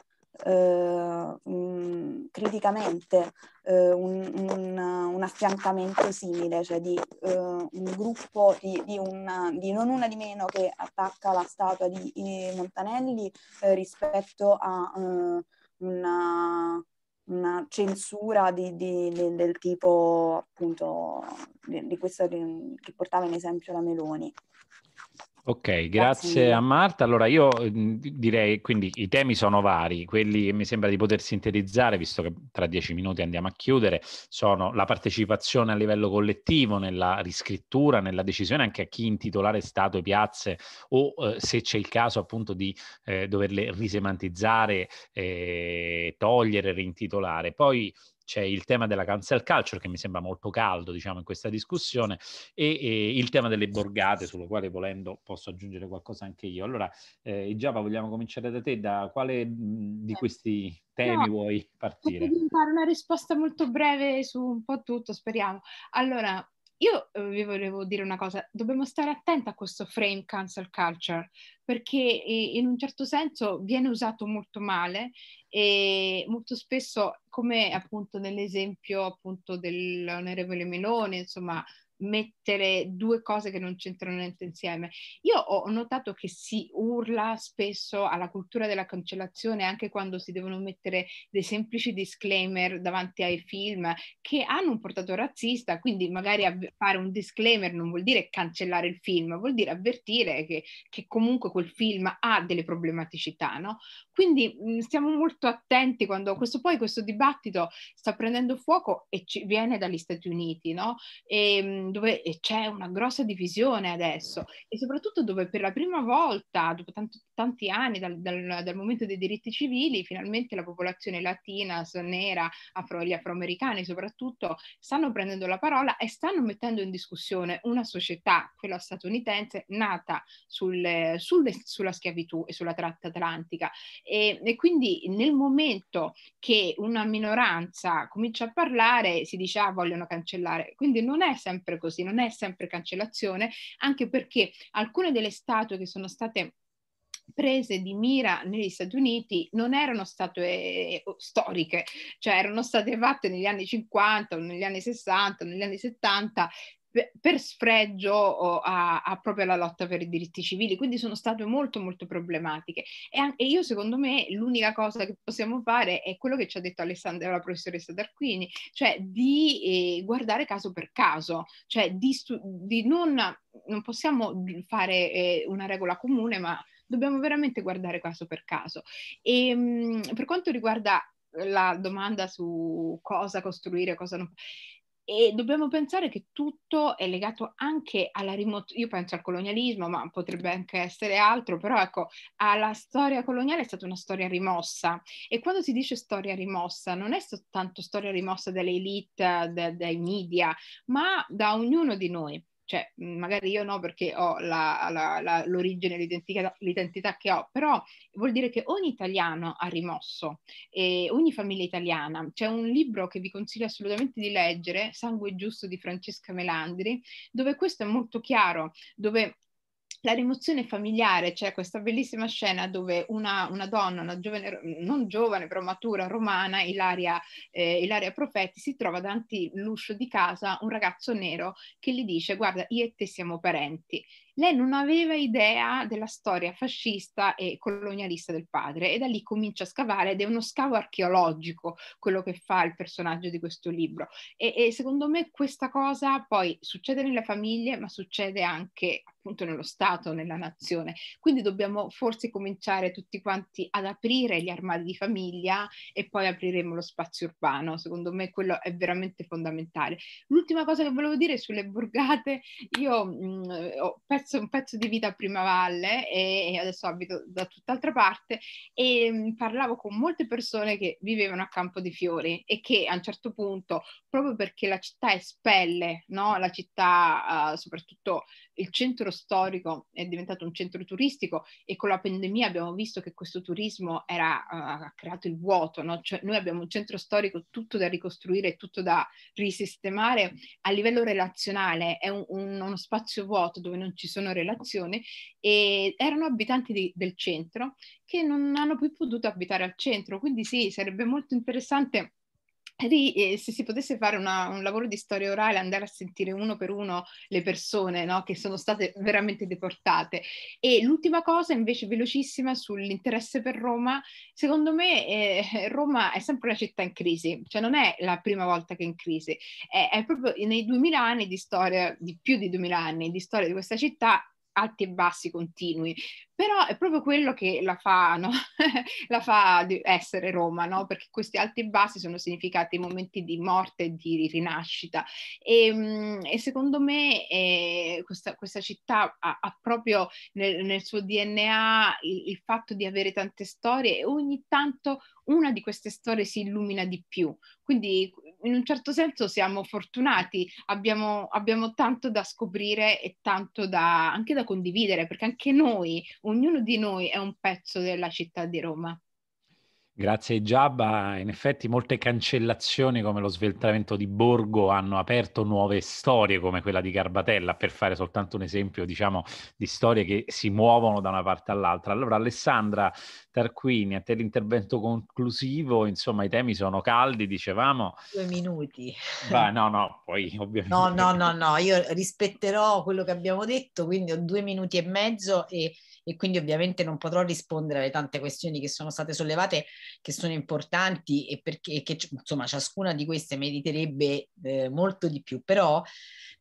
J: eh, mh, criticamente eh, un, un, un, affiancamento simile, cioè di eh, un gruppo di, di, una, di, non una di meno che attacca la statua di, Montanelli eh, rispetto a eh, una, una censura di, di, di, del tipo appunto di, questo che portava in esempio la Meloni.
B: Ok, grazie, grazie, a Marta. Allora io mm, direi, quindi i temi sono vari, quelli che mi sembra di poter sintetizzare, visto che tra dieci minuti andiamo a chiudere, sono la partecipazione a livello collettivo nella riscrittura, nella decisione anche a chi intitolare Stato e piazze o eh, se c'è il caso appunto di eh, doverle risemantizzare, eh, togliere, reintitolare. Poi c'è il tema della cancel culture che mi sembra molto caldo diciamo in questa discussione e, e il tema delle borgate sullo quale volendo posso aggiungere qualcosa anche io. Allora eh, Giappa vogliamo cominciare da te, da quale mh, mhmm, di eh, questi temi no, vuoi partire?
C: Fare una risposta molto breve su un po' tutto speriamo. Allora io eh, vi volevo dire una cosa, dobbiamo stare attenti a questo frame cancel culture, perché in un certo senso viene usato molto male e molto spesso, come appunto nell'esempio appunto dell'onorevole Melone, insomma, mettere due cose che non c'entrano niente insieme. Io ho notato che si urla spesso alla cultura della cancellazione anche quando si devono mettere dei semplici disclaimer davanti ai film che hanno un portato razzista, quindi magari av- fare un disclaimer non vuol dire cancellare il film, vuol dire avvertire che, che comunque quel film ha delle problematicità, no? Quindi mh, mm, stiamo molto attenti quando questo, poi questo dibattito sta prendendo fuoco e ci viene dagli Stati Uniti, no? E, ehm, mh, dove c'è una grossa divisione adesso e soprattutto dove per la prima volta, dopo tanti, tanti anni dal, dal, dal, momento dei diritti civili, finalmente la popolazione latina, nera, afro, gli afroamericani soprattutto, stanno prendendo la parola e stanno mettendo in discussione una società, quella statunitense, nata sul, sul, sulla schiavitù e sulla tratta atlantica. E, e quindi nel momento che una minoranza comincia a parlare si dice ah vogliono cancellare, quindi non è sempre così, non è sempre cancellazione, anche perché alcune delle statue che sono state prese di mira negli Stati Uniti non erano statue eh, storiche, cioè erano state fatte negli anni 50 negli anni 60 negli anni 70 per sfregio a, a, proprio alla lotta per i diritti civili, quindi sono state molto molto problematiche e, anche, io secondo me l'unica cosa che possiamo fare è quello che ci ha detto Alessandra, la professoressa Darquini, cioè di eh, guardare caso per caso, cioè di, stu- di non, non, possiamo fare eh, una regola comune ma dobbiamo veramente guardare caso per caso. E, ehm, mh, per quanto riguarda la domanda su cosa costruire, cosa non costruire, e dobbiamo pensare che tutto è legato anche alla rimozione, io penso al colonialismo, ma potrebbe anche essere altro, però ecco, alla storia coloniale è stata una storia rimossa e quando si dice storia rimossa non è soltanto storia rimossa dalle elite, dai media, ma da ognuno di noi cioè mhmm, magari io no perché ho la, la, la, l'origine, l'identità, l'identità, che ho, però vuol dire che ogni italiano ha rimosso, ogni famiglia italiana. C'è un libro che vi consiglio assolutamente di leggere, Sangue Giusto di Francesca Melandri, dove questo è molto chiaro, dove la rimozione familiare, c'è cioè questa bellissima scena dove una, una donna, una giovane, non giovane però matura romana, Ilaria, eh, Ilaria Profetti, si trova davanti all'uscio di casa un ragazzo nero che gli dice guarda io e te siamo parenti. Lei non aveva idea della storia fascista e colonialista del padre e da lì comincia a scavare ed è uno scavo archeologico quello che fa il personaggio di questo libro. E, e secondo me questa cosa poi succede nelle famiglie ma succede anche appunto nello Stato, nella nazione. Quindi dobbiamo forse cominciare tutti quanti ad aprire gli armadi di famiglia e poi apriremo lo spazio urbano. Secondo me quello è veramente fondamentale. L'ultima cosa che volevo dire sulle borgate, io mh, mm, ho perso un pezzo di vita a Prima Valle e adesso abito da tutt'altra parte e mh, mm, parlavo con molte persone che vivevano a Campo di Fiori e che a un certo punto, proprio perché la città espelle, no? la città uh, soprattutto il centro storico è diventato un centro turistico e con la pandemia abbiamo visto che questo turismo era, uh, ha creato il vuoto, no? cioè noi abbiamo un centro storico tutto da ricostruire, tutto da risistemare, a livello relazionale è un, un, uno spazio vuoto dove non ci sono relazioni e erano abitanti di, del centro che non hanno più potuto abitare al centro, quindi sì, sarebbe molto interessante eh, se si potesse fare una, un lavoro di storia orale, andare a sentire uno per uno le persone no? che sono state veramente deportate. E l'ultima cosa invece velocissima sull'interesse per Roma, secondo me eh, eh Roma è sempre una città in crisi, cioè non è la prima volta che è in crisi, è, è proprio nei 2000 anni di storia, di più di duemila anni di storia di questa città alti e bassi continui, però è proprio quello che la fa, no? la fa essere Roma, no? perché questi alti e bassi sono significati momenti di morte e di rinascita. E, ehm, e secondo me eh, questa, questa, città ha, ha proprio nel, nel, suo DNA il, il fatto di avere tante storie e ogni tanto una di queste storie si illumina di più. Quindi in un certo senso siamo fortunati, abbiamo, abbiamo tanto da scoprire e tanto da, anche da condividere, perché anche noi ognuno di noi è un pezzo della città di Roma.
B: Grazie Giabba, in effetti molte cancellazioni come lo sveltamento di Borgo hanno aperto nuove storie come quella di Garbatella, per fare soltanto un esempio diciamo, di storie che si muovono da una parte all'altra. Allora Alessandra Tarquini, a te l'intervento conclusivo, insomma i temi sono caldi, dicevamo.
D: Due minuti. Beh,
B: no, no, poi ovviamente. No, no, no,
D: no, io rispetterò quello che abbiamo detto, quindi ho due minuti e mezzo e e quindi ovviamente non potrò rispondere alle tante questioni che sono state sollevate, che sono importanti e perché che, insomma ciascuna di queste meriterebbe eh, molto di più, però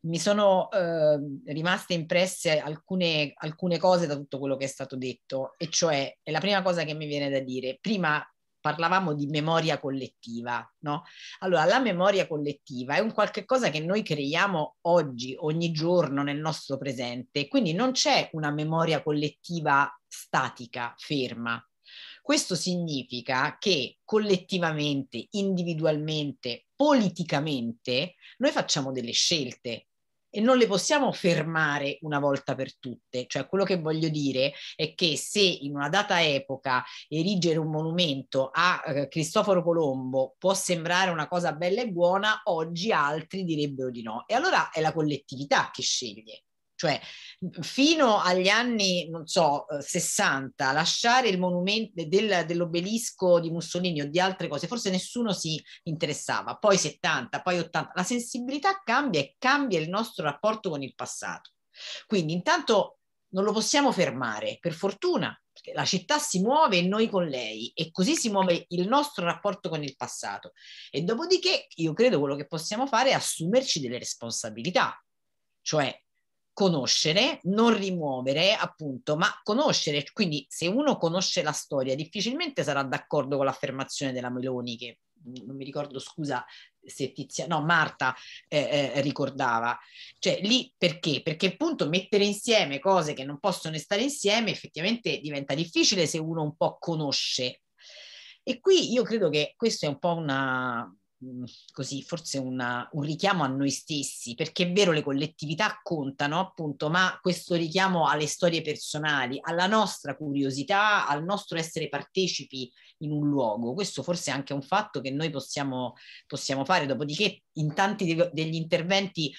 D: mi sono eh, rimaste impresse alcune, alcune cose da tutto quello che è stato detto e cioè è la prima cosa che mi viene da dire, prima parlavamo di memoria collettiva, no? Allora, la memoria collettiva è un qualche cosa che noi creiamo oggi, ogni giorno nel nostro presente, quindi non c'è una memoria collettiva statica, ferma. Questo significa che collettivamente, individualmente, politicamente, noi facciamo delle scelte e non le possiamo fermare una volta per tutte. Cioè, quello che voglio dire è che se in una data epoca erigere un monumento a eh, Cristoforo Colombo può sembrare una cosa bella e buona, oggi altri direbbero di no. E allora è la collettività che sceglie cioè mhmm, fino agli anni, non so, 60, uhm, lasciare il monumento del, dell'obelisco di Mussolini o di altre cose, forse nessuno si interessava, poi 70, poi 80, la sensibilità cambia e cambia il nostro rapporto con il passato. Quindi intanto non lo possiamo fermare, per fortuna, perché la città si muove e noi con lei e così si muove il nostro rapporto con il passato. E dopodiché io credo quello che possiamo fare è assumerci delle responsabilità, cioè conoscere, non rimuovere, appunto, ma conoscere. Quindi se uno conosce la storia, difficilmente sarà d'accordo con l'affermazione della Meloni che mm, non mi ricordo, scusa se Tizia, no, Marta eh, eh, ricordava. Cioè, lì perché? Perché appunto mettere insieme cose che non possono stare insieme effettivamente diventa difficile se uno un po' conosce. E qui io credo che questo è un po' una, Mm, così forse una, un richiamo a noi stessi, perché è vero le collettività contano appunto, ma questo richiamo alle storie personali, alla nostra curiosità, al nostro essere partecipi in un luogo, questo forse è anche un fatto che noi possiamo, possiamo fare, dopodiché in tanti de- degli interventi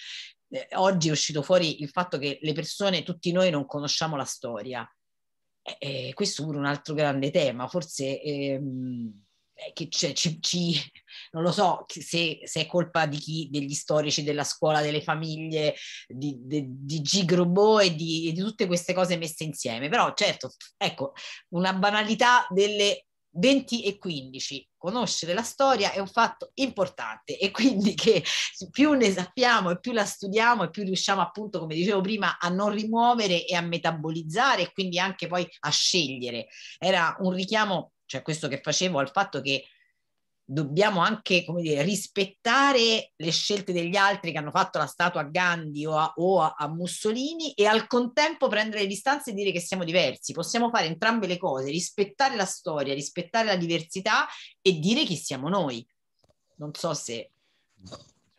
D: eh, oggi è uscito fuori il fatto che le persone, tutti noi non conosciamo la storia, eh, questo pure un altro grande tema, forse... Ehm, eh, che c- ci, ci, non lo so se, se, è colpa di chi, degli storici della scuola, delle famiglie, di, de, di Gigrobo e di, di, tutte queste cose messe insieme, però certo, ecco, una banalità delle 20 e 15, conoscere la storia è un fatto importante e quindi che più ne sappiamo e più la studiamo e più riusciamo appunto, come dicevo prima, a non rimuovere e a metabolizzare e quindi anche poi a scegliere. Era un richiamo cioè questo che facevo, al fatto che dobbiamo anche dire, rispettare le scelte degli altri che hanno fatto la statua a Gandhi o a, o a, Mussolini e al contempo prendere le distanze e dire che siamo diversi. Possiamo fare entrambe le cose, rispettare la storia, rispettare la diversità e dire chi siamo noi. Non so se...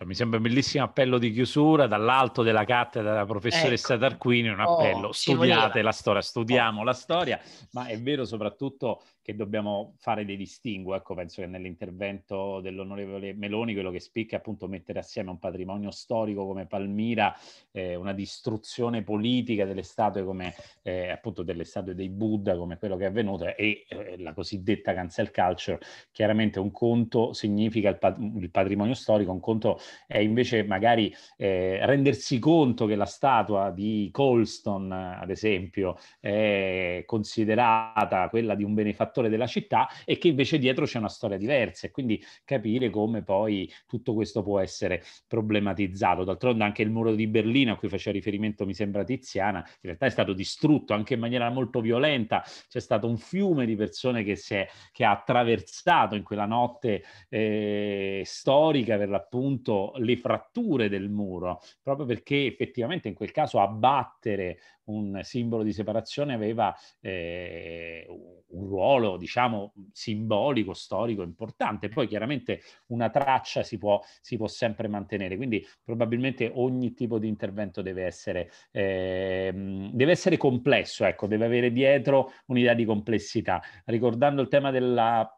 B: Cioè, mi sembra un bellissimo appello di chiusura dall'alto della cattedra della professoressa ecco. Tarquini, un oh, appello, oh, studiate la storia, studiamo oh. la storia, ma è vero soprattutto che dobbiamo fare dei distinguo. Ecco, penso che nell'intervento dell'onorevole Meloni quello che spicca è appunto mettere assieme un patrimonio storico come Palmira, eh, una distruzione politica delle statue come eh, appunto delle statue dei Buddha, come quello che è avvenuto, e eh, la cosiddetta cancel culture. Chiaramente un conto significa il, pat- il patrimonio storico, un conto è invece magari eh, rendersi conto che la statua di Colston, ad esempio, è considerata quella di un benefattore fattore della città e che invece dietro c'è una storia diversa e quindi capire come poi tutto questo può essere problematizzato. D'altronde anche il muro di Berlino a cui faceva riferimento mi sembra Tiziana, in realtà è stato distrutto anche in maniera molto violenta, c'è stato un fiume di persone che, si è, che ha attraversato in quella notte eh, storica per l'appunto le fratture del muro, proprio perché effettivamente in quel caso abbattere un simbolo di separazione, aveva eh, un ruolo, diciamo, simbolico, storico, importante. Poi chiaramente una traccia si può, si può sempre mantenere, quindi probabilmente ogni tipo di intervento deve essere, eh, deve essere complesso, ecco, deve avere dietro un'idea di complessità. Ricordando il tema della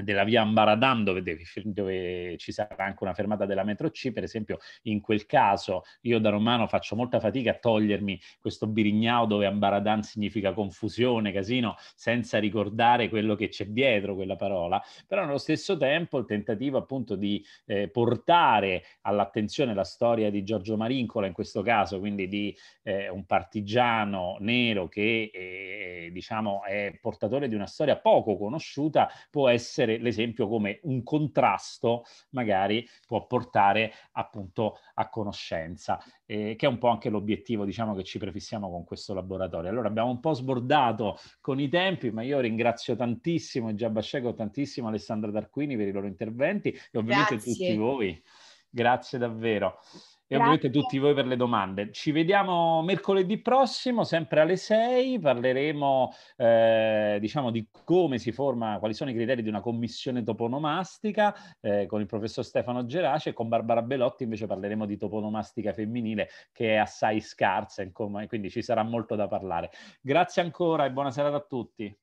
B: della via Ambaradam dove, dove, ci sarà anche una fermata della metro C per esempio in quel caso io da romano faccio molta fatica a togliermi questo birignao dove Ambaradan significa confusione, casino senza ricordare quello che c'è dietro quella parola però nello stesso tempo il tentativo appunto di eh, portare all'attenzione la storia di Giorgio Marincola in questo caso quindi di eh, un partigiano nero che eh, diciamo è portatore di una storia poco conosciuta può essere essere l'esempio come un contrasto magari può portare appunto a conoscenza, eh, che è un po' anche l'obiettivo diciamo che ci prefissiamo con questo laboratorio. Allora abbiamo un po' sbordato con i tempi, ma io ringrazio tantissimo Giabasceco, tantissimo Alessandra Tarquini per i loro interventi e ovviamente Grazie. tutti voi. Grazie davvero e ovviamente tutti voi per le domande. Ci vediamo mercoledì prossimo, sempre alle 6, parleremo eh, diciamo di come si forma, quali sono i criteri di una commissione toponomastica eh, con il professor Stefano Gerace e con Barbara Belotti invece parleremo di toponomastica femminile che è assai scarsa, insomma, quindi ci sarà molto da parlare.
A: Grazie ancora e buona serata a tutti.